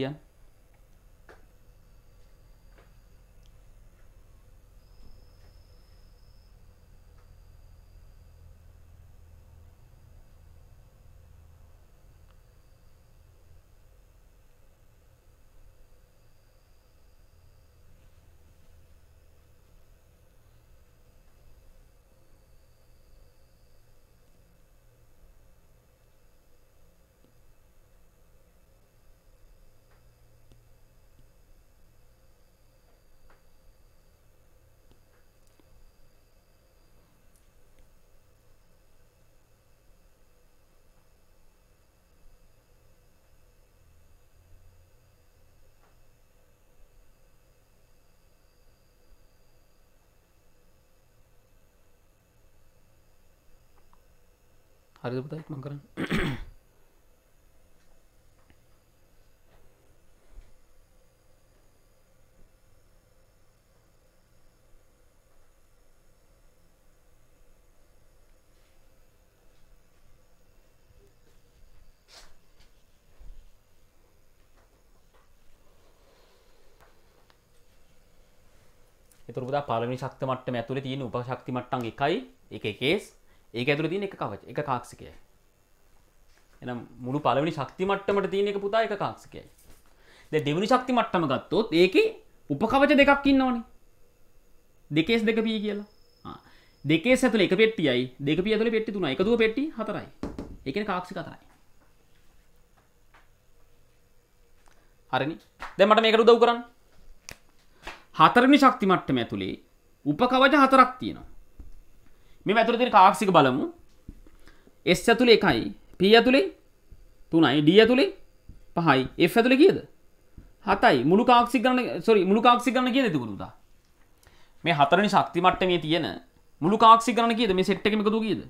A: හරිද පුතා ඉක්මන් කරන්න එතුරපුදා පළමි ශක්ත මට්ටම ඇතුළ තියෙන උපශක්ති මට්ටන් එකයි එක එකේස් ඒක ඇතුළ තියෙන එක කවච එක කාක්සිකයයි එනම් මුළු පළවෙනි ශක්ති මට්ටමට තියෙන එක පුතා එක කාක්සිකයයි දැන් දෙවෙනි ශක්ති මට්ටම ගත්තොත් ඒකේ උපකවච දෙකක් ඉන්නවනේ දෙකේස් දෙක පී කියලා දෙකේස් ඇතුළේ එක පෙට්ටියයි දෙක පිය ඇතුළේ පෙට්ටි තුනයි එකදුව පෙට්ටි හතරයි ඒ කියන්නේ කාක්සික හතරයි හරිනි දැන් මට මේකට උදව් කරන්න හතරවෙනි ශක්ති මට්ටම ඇතුළේ උපකවච හතරක් තියෙනවා මෙ ඇතුර තින කාක්සික බලමු එස් ඇතුළේ එකයි පිය ඇතුළේ තුනයි ඩිය ඇතුළේ පහයි එ ඇතුළ කියද හතයි මුළු කාක්සි කරන සොරි මුළු කාක්සි කරන කියද තිකුණුදා මේ හතරනි ශක්ති මට්ට මේ තියෙන මුළු කාක්සි කරන කියද මේ සෙට්ට එකමකතු කියද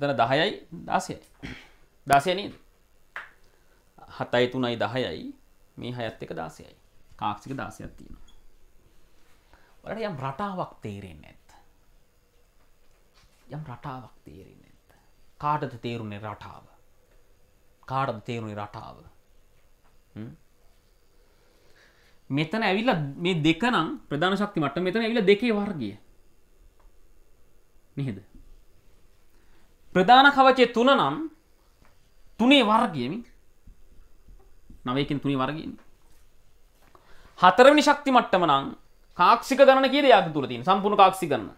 A: එතන දහයයි දාසය දාසය නේද හතයි තුනයි දහයයි මේ හයත් එක දාසයයි කාක්සික දාසයක් තියෙනවා වලට යම් රටාවක් තේරෙන් ඇත් යම් රටාවක් තේරෙන් ඇත කාටද තේරුණේ රටාව කාටද තේරුණේ රටාව මෙතන ඇවිල්ල මේ දෙකනම් ප්‍රධාන ශක්ති මට මෙතන ඇවිල දෙකේ වර්ගිය නහෙද ප්‍රධාන කවචය තුන නම් තුනේ වර්ගයමි නවයකින් තුනි වර්ගින් හතරවනි ශක්ති මට්ටම නම් කාක්ෂික ගණන කිය දෙයක් තුළ තියෙන සම්පූර්ණ කාක්ෂික ගණන.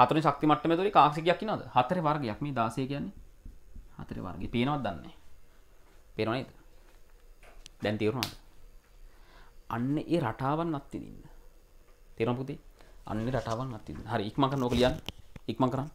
A: හතරේ ශක්ති මට්ටමේ තුලේ කාක්ෂිකයක් ඉනවද? හතරේ වර්ගයක් මේ 16 කියන්නේ. හතරේ වර්ගය පේනවද දන්නේ? පේනව නේද? දැන් තේරුණාද? අන්න ඒ රටාවන් අත්විඳින්න. තේරුණා පුතේ? අන්න රටාවන් අත්විඳින්න. හරි ඉක්මන් කරන්න ඕක ලියන්න. ඉක්මන් කරන්න.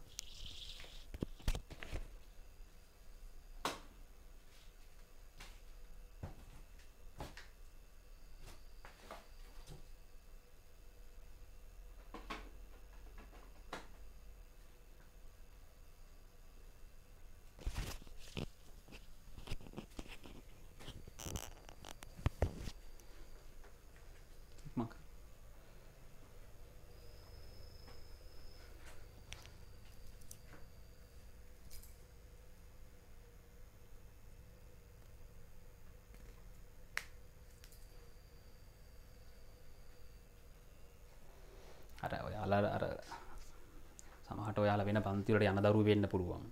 A: පන්තිවට යන දරු වෙන්න පුළුවන්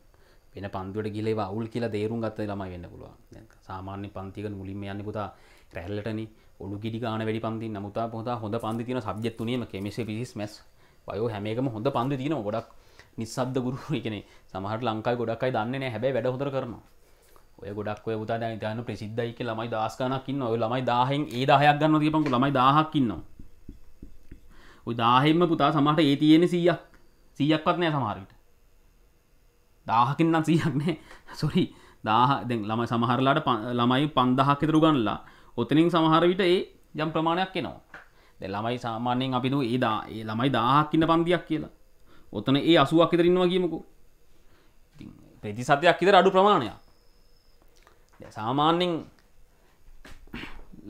A: වෙන පන්දුවට ගිලේ අවුල් කියලා දේරුම් ගත්ත ළමයි වෙන්න පුළුවන් සාමාන්‍ය පන්තික මුලින්ම යන්න පුතා රැල්ලටන ඔලු ගිඩි ගාන වැඩි පන්ති නමුතා පොත හොඳ පන්ති තින සබ්ජත්තුනීම කෙමෙස පිසිස් මැස් වයෝ හැමේකම හොඳ පන්ති තින ගොඩක් නිසබ්ද ගුරු එකන සමහට ලංකායි ගොඩක්යි දන්නන්නේ හැබැ වැඩ හොර කරන ඔය ගොඩක් ඔය පුතා තන ප්‍රසිද්ධයික ළමයි දස්කානකින්න ඔය ළමයි දාහෙන් ඒ දාහයක් ගන්න තියපංකු ළමයි දාහක්කින්නවා උදාහෙම පුතා සමහට ඒ තියෙන සීයක් සීයක්වත් නෑ සමහරට දාහකින්නම් සීයක්නේ සොරි දාහ දෙන් ළම සමහරලාට ළමයි පන්දහක් ඉතුරු ගන්නලා ඔතනින් සමහර විට ඒ යම් ප්‍රමාණයක් එනවා දැන් ළමයි සාමාන්‍යයෙන් අපි දු ඒ දා ඒ ළමයි 1000ක් ඉන්න පන්තියක් කියලා ඔතන ඒ 80ක් විතර ඉන්නවා කියමුකෝ ඉතින් ප්‍රතිශතයක් විතර අඩු ප්‍රමාණයක් දැන් සාමාන්‍යයෙන්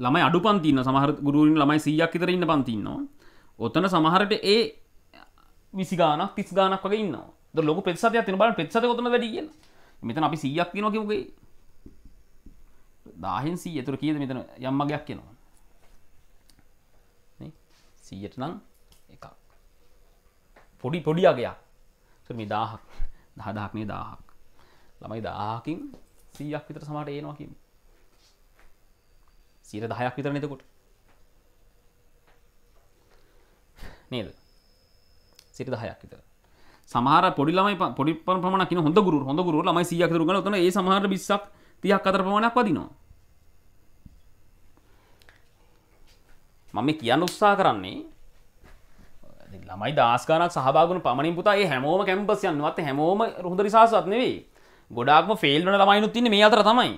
A: ළමයි අඩු පන්ති ඉන්න සමහර ගුරුවරුන් ළමයි 100ක් විතර ඉන්න පන්ති ඉන්නවා ඔතන සමහරට ඒ 20 ගාණක් 30 ගාණක් වගේ ඉන්නවා ලොක පෙත්සාතය තින බල පෙත්සත කොතන වැඩ කියල මෙතන අපි සීයක් තිනකමකේ දාහෙන් සී ඇතුර කියද මෙතන යම්මගයක් කියනවා සීයට නම් එකක් පොඩි පොඩි අගයක් මේ දාහක් දහදාක් මේ දාහක් ළමයි දාහකින් සීයක් විතර සමට ඒනවා කියම සීර දහයක් විතර නතකොට නේද සිරි දහයක් විතර සමහර පොඩි ළමයි පොඩි ප්‍රමාණයක් කියන හොඳ ගුරු හොඳ ගුරු ළමයි 100ක් දරු ගන්න උතන ඒ සමහර 20ක් 30ක් අතර ප්‍රමාණයක් වදිනවා මම කියන්න උත්සා කරන්නේ ළමයි දාස්කානක් සහභාගන පමණින් පුතා ඒ හැමෝම කැම්පස් යන්නවත් හැමෝම රුහුද රිසාසත් නෙවෙයි ගොඩාක්ම ෆෙල් වන ළමයිනුත් ඉන්නේ මේ අතර තමයි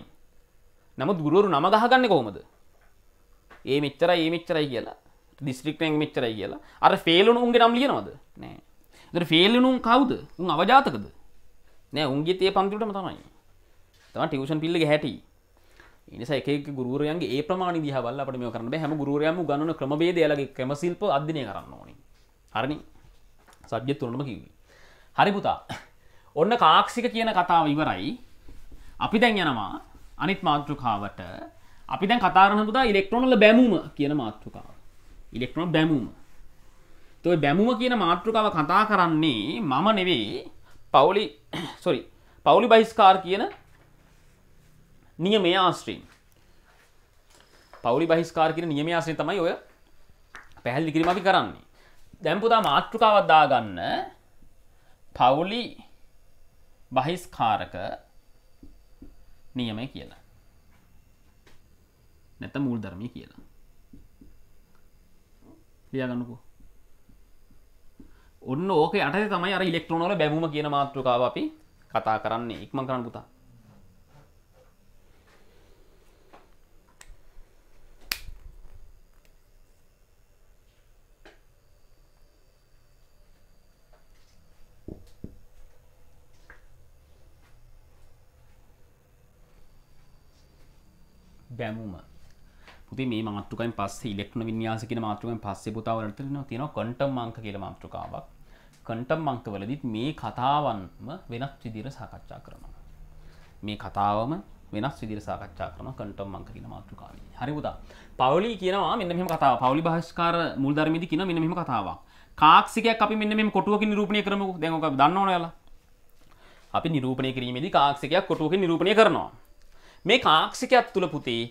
A: නමුත් ගුරුවරු නම ගහගන්නේ කොහොමද ඒ මෙච්චරයි ඒ මෙච්චරයි කියලා දිස්ත්‍රික්ටයෙන් මෙච්චරයි කියලා අර ෆේල් වුණු උන්ගේ නම් ලියනවද නෑ දර ෆේල්ලනුම් කවුද උන් අවජාතකද නෑ උන්ගේ තේ පන්තිටම තමයි තම ටියෂන් පිල්ලි හැටි නිසා එක ගුරුවරයන්ගේ ඒ ප්‍රමාණ දිහ බල අපට මේ කරන්න හැම ගුරුවරයම ගන්න ක්‍රමබේදයාලගේ ක්‍රමසිල්ප අධ්‍යනය කරන්න ඕනි හරණි සබ්ජත් තුරනම කිව්වි හරි පුතා ඔන්න කාක්ෂික කියන කතාව ඉවරයි අපි දැන් යනවා අනිත් මාතෘකාවට අපි දැන් කතාරන පුතා ඉලෙක්ට්‍රොනල බැමූම කියන මාතෘකාව ඉලෙක්ට්‍රොන බැමූම තොයි බැමුම කියන මාතෘකාව කතා කරන්නේ මම නෙවෙයි පවුලි සොරි පවුලි බහිස්කාර් කියන නියමය ආශ්‍රීන් පවුලි බහිස්කාර කියන නියම ආශ්‍රයෙන් තමයි ඔය පැහැදිලි කිරීම අපි කරන්නේ. දැන් පුතා මාතෘකාවක් දාගන්න පවුලි බහිස්කාරක නියමය කියලා. නැත්නම් මූල ධර්මයේ කියලා. ලියා ගන්නකෝ. ඔන්න ඕක අට තමයි අර ඉලෙක්ට්‍රෝනවල බැබුම කියන මාතෘකාව අපි කතා කරන්නේ ඉක්මන් කරන්න පුතා බැමුම පුති මේ මාතෘකෙන් පස්සේ ඉලෙක්ට්‍රෝන වින්‍යාස කියන මාතෘකෙන් පස්සේ පුතා වලට තියෙනවා ක්වොන්ටම් අංක කියලා මාතෘකාවක් කටම් අංකවලදත් මේ කතාවන්ම වෙනත් විදිර සාකච්ඡා කරනවා. මේ කතාවම වෙනස් විදිර සාකච්ඡා කරන කටම් අංක කියන මාතෘකාව හරිබුදා පවලි කියනවා මෙන්න මෙම කතාව පවලි භාෂකාර මුල්ධර්මිදි කියන මෙන්න මෙම කතාවක් කාක්සිකයක් අපි මෙන්න මෙම කොටුවකින් නිරූපණය කරමු දැන් ඔක දන්නවනේ ඔයාලා අපි නිරූපණය කිරීමේදී කාක්සිකයක් කොටුවකින් නිරූපණය කරනවා මේ කාක්සිකයක් තුල පුතේ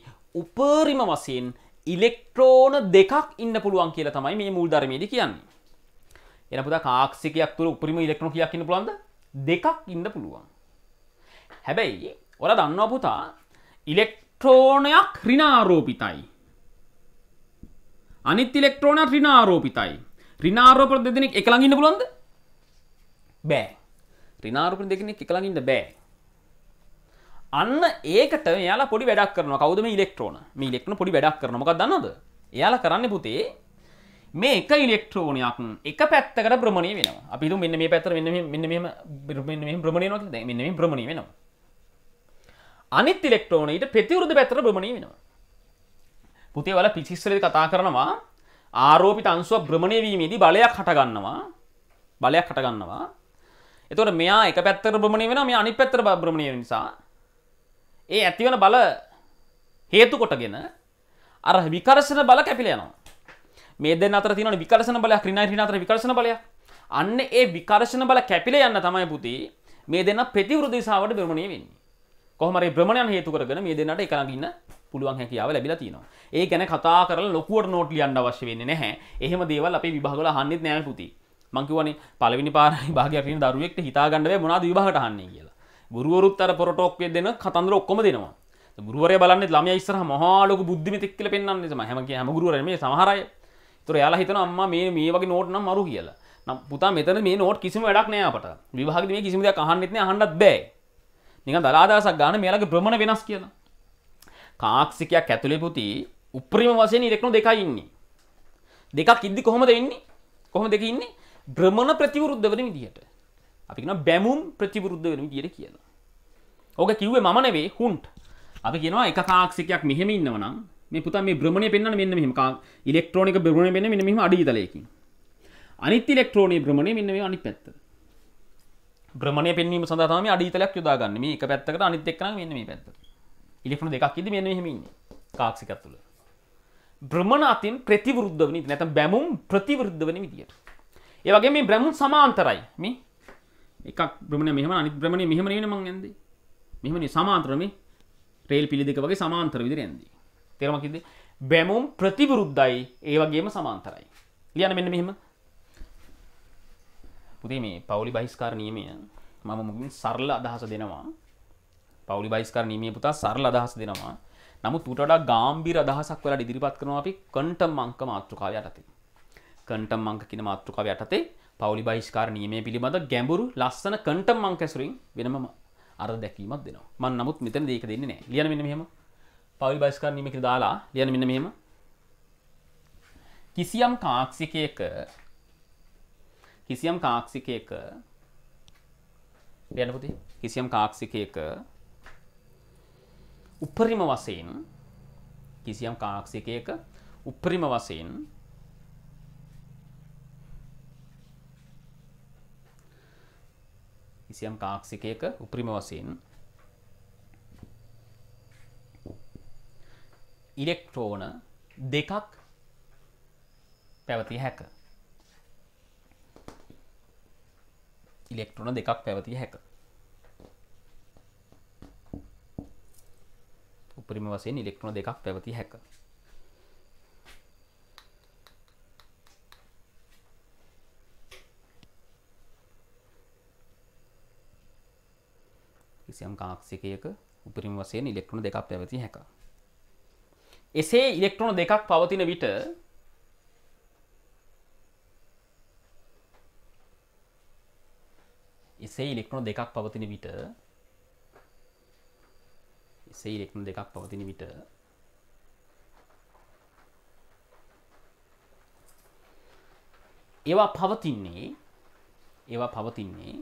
A: උපරිම වශයෙන් ඉලෙක්ට්‍රෝන දෙකක් ඉන්න පුළුවන් කියලා තමයි මේ මුල්ධර්මයේදී කියන්නේ එන පුදා කාක්සිකයක් තුළ උපරිම ඉලෙක්ට්‍රෝන කියක් ඉන්න පුළුවන්ද? දෙකක් ඉන්න පුළුවන්. හැබැයි ඔයාලා දන්නවා පුතා ඉලෙක්ට්‍රෝනයක් ඍණාරෝපිතයි. අනිත් ඉලෙක්ට්‍රෝනයක් ඍණාරෝපිතයි. ඍණාරෝපණ දෙදෙනෙක් එක ළඟ ඉන්න පුළුවන්ද? බෑ. ඍණාරෝපණ දෙකෙනෙක් එක ළඟ ඉන්න බෑ. අන්න ඒකට එයාලා පොඩි වැඩක් කරනවා. කවුද මේ ඉලෙක්ට්‍රෝන? මේ ඉලෙක්ට්‍රෝන පොඩි වැඩක් කරනවා. මොකක්ද දන්නවද? එයාලා කරන්නේ පුතේ මේ එක ඉලෙක්ට්‍රෝනයක් එක පැත්තකට බ්‍රමණය වෙනවා අපිතු මෙන්න මේ පැත්තර මෙන්න මෙන්න මෙම බ්‍රමණයනොත් මෙන්න මේ බ්‍රමණය වෙනවා අනිත් ඉලෙක්ට්‍රෝනයට ප්‍රතිවරුද පැත්තර බ්‍රමණය වෙනවා පුතේ වල පිචිස්සරද කතා කරනවා ආරෝපිත අංශුව බ්‍රමණය වීමේදී බලයක් හටගන්නවා බලයක් හටගන්නවා එතකොට මෙයා එක පැත්තට බ්‍රමණය වෙනවා මේ අනිත් පැත්තට බ්‍රමණය වෙන නිසා ඒ ඇතිවන බල හේතු කොටගෙන අර විකර්ෂණ බල කැපිලා යනවා මේ දෙන්න අතර තියෙන විකර්ෂණ බලයක් ඍණයි ඍණ අතර විකර්ෂණ බලයක් අන්න ඒ විකර්ෂණ බල කැපිලා යන්න තමයි පුතේ මේ දෙන්න ප්‍රතිවිරුද්ධ දිශාවට භ්‍රමණය වෙන්නේ කොහොම හරි භ්‍රමණයන් හේතු කරගෙන මේ දෙන්නට එකළඟ ඉන්න පුළුවන් හැකියාව ලැබිලා තියෙනවා. ඒ ගැන කතා කරලා ලොකුවට නෝට් ලියන්න අවශ්‍ය වෙන්නේ නැහැ. එහෙම දේවල් අපේ විභාග වල අහන්නෙත් නෑ පුතී. මං කිව්වනේ පළවෙනි පාර විභාගයක් තියෙන දරුවෙක්ට හිතා ගන්න බෑ මොනවද විභාගට අහන්නේ කියලා. ගුරුවරුත් අර පොරටෝක් දෙන කතන්දර ඔක්කොම දෙනවා. ගුරුවරයා බලන්නේ ළමයා ඉස්සරහා මහා ලොකු බුද්ධිමතෙක් කියලා පෙන්වන්නේ තමයි. හැම හැම ගුරුවරයන් මේ සමහර අය තුර යාලා හිතන අම්ම මේ මේ වගේ නෝට් නම් මරු කියලා නම් පුතා මෙතන මේ නෝට් කිසිම වැඩක් නෑ අපට විවාහකදී මේ කිසිම දෙයක් අහන්නෙත් නෑ අහන්නත් බෑ නිකන් දලාදාසක් ගන්න මෙයාලගේ භ්‍රමණ වෙනස් කියලා කාක්සිකයක් ඇතුලේ පුතී උපරිම වශයෙන් ඉලෙක්ට්‍රෝන දෙකයි ඉන්නේ දෙකක් ඉද්දි කොහොමද වෙන්නේ කොහොමද දෙක ඉන්නේ භ්‍රමණ ප්‍රතිවිරුද්ධ වෙන විදිහට අපි කියනවා බැමුම් ප්‍රතිවිරුද්ධ වෙන විදිහට කියලා ඕක කිව්වේ මම නෙවෙයි හුන්ට් අපි කියනවා එක කාක්සිකයක් මෙහෙම ඉන්නවනම් මේ පුතා මේ භ්‍රමණය පෙන්වන්නේ මෙන්න මෙහෙම ඉලෙක්ට්‍රෝනික භ්‍රමණය පෙන්වන්නේ මෙන්න මෙහෙම අඩිතලයකින් අනිත් ඉලෙක්ට්‍රෝනීය භ්‍රමණය මෙන්න මේ අනිත් පැත්ත භ්‍රමණය පෙන්වීම සඳහා තමයි අඩිතලයක් යොදාගන්නේ මේ එක පැත්තකට අනිත් එක්ක නම් මෙන්න මේ පැත්ත ඉලෙක්ට්‍රෝන දෙකක් ඉදදී මෙන්න මෙහෙම ඉන්නේ කාක්සිකක් තුල භ්‍රමණ අතින් ප්‍රතිවිරුද්ධ වෙන නැත්නම් බැමුම් ප්‍රතිවිරුද්ධ වෙන විදියට ඒ වගේ මේ බ්‍රහ්ම සමාන්තරයි මේ එකක් බ්‍රහ්මණය මෙහෙම අනිත් බ්‍රහ්මණය මෙහෙම නෙවෙයි මං යන්නේ මෙහෙම නේ සමාන්තර මේ රේල් පිලි දෙක වගේ සමාන්තර විදිහට යන්නේ තෙරමකිද බැමුම් ප්‍රතිවිරුද්ධයි ඒවගේම සමාන්තරයි ලියන මෙන්න මෙහෙම පුදේ මේ පවුලි බහිස්කාර නීමය මම මුගින් සරල අදහස දෙනවා පවුලි බයිස්කාර නීමේ පුතා සරල අදහස් දෙනවා නමුත් උටඩා ගාම්බිර අදහසක් වලට ඉදිරිපත් කරනවා අපි කන්ටම් අංක මාතෘකාව යටතේ කන්ටම් අංක කියන මාතෘකාව යටතේ පවුලි බහිස්කාර නීමේ පිළිබඳ ගැඹුරු ලස්සන කන්ටම් අංක ඇසුරින් වෙනම අර දැකීමක් දෙනවා මම නමුත් මෙතන දෙක දෙන්නේ නැහැ ලියන මෙන්න මෙහෙම පවල් බයිස්කරණීමක දාලා ලියන මෙන්න මෙහෙම කිසියම් කාක්ෂිකයක කිසියම් කාක්ෂිකයක ලියන්න පුතේ කිසියම් කාක්ෂිකයක උපරිම වශයෙන් කිසියම් කාක්ෂිකයක උපරිම වශයෙන් කිසියම් කාක්ෂිකයක උපරිම වශයෙන් ඉලෙක්ට්‍රෝන දෙකක් පැවති හැක ඉලෙක්ට්‍රෝන දෙකක් පැවති හැක උපරිම වසයෙන් ඉලෙක්ට්‍රෝන දෙකක් පැවති හැක කිසියම් කාක්සිකයක උපරිම වසයෙන් ඉලෙක්ට්‍රෝන දෙකක් පැවති හැකා එසේ ඉලෙක්ට්‍රෝන දෙකක් පවතින විට එසේ ඉලෙක්ට්‍රෝන දෙකක් පවතින විට එසේ ඉලෙක්ට්‍රෝන දෙකක් පවතින විට ඒවා පවතින්නේ ඒවා පවතින්නේ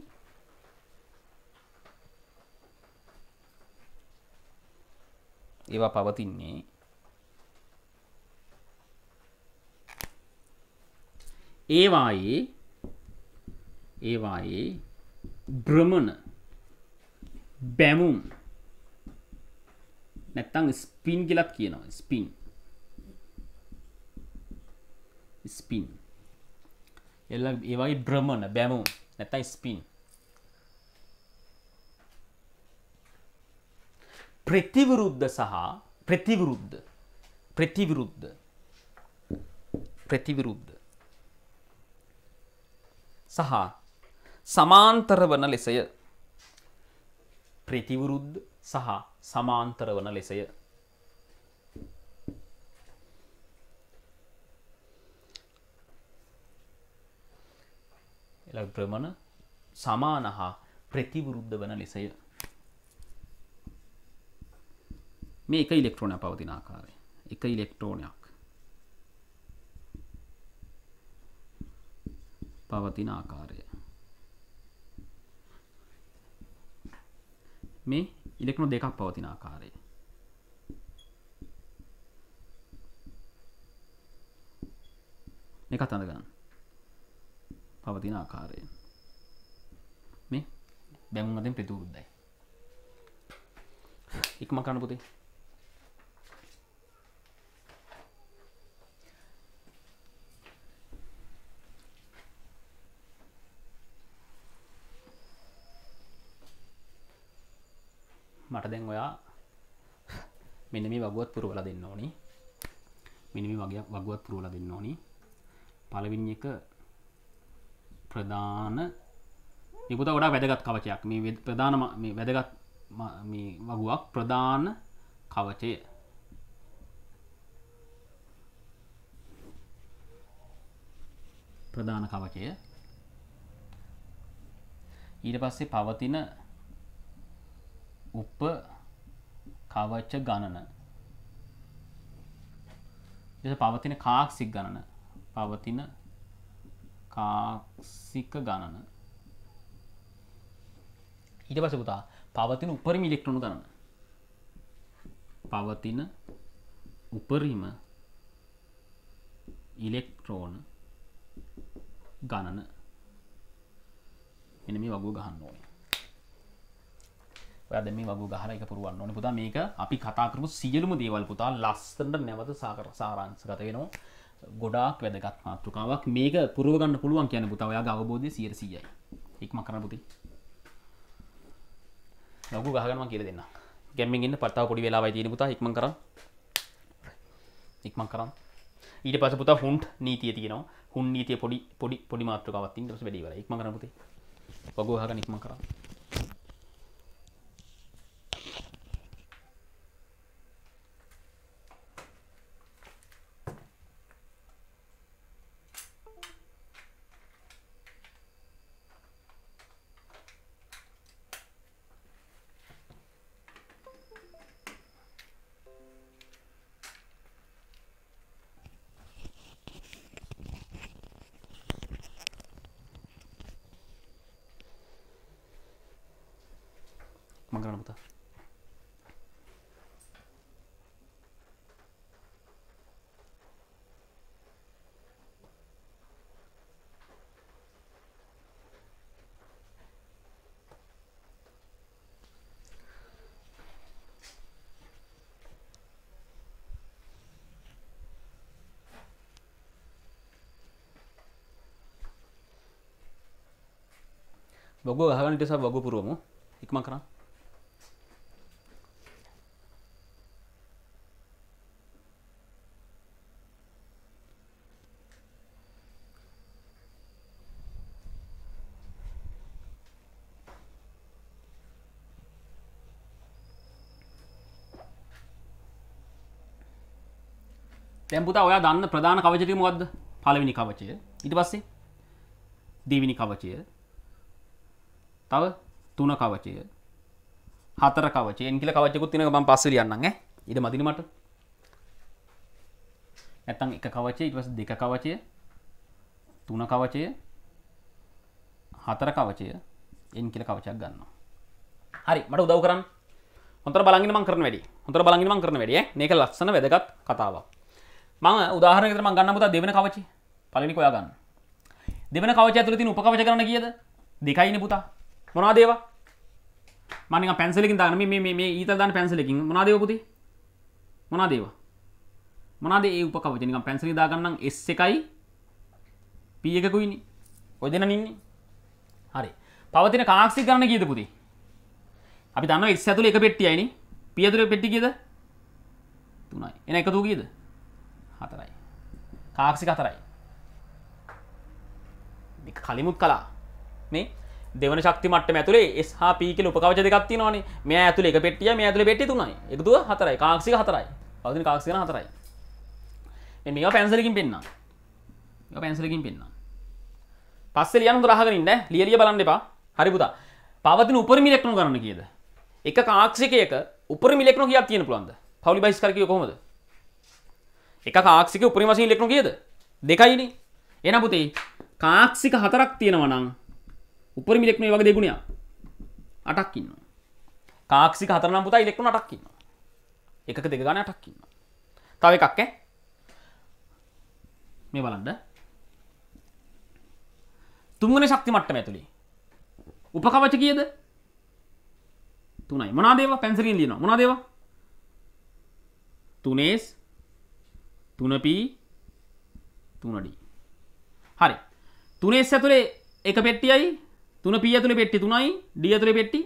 A: ඒවා පවතින්නේ ඒවායේ ඒවායේ බ්‍රමණ බැමුම් නැත්තං ස්පින් කියලත් කියනවා ස්පින් ස්පින් එල්ල ඒවගේ බ්‍රමණ බැමුම් නැතයි ස්පින් ප්‍රතිවිරුද්ධ සහ ප්‍රතිවිරුද්ධ ප්‍රතිවිරුද්ධ ප්‍රතිවිරුද්ධ සහ සමාන්තර වන ලෙසය ප්‍රතිවුරුද්ධ සහ සමාන්තර වන ලෙසය ප්‍රමණ සමාන හා ප්‍රතිවුරුද්ධ වන ලෙසය මේ එක ඉලෙක්ට්‍රෝනය පවතින ආකාරය එක ඉලෙක්ට්‍රෝනයක් පවතින ආකාරය මේ ඉලෙක්ට්‍රෝන දෙකක් පවතින ආකාරය මේක අතන ගන්න පවතින ආකාරය මේ බැමුම් අතරින් ප්‍රතිවිරුද්ධයි ඉක්ම කරන්න පුතේ මට දැන් ඔයා මෙන්න මේ වගුවත් පුරවල දෙන්න ඕනි මිනිමි වගේ වගුවත් පුරවල දෙන්න ඕනි පළවිනි එක ප්‍රධාන නිකුත ගොඩා වැදගත් කවචයක් මේ ප්‍රධාන මේ වැදගත් වගුවක් ප්‍රධාන කවචය ප්‍රධාන කවචය ඊට පස්සේ පවතින උප කවච්ච ගණන එස පවතින කාක්සික් ගණන පවතින කාක්සික ගණන ඊට පස පුතා පවතින උපරිම ඉලෙක්ට්‍රොනු ගණන පවතින උපරිම ඉලෙක්ට්‍රෝන ගණන එනම වගු ගහන්න ඕනේ ඔයද මේ වගේ ගහර එක පුරුවන් ඕන පුතා මේක අපි කතා කරපු සියලුම දේවල් පුතා ලස්සනට නැවත සාකර සාරාංශගත වෙනවා ගොඩාක් වැදගත් මාතෘකාවක් මේක පුරව ගන්න පුළුවන් කියන පුතා ඔයාගේ අවබෝධය 100%යි ඉක්මන් කරන්න පුතේ ලොකු ගහගන්නවා කියලා දෙන්න ගැම්මින් ඉන්න පට්ටාව පොඩි වෙලාවයි තියෙන පුතා ඉක්මන් කරන් ඉක්මන් කරන් ඊට පස්සේ පුතා හුන්ට් නීතිය තියෙනවා හුන් නීතිය පොඩි පොඩි පොඩි මාතෘකාවක් තියෙන ඊට පස්සේ වැඩි ඉවරයි ඉක්මන් කරන් පුතේ වගෝ ගහගන්න ඉක්මන් කරන් වගෝ අහගන්නට සබ වගෝ පුරුවමු ඉක්මන් කරන්න දැන් පුතා ඔයා දන්න ප්‍රධාන කවචය මොකද්ද? පළවෙනි කවචය. ඊට පස්සේ දෙවෙනි කවචය. තව තුන කවචය හතර කවචයෙන් කියල කවචකුත් තින බම් පස්සර යන්නන්න ඉඩ මදිනමට ඇතන් එක කවචේ ඉටවස දෙක කවචය තුන කවචය හතර කවචය එන් කියල කවචක් ගන්න හරි මට උදව කරන්න හොතර බලගිම කරන වැඩි හොතර බලගිම කරන වැඩිය නක ලස්සන වැදගත් කතාව මං උදාහරනතරම ගන්න පුතා දෙවන කවචි පලනි කොයා ගන්න දෙවන කවච ඇතුල තින උපකවච කරන කියද දෙකයින පුතා මොනාදේවා මනික පැන්සලින් දානම මේ ඊත දාන පැන්සලකින් මොනාදයකුති මොනාදේවා මොනාද ඒ උපකවචනික පැන්සලි දාගන්නම් එස් එකයි පිය එකකුයිනි ඔය දෙන නින්නේ හරි පවතින කාක්සි කරන ගීත පුති අපි දන්න එස් ඇතුළ එක පෙට්ටියයිනි පියතුර පෙට්ටි ගීද තුනයි එන එකතු ගීද හතරයි කාක්සි කතරයි කලිමුත් කලා මේ දෙවන ශක්තිමට ඇතුලේ ස්හ පීකල උපකවච දෙකක්ති නවාන මේ ඇතුල එක පෙටිය මේ ඇතුල පෙටි තුනයි එකතුව හතරයි කාක්සික හතරයි පදින කාක්සින හතරයි මේ පැන්සලකින් පෙන්න්න පැන්සලකින් පෙන්න්න පස්සෙ ලියන් දරහකරන්න ලියලිය බලන්න එපා හරිපුතා පවතින උපරමි ලෙක්නු කරන්න කියද එක කාක්ෂිකයක උපරමි ලෙක්නු කියක් තියෙන පුළන්ද පවලි බයිස්කරකය කොමද එක කාක්ෂික උපරිමසිී ලෙක්නු කියද දෙකයිනි එනපුතේ කාක්ෂික හතරක් තියෙනවනං උපරිම ඉලෙක්ට්‍රෝන ඒ වගේ දෙගුණයක් 8ක් ඉන්නවා. කාක්සික 4 නම් පුතා ඉලෙක්ට්‍රෝන 8ක් ඉන්නවා. එකක දෙක ගන්න 8ක් ඉන්නවා. තව එකක් ඈ. මේ බලන්න. තුන්වෙනි ශක්ති මට්ටම ඇතුලේ. උපකවච කීයද? තුනයි. මොනවාද ඒවා? පැන්සලින් ලියනවා. මොනවාද ඒවා? තුනේස් තුනපී තුනඩි හරි තුනේ ඇතුළේ එක පෙට්ටියයි තුන පිය තුළ පෙට්ටි තුනයි ඩිය තුළ පෙට්ටි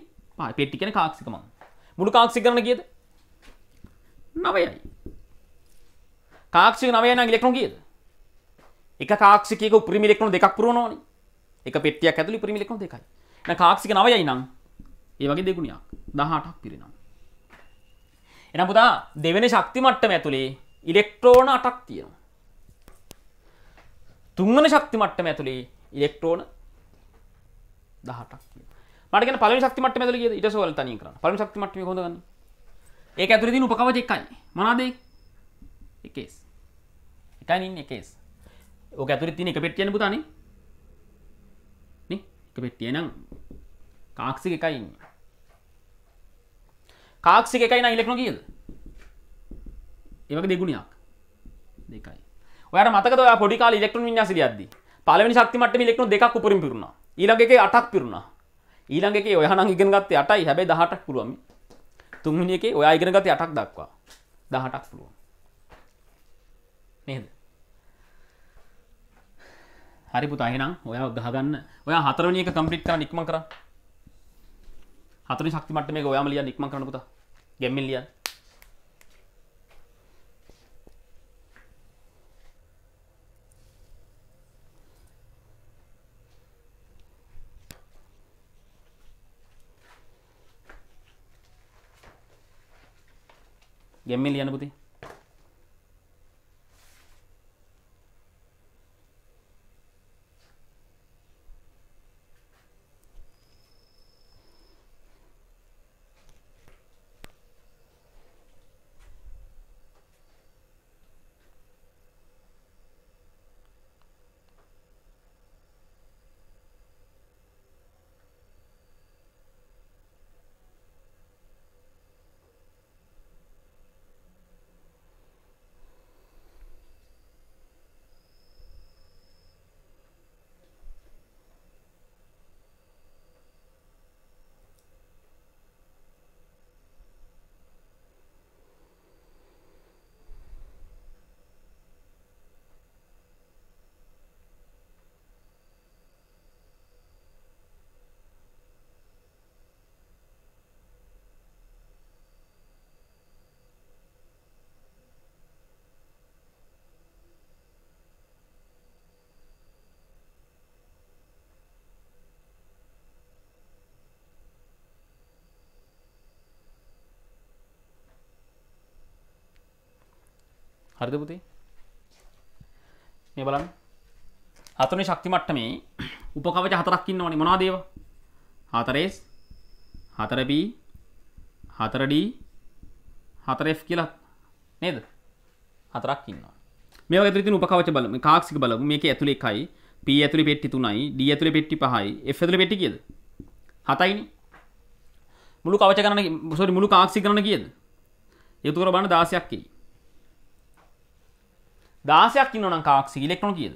A: පෙට්ටි කෙන කාක්සිකම මුළු කාක්සි කරන කියද නවයයි කාක්සි නවයන ඉලෙක්ට්‍රොන් කියද එක කාක්සිකක උපරිම ඉලෙක්ට්‍රොන් දෙකක් පුරවනවන එක පෙට්ටියක් ඇතුළේ උපරිම ඉලෙක්ට්‍රොන් දෙකයි එහෙනම් කාක්සික නවයයි නම් ඒ වගේ දෙගුණයක් 18ක් පිරිනම් එහෙනම් පුතා දෙවෙනි ශක්ති මට්ටම ඇතුළේ ඉලෙක්ට්‍රෝන 8ක් තියෙනවා තුන්වෙනි ශක්ති මට්ටම ඇතුළේ ඉලෙක්ට්‍රෝන දහටක් මටක පල ක්තිමට ල ඉට සොල තන කර පල ක්තිමට හොඳගන්න ඒ ඇතුරදි උපකවච එකයි මනාදේ එකේස් එකනින් එකේස් ඕක ඇතුර තින එක පෙට්ටියන පුතානේ එක පෙට්ටිය නම් කාක්සි එකයි ඉන්න කාක්සි එකයි නම් ඉලෙක්ට්‍රෝන කීයද ඒ වගේ දෙගුණයක් දෙකයි ඔයාලට මතකද ඔයා පොඩි කාලේ ඉලෙක්ට්‍රෝන වින්‍යාසය ලියද්දී පළවෙනි ශක්ති මට්ටමේ ඉලෙක්ට්‍රෝන දෙකක් උඩරින් පිරුණා ඊළඟ එකේ 8ක් පිරුණා. ඊළඟ එකේ ඔයානම් ඉගෙන ගත්තේ 8යි හැබැයි 18ක් පුළුවන්. තුන්වෙනි එකේ ඔයා ඉගෙන ගත්තේ 8ක් දක්වා. 18ක් පුළුවන්. නේද? හරි පුතා එහෙනම් ඔයා ගහගන්න. ඔයා හතරවෙනි එක කම්ප්ලීට් කරන්න ඉක්මන් කරා. හතරවෙනි ශක්ති මට්ටමේක ඔයාම ලියන්න ඉක්මන් කරන්න පුතා. ගැම්මින් ලියන්න. ගැම්මෙල් යන පුතේ හරිද පුතේ මේ බලන්න හතනේ ශක්ති මට්ටමේ උපකවච හතරක් ඉන්නවනේ මොනවද ඒවා 4S 4B 4D 4F කියලා නේද හතරක් ඉන්නවා මේ වගේ ඉතින් උපකවච බලමු කාක්සික බලමු මේකේ ඇතුලේ එකයි P ඇතුලේ පෙට්ටි 3යි D ඇතුලේ පෙට්ටි 5යි F ඇතුලේ පෙට්ටි කීයද 7යිනේ මුළු කවච ගණන සෝරි මුළු කාක්සික ගණන කීයද ඒතු කර බලන්න 16ක් එයි දාසයක් ඉන්නවනම් කාක්සි ඉලෙක්ට්‍රෝන කීයද?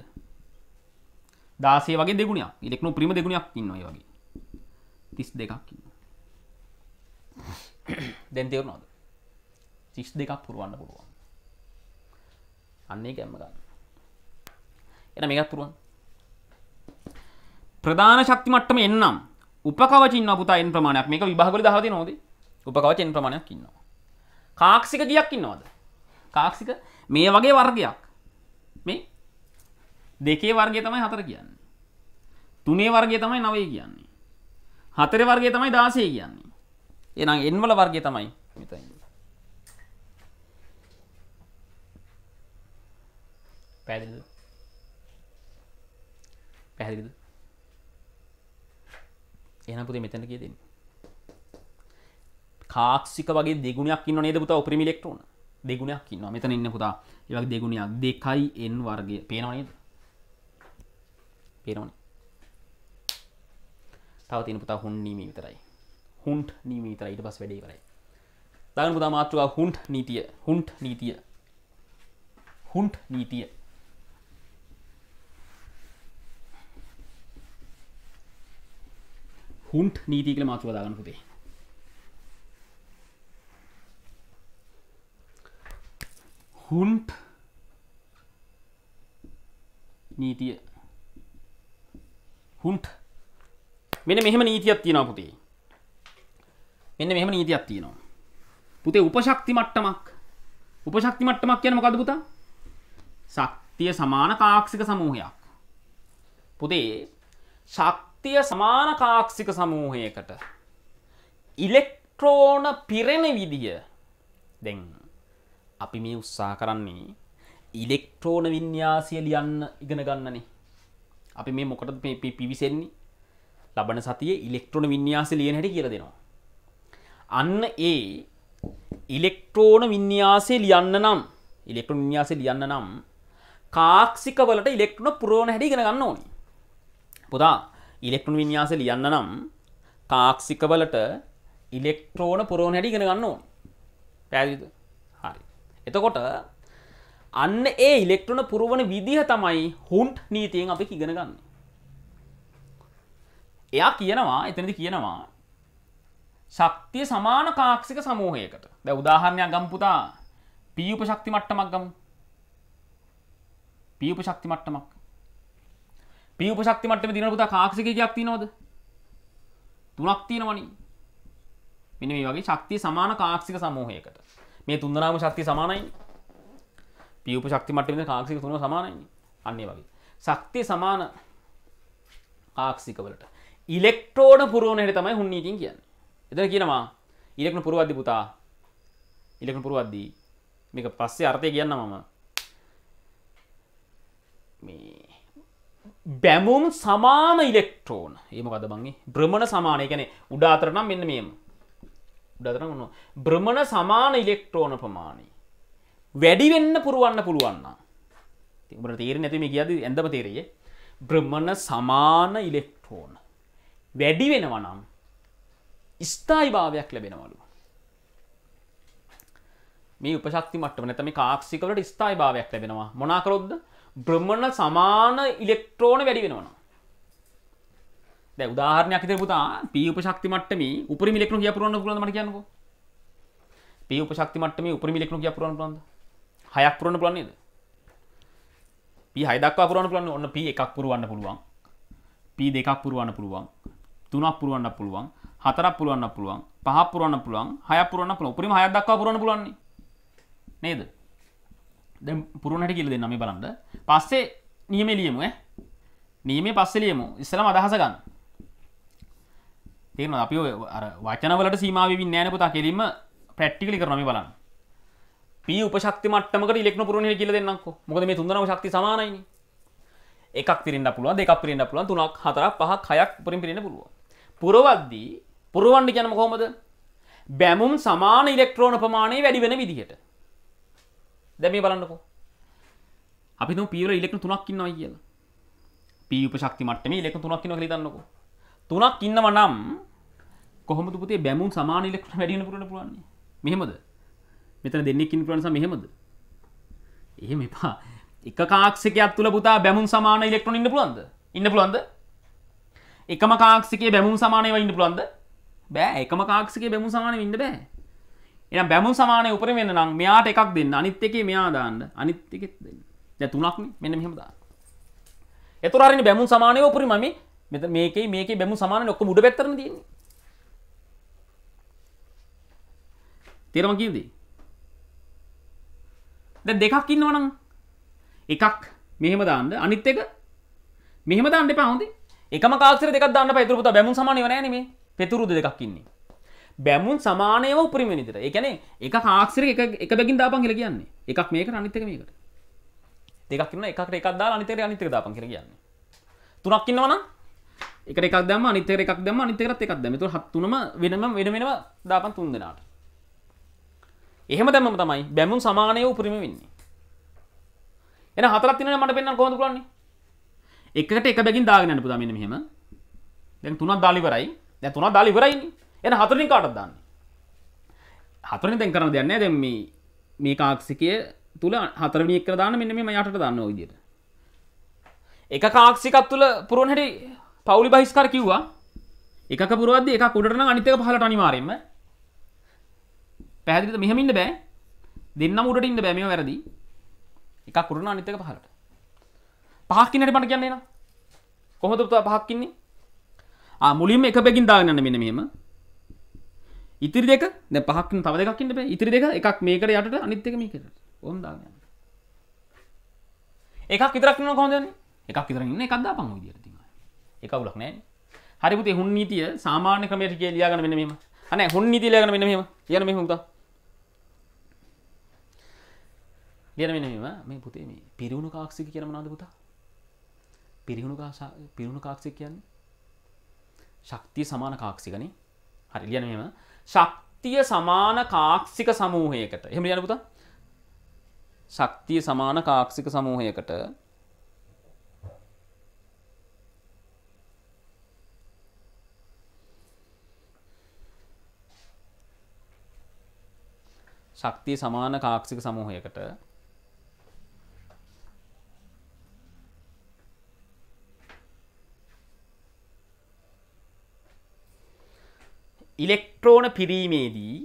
A: 16 වගේ දෙගුණයක්. ඉලෙක්ට්‍රෝන ප්‍රිම දෙගුණයක් ඉන්නවා ඒ වගේ. 32ක් ඉන්නවා. දැන් තේරුණාද? 32ක් පුරවන්න පුළුවන්. අන්න ඒ ගැම්ම ගන්න. එන මේකත් පුරුවන්. ප්‍රධාන ශක්ති මට්ටම එන්නම්. උපකවච ඉන්නවා පුතා n ප්‍රමාණයක්. මේක විභාග වල දහලා තියෙනවද? උපකවච n ප්‍රමාණයක් ඉන්නවා. කාක්ෂික ගියක් ඉන්නවද? කාක්ෂික මේ වගේ වර්ගයක්. මේ දෙකේ වර්ගය තමයි හතර කියන්නේ. තුනේ වර්ගය තමයි නවය කියන්නේ. හතරේ වර්ගය තමයි 16 කියන්නේ. එහෙනම් n වල වර්ගය තමයි මෙතන. පැහැදිලිද? පැහැදිලිද? එහෙනම් පුතේ මෙතන කිය දෙන්නේ. කාක්ෂික වගේ දෙගුණයක් ඉන්නව නේද පුතා උපරිම ඉලෙක්ට්‍රෝන? දෙගුණයක් ඉන්නවා මෙතන ඉන්න පුතා ඒවක් දෙගුණයක් දෙකයි එන් වර්ගය පේනවනේද පේනවනේ තව තියෙන පුතා හුන් නීමී විතරයි හුන්ට් නීමී විතරයි ඊට පස්සේ වැඩේ ඉවරයි දාගන්න පුතා මාතෘකාව හුන්ට් නීතිය හුන්ට් නීතිය හුන්ට් නීතිය හුන්ට් නීතිය කියලා මාතෘකාව දාගන්න පුතේ Hump. නීතිය. හුන්ට. මෙන මෙහෙම නීතියක් තියෙනවා පුතේ. මෙන්න මෙහෙම නීතියක් තියෙනවා. පුතේ උපශක්ති මට්ටමක්. උපශක්ති මට්ටමක් කියන්නේ මොකද්ද පුතා? ශක්තිය සමාන කාක්ෂික සමූහයක්. පුතේ ශක්තිය සමාන කාක්ෂික සමූහයකට ඉලෙක්ට්‍රෝන පිරෙන විදිය දැන් අපි මේ උත්සා කරන්නේ ඉලෙක්ට්‍රෝන විඤ්ඥාසිය ලියන්න ඉගෙන ගන්නනේ අපි මේ මොකටද පේ පිවිසෙන්නේ ලබන සතිය ඉලෙක්ට්‍රෝන විඤ්ඥාස ලියන හැට කියර දෙෙනවා අන්න ඒ ඉලෙක්ට්‍රෝන විඤ්ඥාසේ ලියන්න නම් ඉලෙක්ට්‍රෝන විඤ්ඥාසේ ලියන්න නම් කාක්සික වලට ඉලෙක්ට්‍රන පුරෝණ හැටි ගෙන ගන්න ඕනි පුදා ඉලෙක්ට්‍රන් විඤ්ඥාස ලියන්න නම් කාක්සික වලට ඉලෙක්ට්‍රෝන පුරෝණ හැටි ගෙන ගන්න ඕන පැදිද එතකොට අන්න ඒ ඉලෙක්ට්‍රොන පුරුවන විදිහ තමයි හුන්ට් නීතියෙන් අපි ඉගෙන ගන්න. එයා කියනවා එතනදි කියනවා ශක්තිය සමාන කාක්ෂික සමූහයකට දැ උදාහරණයක් ගම්පුතා පියප ශක්ති මට්ටමක් ගමු පියප ශක්ති මට්ටමක් පියප ශක්ති මට්ටම දින පුතා කාක්ෂිකයක් තිනොද තුනක් තියෙනවනි මෙන මේ වගේ ශක්තිය සමාන කාක්ෂික සමූහයකට මේ තුන්දනාම ශක්ති සමානයි පියපු ශක්ති මටම කාක්සික තුන සමානයි අන්නේ වගේ ශක්තිය සමාන ආක්සිකවලට ඉලෙක්ට්‍රෝඩ පුරුවනයට තමයි හුන්නීතින් කියන්න එතන කියනවා ඉලෙක්න පුරුවද්දි පුතා ඉලෙක්න පුරුවද්දී මේක පස්සේ අර්ථය කියන්න මම මේ බැමුම් සමාන ඉලෙක්ට්‍රෝන ඒමකද බංගේ බ්‍රමණ සමානය කැනෙ උඩාතරනම් මෙන්න මේම දතන වුණු බ්‍රමණ සමාන ඉලෙක්ට්‍රෝන ප්‍රමාණි වැඩිවෙන්න පුරුවන්න පුළුවන්න තිබට තීර නැතිම කියද ඇඳම තේරයේ බ්‍රමණ සමාන ඉලෙක්ට්‍රෝන වැඩි වෙනවනම් ස්ථායි භාවයක් ලැබෙනවලු මේ උපශක්ති මටම නැතම කාක්සිකලට ස්ථායි භාවයක් ලැබෙනවා මොනාකරොද්ද බ්‍රමණ සමාන ඉලෙක්ට්‍රෝන වැඩි වෙනවා උදාහරණයක් ඉදිරිපුතා p උපශක්ති මට්ටමේ උපරිම ඉලෙක්ට්‍රෝන කියා පුරවන්න පුළුවන්ද මට කියන්නකෝ p උපශක්ති මට්ටමේ උපරිම ඉලෙක්ට්‍රෝන කියා පුරවන්න පුළුවන්ද 6ක් පුරවන්න පුළුවන් නේද p 6 දක්වා පුරවන්න පුළුවන් ඔන්න p 1ක් පුරවන්න පුළුවන් p 2ක් පුරවන්න පුළුවන් 3ක් පුරවන්න පුළුවන් 4ක් පුරවන්න පුළුවන් 5ක් පුරවන්න පුළුවන් 6ක් පුරවන්න පුළුවන් උපරිම 6ක් දක්වා පුරවන්න පුළුවන් නේද දැන් පුරවන්න හැටි කියලා දෙන්නම් මේ බලන්න පස්සේ නියමෙ ලියමු ඈ නියමෙ පස්සේ ලියමු ඉස්සලම අදහස ගන්න තියෙන අපි වචනවලට සීමාවී නෑන පුතා කිරීම ප්‍රට්ටිකලි කරනම බලන්න පී උපශක්ති මට්ටමක ඉලෙක්න පුරුණ කියල දෙන්නක් මොද මේ තුන්දනම ශක්ති සමානයි එකක් පිරෙන්ට පුළුව දෙක් පිරෙන්ට පුළුවන් තුනක් හතර පහක් හයක් පුරින් පිරෙන පුළුව පුරවද්දී පුරුවන්ඩි ජනම කොමද බැමුම් සමාන ඉලෙක්ට්‍රෝන ප්‍රමාණය වැඩි වෙන විදිහට දැමේ බලන්නකෝ අපි පීර ඉලෙක්න තුනක් ඉන්නවා කියලා පී උපශක්ති මට්ටම ඉලෙක්න තුනක් ඉන්න කලිදන්නකෝ තුනක් ඉන්නව නම් කොහොම පුතේ බැමුන් සමාන ඉලෙක්ට්‍රෝන වැඩිවෙන්න පුරන්න පුළුවන් මෙහෙමද මෙතන දෙන්නෙක් ඉන්ෆ්ලුවෙන්ස් මෙහෙමද එහෙම එපා එක කාක්ෂිකයක් තුල පුතා බැමුන් සමාන ඉලෙක්ට්‍රෝන ඉන්න පුළුවන්ද ඉන්න පුළුවන්ද එකම කාක්ෂිකයේ බැමුන් සමාන ඒවා ඉන්න පුළුවන්ද බෑ එකම කාක්ෂිකයේ බැමුන් සමානව ඉන්න බෑ එහෙනම් බැමුන් සමානයේ උඩින් වෙන්න නම් මෙයාට එකක් දෙන්න අනිත් එකේ මෙයා දාන්න අනිත් එකෙත් දෙන්න දැන් තුනක්නේ මෙන්න මෙහෙම දාන්න එතකොට හරිනේ බැමුන් සමානයේ උඩින් මම මෙතන මේකේ මේකේ බැමුන් සමානනේ ඔක්කොම උඩ පැත්තටම තියෙන්නේ තේරම කියදී දැ දෙකක් ඉන්නවනම් එකක් මෙහෙම දාන්න අනිත් එක මෙහෙම දාන්න පාහොද එකම කාසර දෙක දන්න පැතුරුපුත බැමුන් සමානය නෑනේ පෙතුරුද දෙකක් ඉන්නේ බැමුන් සමානයව උපරිම නිතර එකන එක කාක්සර එක බැගින් දාපන් කියල කියන්නේ එකක් මේක අනිත්තක මේකට දෙකක්න්න එකට එකක් දා අනිතර අනිතක දාපන් කර කියන්නේ තුනක් ඉන්නවනම් එක එකක් දම අනිතර එකක් දම අනිතරත් එකක් දමතු හත්තුනම වෙනම වෙන වෙනවා දාපන් තුන් දෙනාට එහෙම දැම තමයි බැමුම් සමානය උපරිම වෙන්නේ එන හතරත් තින මට පෙන්න්න කොඳ කරන්නේ එකට එක බැගින් දාගෙනන්න පුදමන්න මෙහෙම දැන් තුනක් දාලිවරයි දැ තුනක් දාලිවරයි එන හතරින් කාටත් දන්න හතරින් තැන් කරන දෙන්න දැම් මේ කාක්සිකය තුළ හතරමි එක්ක දාන මෙන්න මෙම යට දන්න විදිට එක කාක්සිකත් තුළ පුරුවන්හට පවුලි බහිස්කර කිව්වා එක පුරුවද එක කුඩරන අනිතක පහලට අනිවාරෙන්ම පැහදිලිද මෙහම ඉන්න බෑ දෙන්නම උඩට ඉන්න බෑ මේව වැරදි එකක් උඩට අනිත් එක පහළට පහක් කින්නට මට කියන්නේ නේද කොහොමද පුතා පහක් කින්නේ ආ මුලින්ම එක බැගින් දාගෙන යන්න මෙන්න මෙහෙම ඉතිරි දෙක දැන් පහක් කින්න තව දෙකක් ඉන්න බෑ ඉතිරි දෙක එකක් මේකට යටට අනිත් එක මේකට ඕම් දාගෙන යන්න එකක් විතරක් ඉන්නව කොහොමද යන්නේ එකක් විතරක් ඉන්න එකක් දාපන් ඔය විදියට තියනවා එක උලක් නැහැ හරි පුතේ හුන් නීතිය සාමාන්‍ය ක්‍රමයට කියලා ලියාගෙන මෙන්න මෙහෙම අනේ හුන් නීතිය ලියාගෙන මෙන්න මෙහෙම කියන මෙහෙම පුතා ලියන මෙ මේ පුතේ මේ පිරිවුණු කාක්සික කියන මනාද පුතා පිරිහුණු පිරුණු කාක්සික කියන්නේ ශක්තිය සමාන කාක්සිකන හරි ලියන මෙම ශක්තිය සමාන කාක්සික සමූහයකට එහෙම ලියන පුතා ශක්තිය සමාන කාක්සික සමූහයකට ශක්තිය සමාන කාක්සික සමූහයකට ඉලෙක්ට්‍රෝන පිරීමේදී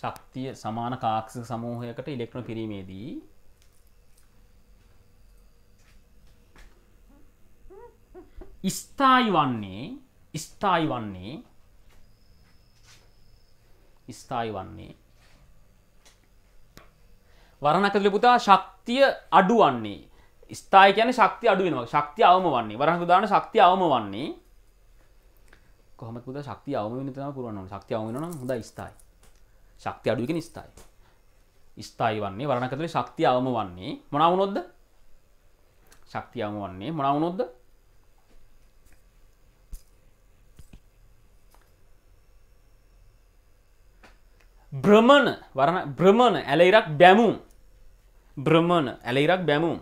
A: ශක්තිය සමාන කාක්ෂ සමූහයකට ඉලෙක්ට්‍රොන පිරීමේදී ස්ථායි වන්නේ ස්ථායි වන්නේ ස්ථායි වන්නේ වරණකතුල පුතා ශක්තිය අඩුවන්නේ. ස්ථායි කියන්නේ ශක්තිය අඩු වෙනවා. ශක්තිය අවම වන්නේ. වරණකතුල දාන ශක්තිය අවම වන්නේ. කොහොමද පුතා ශක්තිය අවම වෙන තැන පුරවන්න ඕනේ. ශක්තිය අවම වෙනවා නම් හොඳයි ස්ථායි. ශක්තිය අඩු කියන්නේ ස්ථායි. ස්ථායි වන්නේ වරණකතුලේ ශක්තිය අවම වන්නේ මොනවා වුණොත්ද? ශක්තිය අවම වන්නේ මොනවා වුණොත්ද? බ්‍රමණ වරණ බ්‍රමණ ඇලයිරක් බැමුම් බ්‍රමණ ඇලෙරක් බැමුම්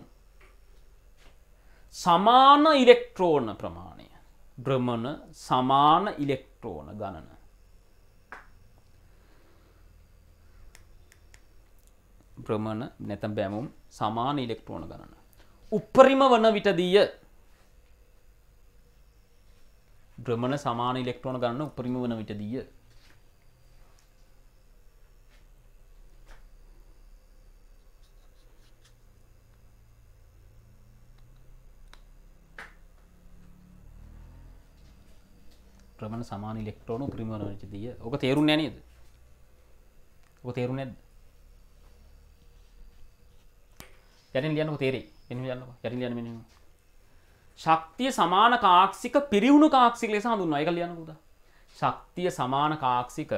A: සමාන ඉලෙක්ට්‍රෝන ප්‍රමාණය බ්‍රමණ සමාන ඉලෙක්ට්‍රෝන ගණන බ්‍රමණ නැතම් බැමුම් සමාන ඉලෙක්ට්‍රෝන ගණන උපරිම වන විටදීය බ්‍රමණ සමාන ඉලෙක්ට්‍රෝන ගන්න උපරිම වන විටදීය ක්‍රමණ සමාන ඉලෙක්ට්‍රෝන ප්‍රමණචතිය ඕක තේරුම් නේද ඕක තේරු නැද යටින් ලියන්නක තේරේ එනි යන්න යටින් ලියන්න මෙන්න ශක්තිය සමාන කාක්ෂික පිරිවුණු කාක්ෂික ලෙස හඳුන්වනවා ඒක ලියන්නකෝද ශක්තිය සමාන කාක්ෂික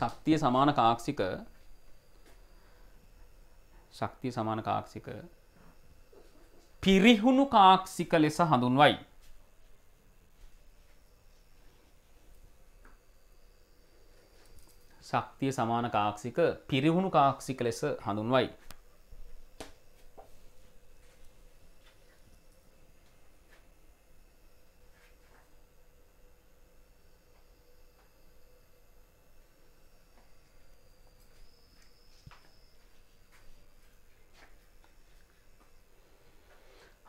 A: ශක්තිය සමාන කාක්ෂික ශක්තිය සමාන කාක්ෂික පිරිහුණු කාක්ෂික ලෙස හඳුන්වයි ශක්තිය සමාන කාක්ෂික පිරිහුණු කාක්ෂික ලෙස හඳුන්වයි.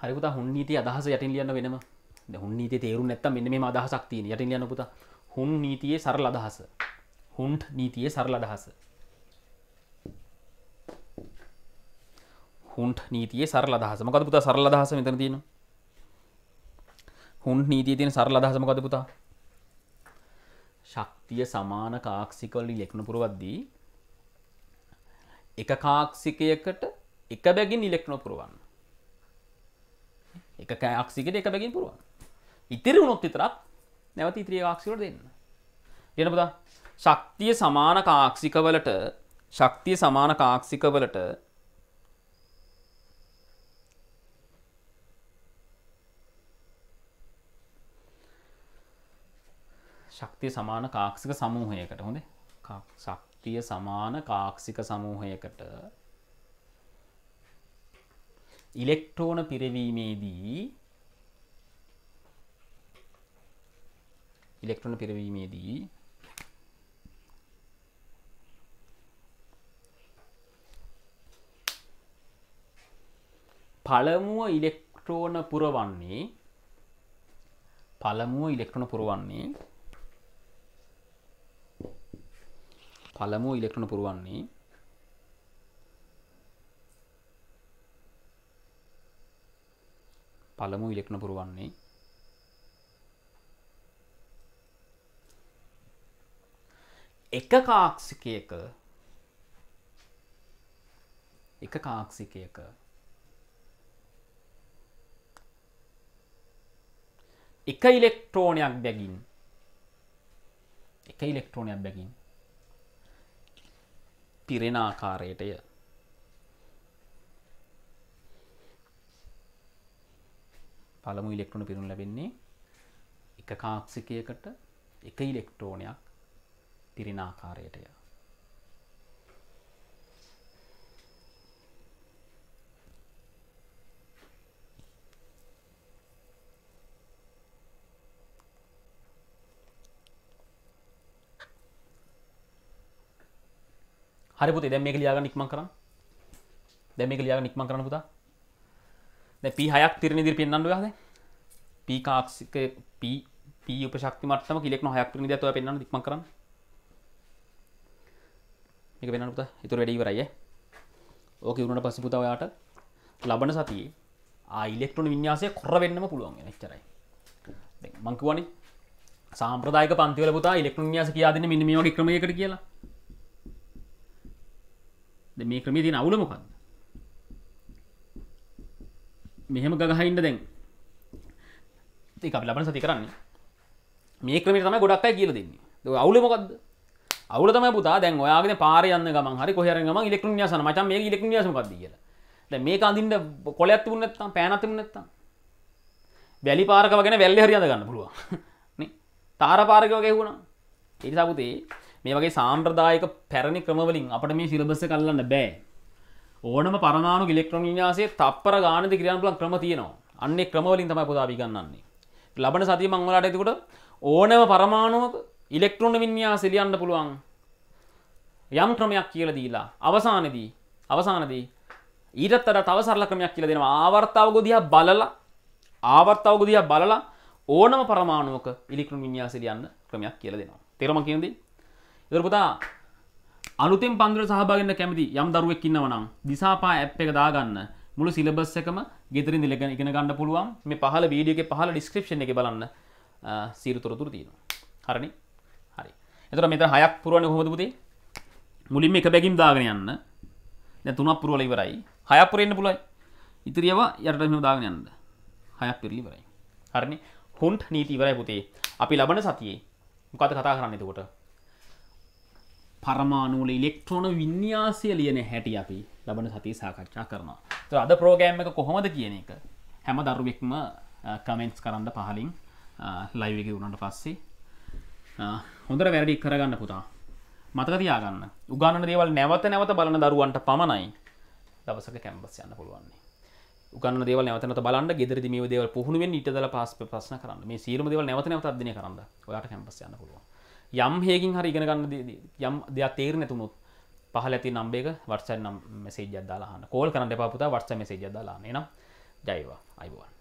A: හරිපුතා හුන් නීති අදහස යටින් ලියන්න වෙනම හුන් නීති තේරුම් නැත්තම් මෙන්න මේ අදහසක් තියෙන යටින් ලියන්න පුතා හුන් නීතියේ සරල අදහස හුන්ට් නීතිය සරල අදහස හුන්ට් නීතිය සරල අදහස මොකද පුතා සරල අදහස මෙතන තියෙනවා හුන්ට් නීතිය තියෙන සරල අදහස මොකද පුතා ශක්තිය සමාන කාක්සිකවල ඉලෙක්ට්‍රෝන පුරවද්දී එක කාක්සිකයකට එක බැගින් ඉලෙක්ට්‍රෝන පුරවන්න එක කෑක්සිකට එක බැගින් පුරුවන් ඉතිරි වුණොත් විතරක් නැවත ඉතිරිය ආක්සිකට දෙන්න යනපදා ශක්තිය සමාන කාක්ෂිකවලට ශක්තිය සමාන කාක්ෂිකවලට ශක්තිය සමාන කාක්ෂික සමූහයකට හොඳ ශක්තිය සමාන කාක්ෂික සමූහයකට ඉලෙක්ට්‍රෝන පිරවීමේදී ඉලෙක්ට්‍රෝන පිරවීමේදී පළමුුව ඉලෙක්ට්‍රෝන පුරවන්නේ පළමුුව ඉලෙක්ට්‍රන පුරුවන්නේ පළමුුව ඉලෙක්ට්‍රන පුරුවන්නේ පළමු ඉලෙක්ට්‍රන පුරුවන්නේ එක කාක්ෂිකයක එක කාක්ෂිකයක එක ඉලෙක්ට්‍රෝනයක් බැගින් එක ඉලෙක්ට්‍රෝනයක් බැගින් පිරෙන ආකාරයටය පළමු ඉලෙක්ට්‍රෝන පිරුණු ලැබෙන්නේ එක කාක්සිකයකට එක ඉලෙක්ට්‍රෝනයක් පිරිනාකාරයටය හරි පුතේ දැන් මේක ලියාගන්න ඉක්මන් කරන්න දැන් මේක ලියාගන්න ඉක්මන් කරන්න පුතා දැන් P6ක් තිරණ ඉදිරි පෙන්වන්න ඔයාලා දැන් P කාක්ෂික P P උපශක්ති මට්ටමක ඉලෙක්ට්‍රෝන 6ක් තිරණ ඉදිරියට ඔයා පෙන්වන්න ඉක්මන් කරන්න මේක වෙනන්න පුතා ඉතුරු වැඩ ඉවරයි ඈ ඕක ඉවරුනට පස්සේ පුතා ඔයාට ලබන සතියේ ආ ඉලෙක්ට්‍රෝන වින්‍යාසය කොර වෙන්නම පුළුවන් වෙන එච්චරයි දැන් මං කියවනේ සාම්ප්‍රදායික පන්තිවල පුතා ඉලෙක්ට්‍රෝන වින්‍යාස කියා දෙන්නේ මෙන්න මේ වගේ ක්‍රමයකට කියලා මේ ක්‍රමේ තියෙන අවුල මොකක්ද? මෙහෙම ගගහින්න දැන් ඒක අපි ලබන සතිය කරන්නේ. මේ ක්‍රමයට තමයි ගොඩක් අය කියලා දෙන්නේ. ඒක අවුල මොකද්ද? අවුල තමයි පුතා දැන් ඔයාගෙන පාරේ යන්න ගමන් හරි කොහේ හරි ගමන් ඉලෙක්ට්‍රොන න්‍යාසන මචං මේක ඉලෙක්ට්‍රොන න්‍යාස මොකද්ද කියලා. දැන් මේක අඳින්න කොලයක් තිබුණ නැත්නම් පෑනක් තිබුණ නැත්නම් වැලි පාරක වගේ වැල්ලේ හරි අඳ ගන්න පුළුවන්. නේ? තාර පාරක වගේ වුණා. ඒ නිසා පුතේ මේ වගේ සාම්ප්‍රදායක පැරණි ක්‍රමවලින් අපට මේ සිලබස කල්ලන්න බෑ. ඕනම පරමාණු ඉලෙක්ට්‍රෝන විඤ්ඤාසයේ තප්පර ගානදී ක්‍රියාත්මක කරන ක්‍රම තියෙනවා. අන්නේ ක්‍රමවලින් තමයි පුදාපි ගන්නන්නේ. ලබන සතිය මම ඔයාලට එතකොට ඕනම පරමාණුවක ඉලෙක්ට්‍රෝන විඤ්ඤාසය ලියන්න පුළුවන් යම් ක්‍රමයක් කියලා දීලා අවසානයේදී අවසානයේදී ඊටත් වඩා තව සරල ක්‍රමයක් කියලා දෙනවා ආවර්තාවක දිහා බලලා ආවර්තාවක දිහා බලලා ඕනම පරමාණුවක ඉලෙක්ට්‍රෝන විඤ්ඤාසය ලියන්න ක්‍රමයක් කියලා දෙනවා. තේරුම කියන්නේ දරපුතා අලුතෙන් පන්දුර සහභාගන්න කැමති යම් දරුවෙක් ඉන්නවනම් දිසාපා ඇප් එක දාගන්න මුළු සිලබස් එකම ගෙතරින් දිලගෙන ඉගෙන ගන්න පුළුවන් මේ පහල වීඩියෝ එකේ පහල ඩිස්ක්‍රිප්ෂන් එකේ බලන්න සීරු තොරතුරු තියෙනවා හරිනේ හරි එතකොට මෙතන හයක් පුරවන්නේ කොහොමද පුතේ මුලින්ම එක බැගින් දාගෙන යන්න දැන් තුනක් පුරවලා ඉවරයි හයක් පුරෙන්න පුළුවන් ඉතිරියව යටට මෙහෙම දාගෙන යන්න හයක් පිරලා ඉවරයි හරිනේ හොන්ට් නීති ඉවරයි පුතේ අපි ලබන සතියේ මොකද කතා කරන්නේ එතකොට පරමාණූල ඉලෙක්ට්‍රෝන විඤ්‍යාසය ලියන හැටි අපි ලබන සති සාකච්ඡා කරනවා තු අද ප්‍රෝගෑම් එක කොහොමද කියන එක හැම දරුවෙක්ම කමෙන්ස් කරන්න පහලින් ලයිවක වුණට පස්සේ හොඳර වැරඩි කරගන්න පුතා මතකතියාගන්න උගන්න දේවල් නැවත නැවත බලන දරුවන්ට පමණයි දවසක කැම්පස් යන්න පුළුවන්නේ ගන්න දේව නැවතන බලන්න ගෙදරදි මේ දේවල් පුහුණුවෙන් ඉටදල පස්ස ප්‍රශ්න කරන්න මේ සීරම දේව නැවත නැවත අධ්‍යනය කරන්න ඔයාට කැම්පස් යන්න පුළුවන් යම් හේකින් හරි ඉගෙනගන්න යම් දෙයක් තේර නැතුමුත් පහල ඇති නම්බේක වර්ස නම් මෙසේ ජදදාලාහන්න කෝල් කරන්න එපාපුතා වර්ස මෙසේ ජදදාලාන නම් ජයවා අයිබුවන්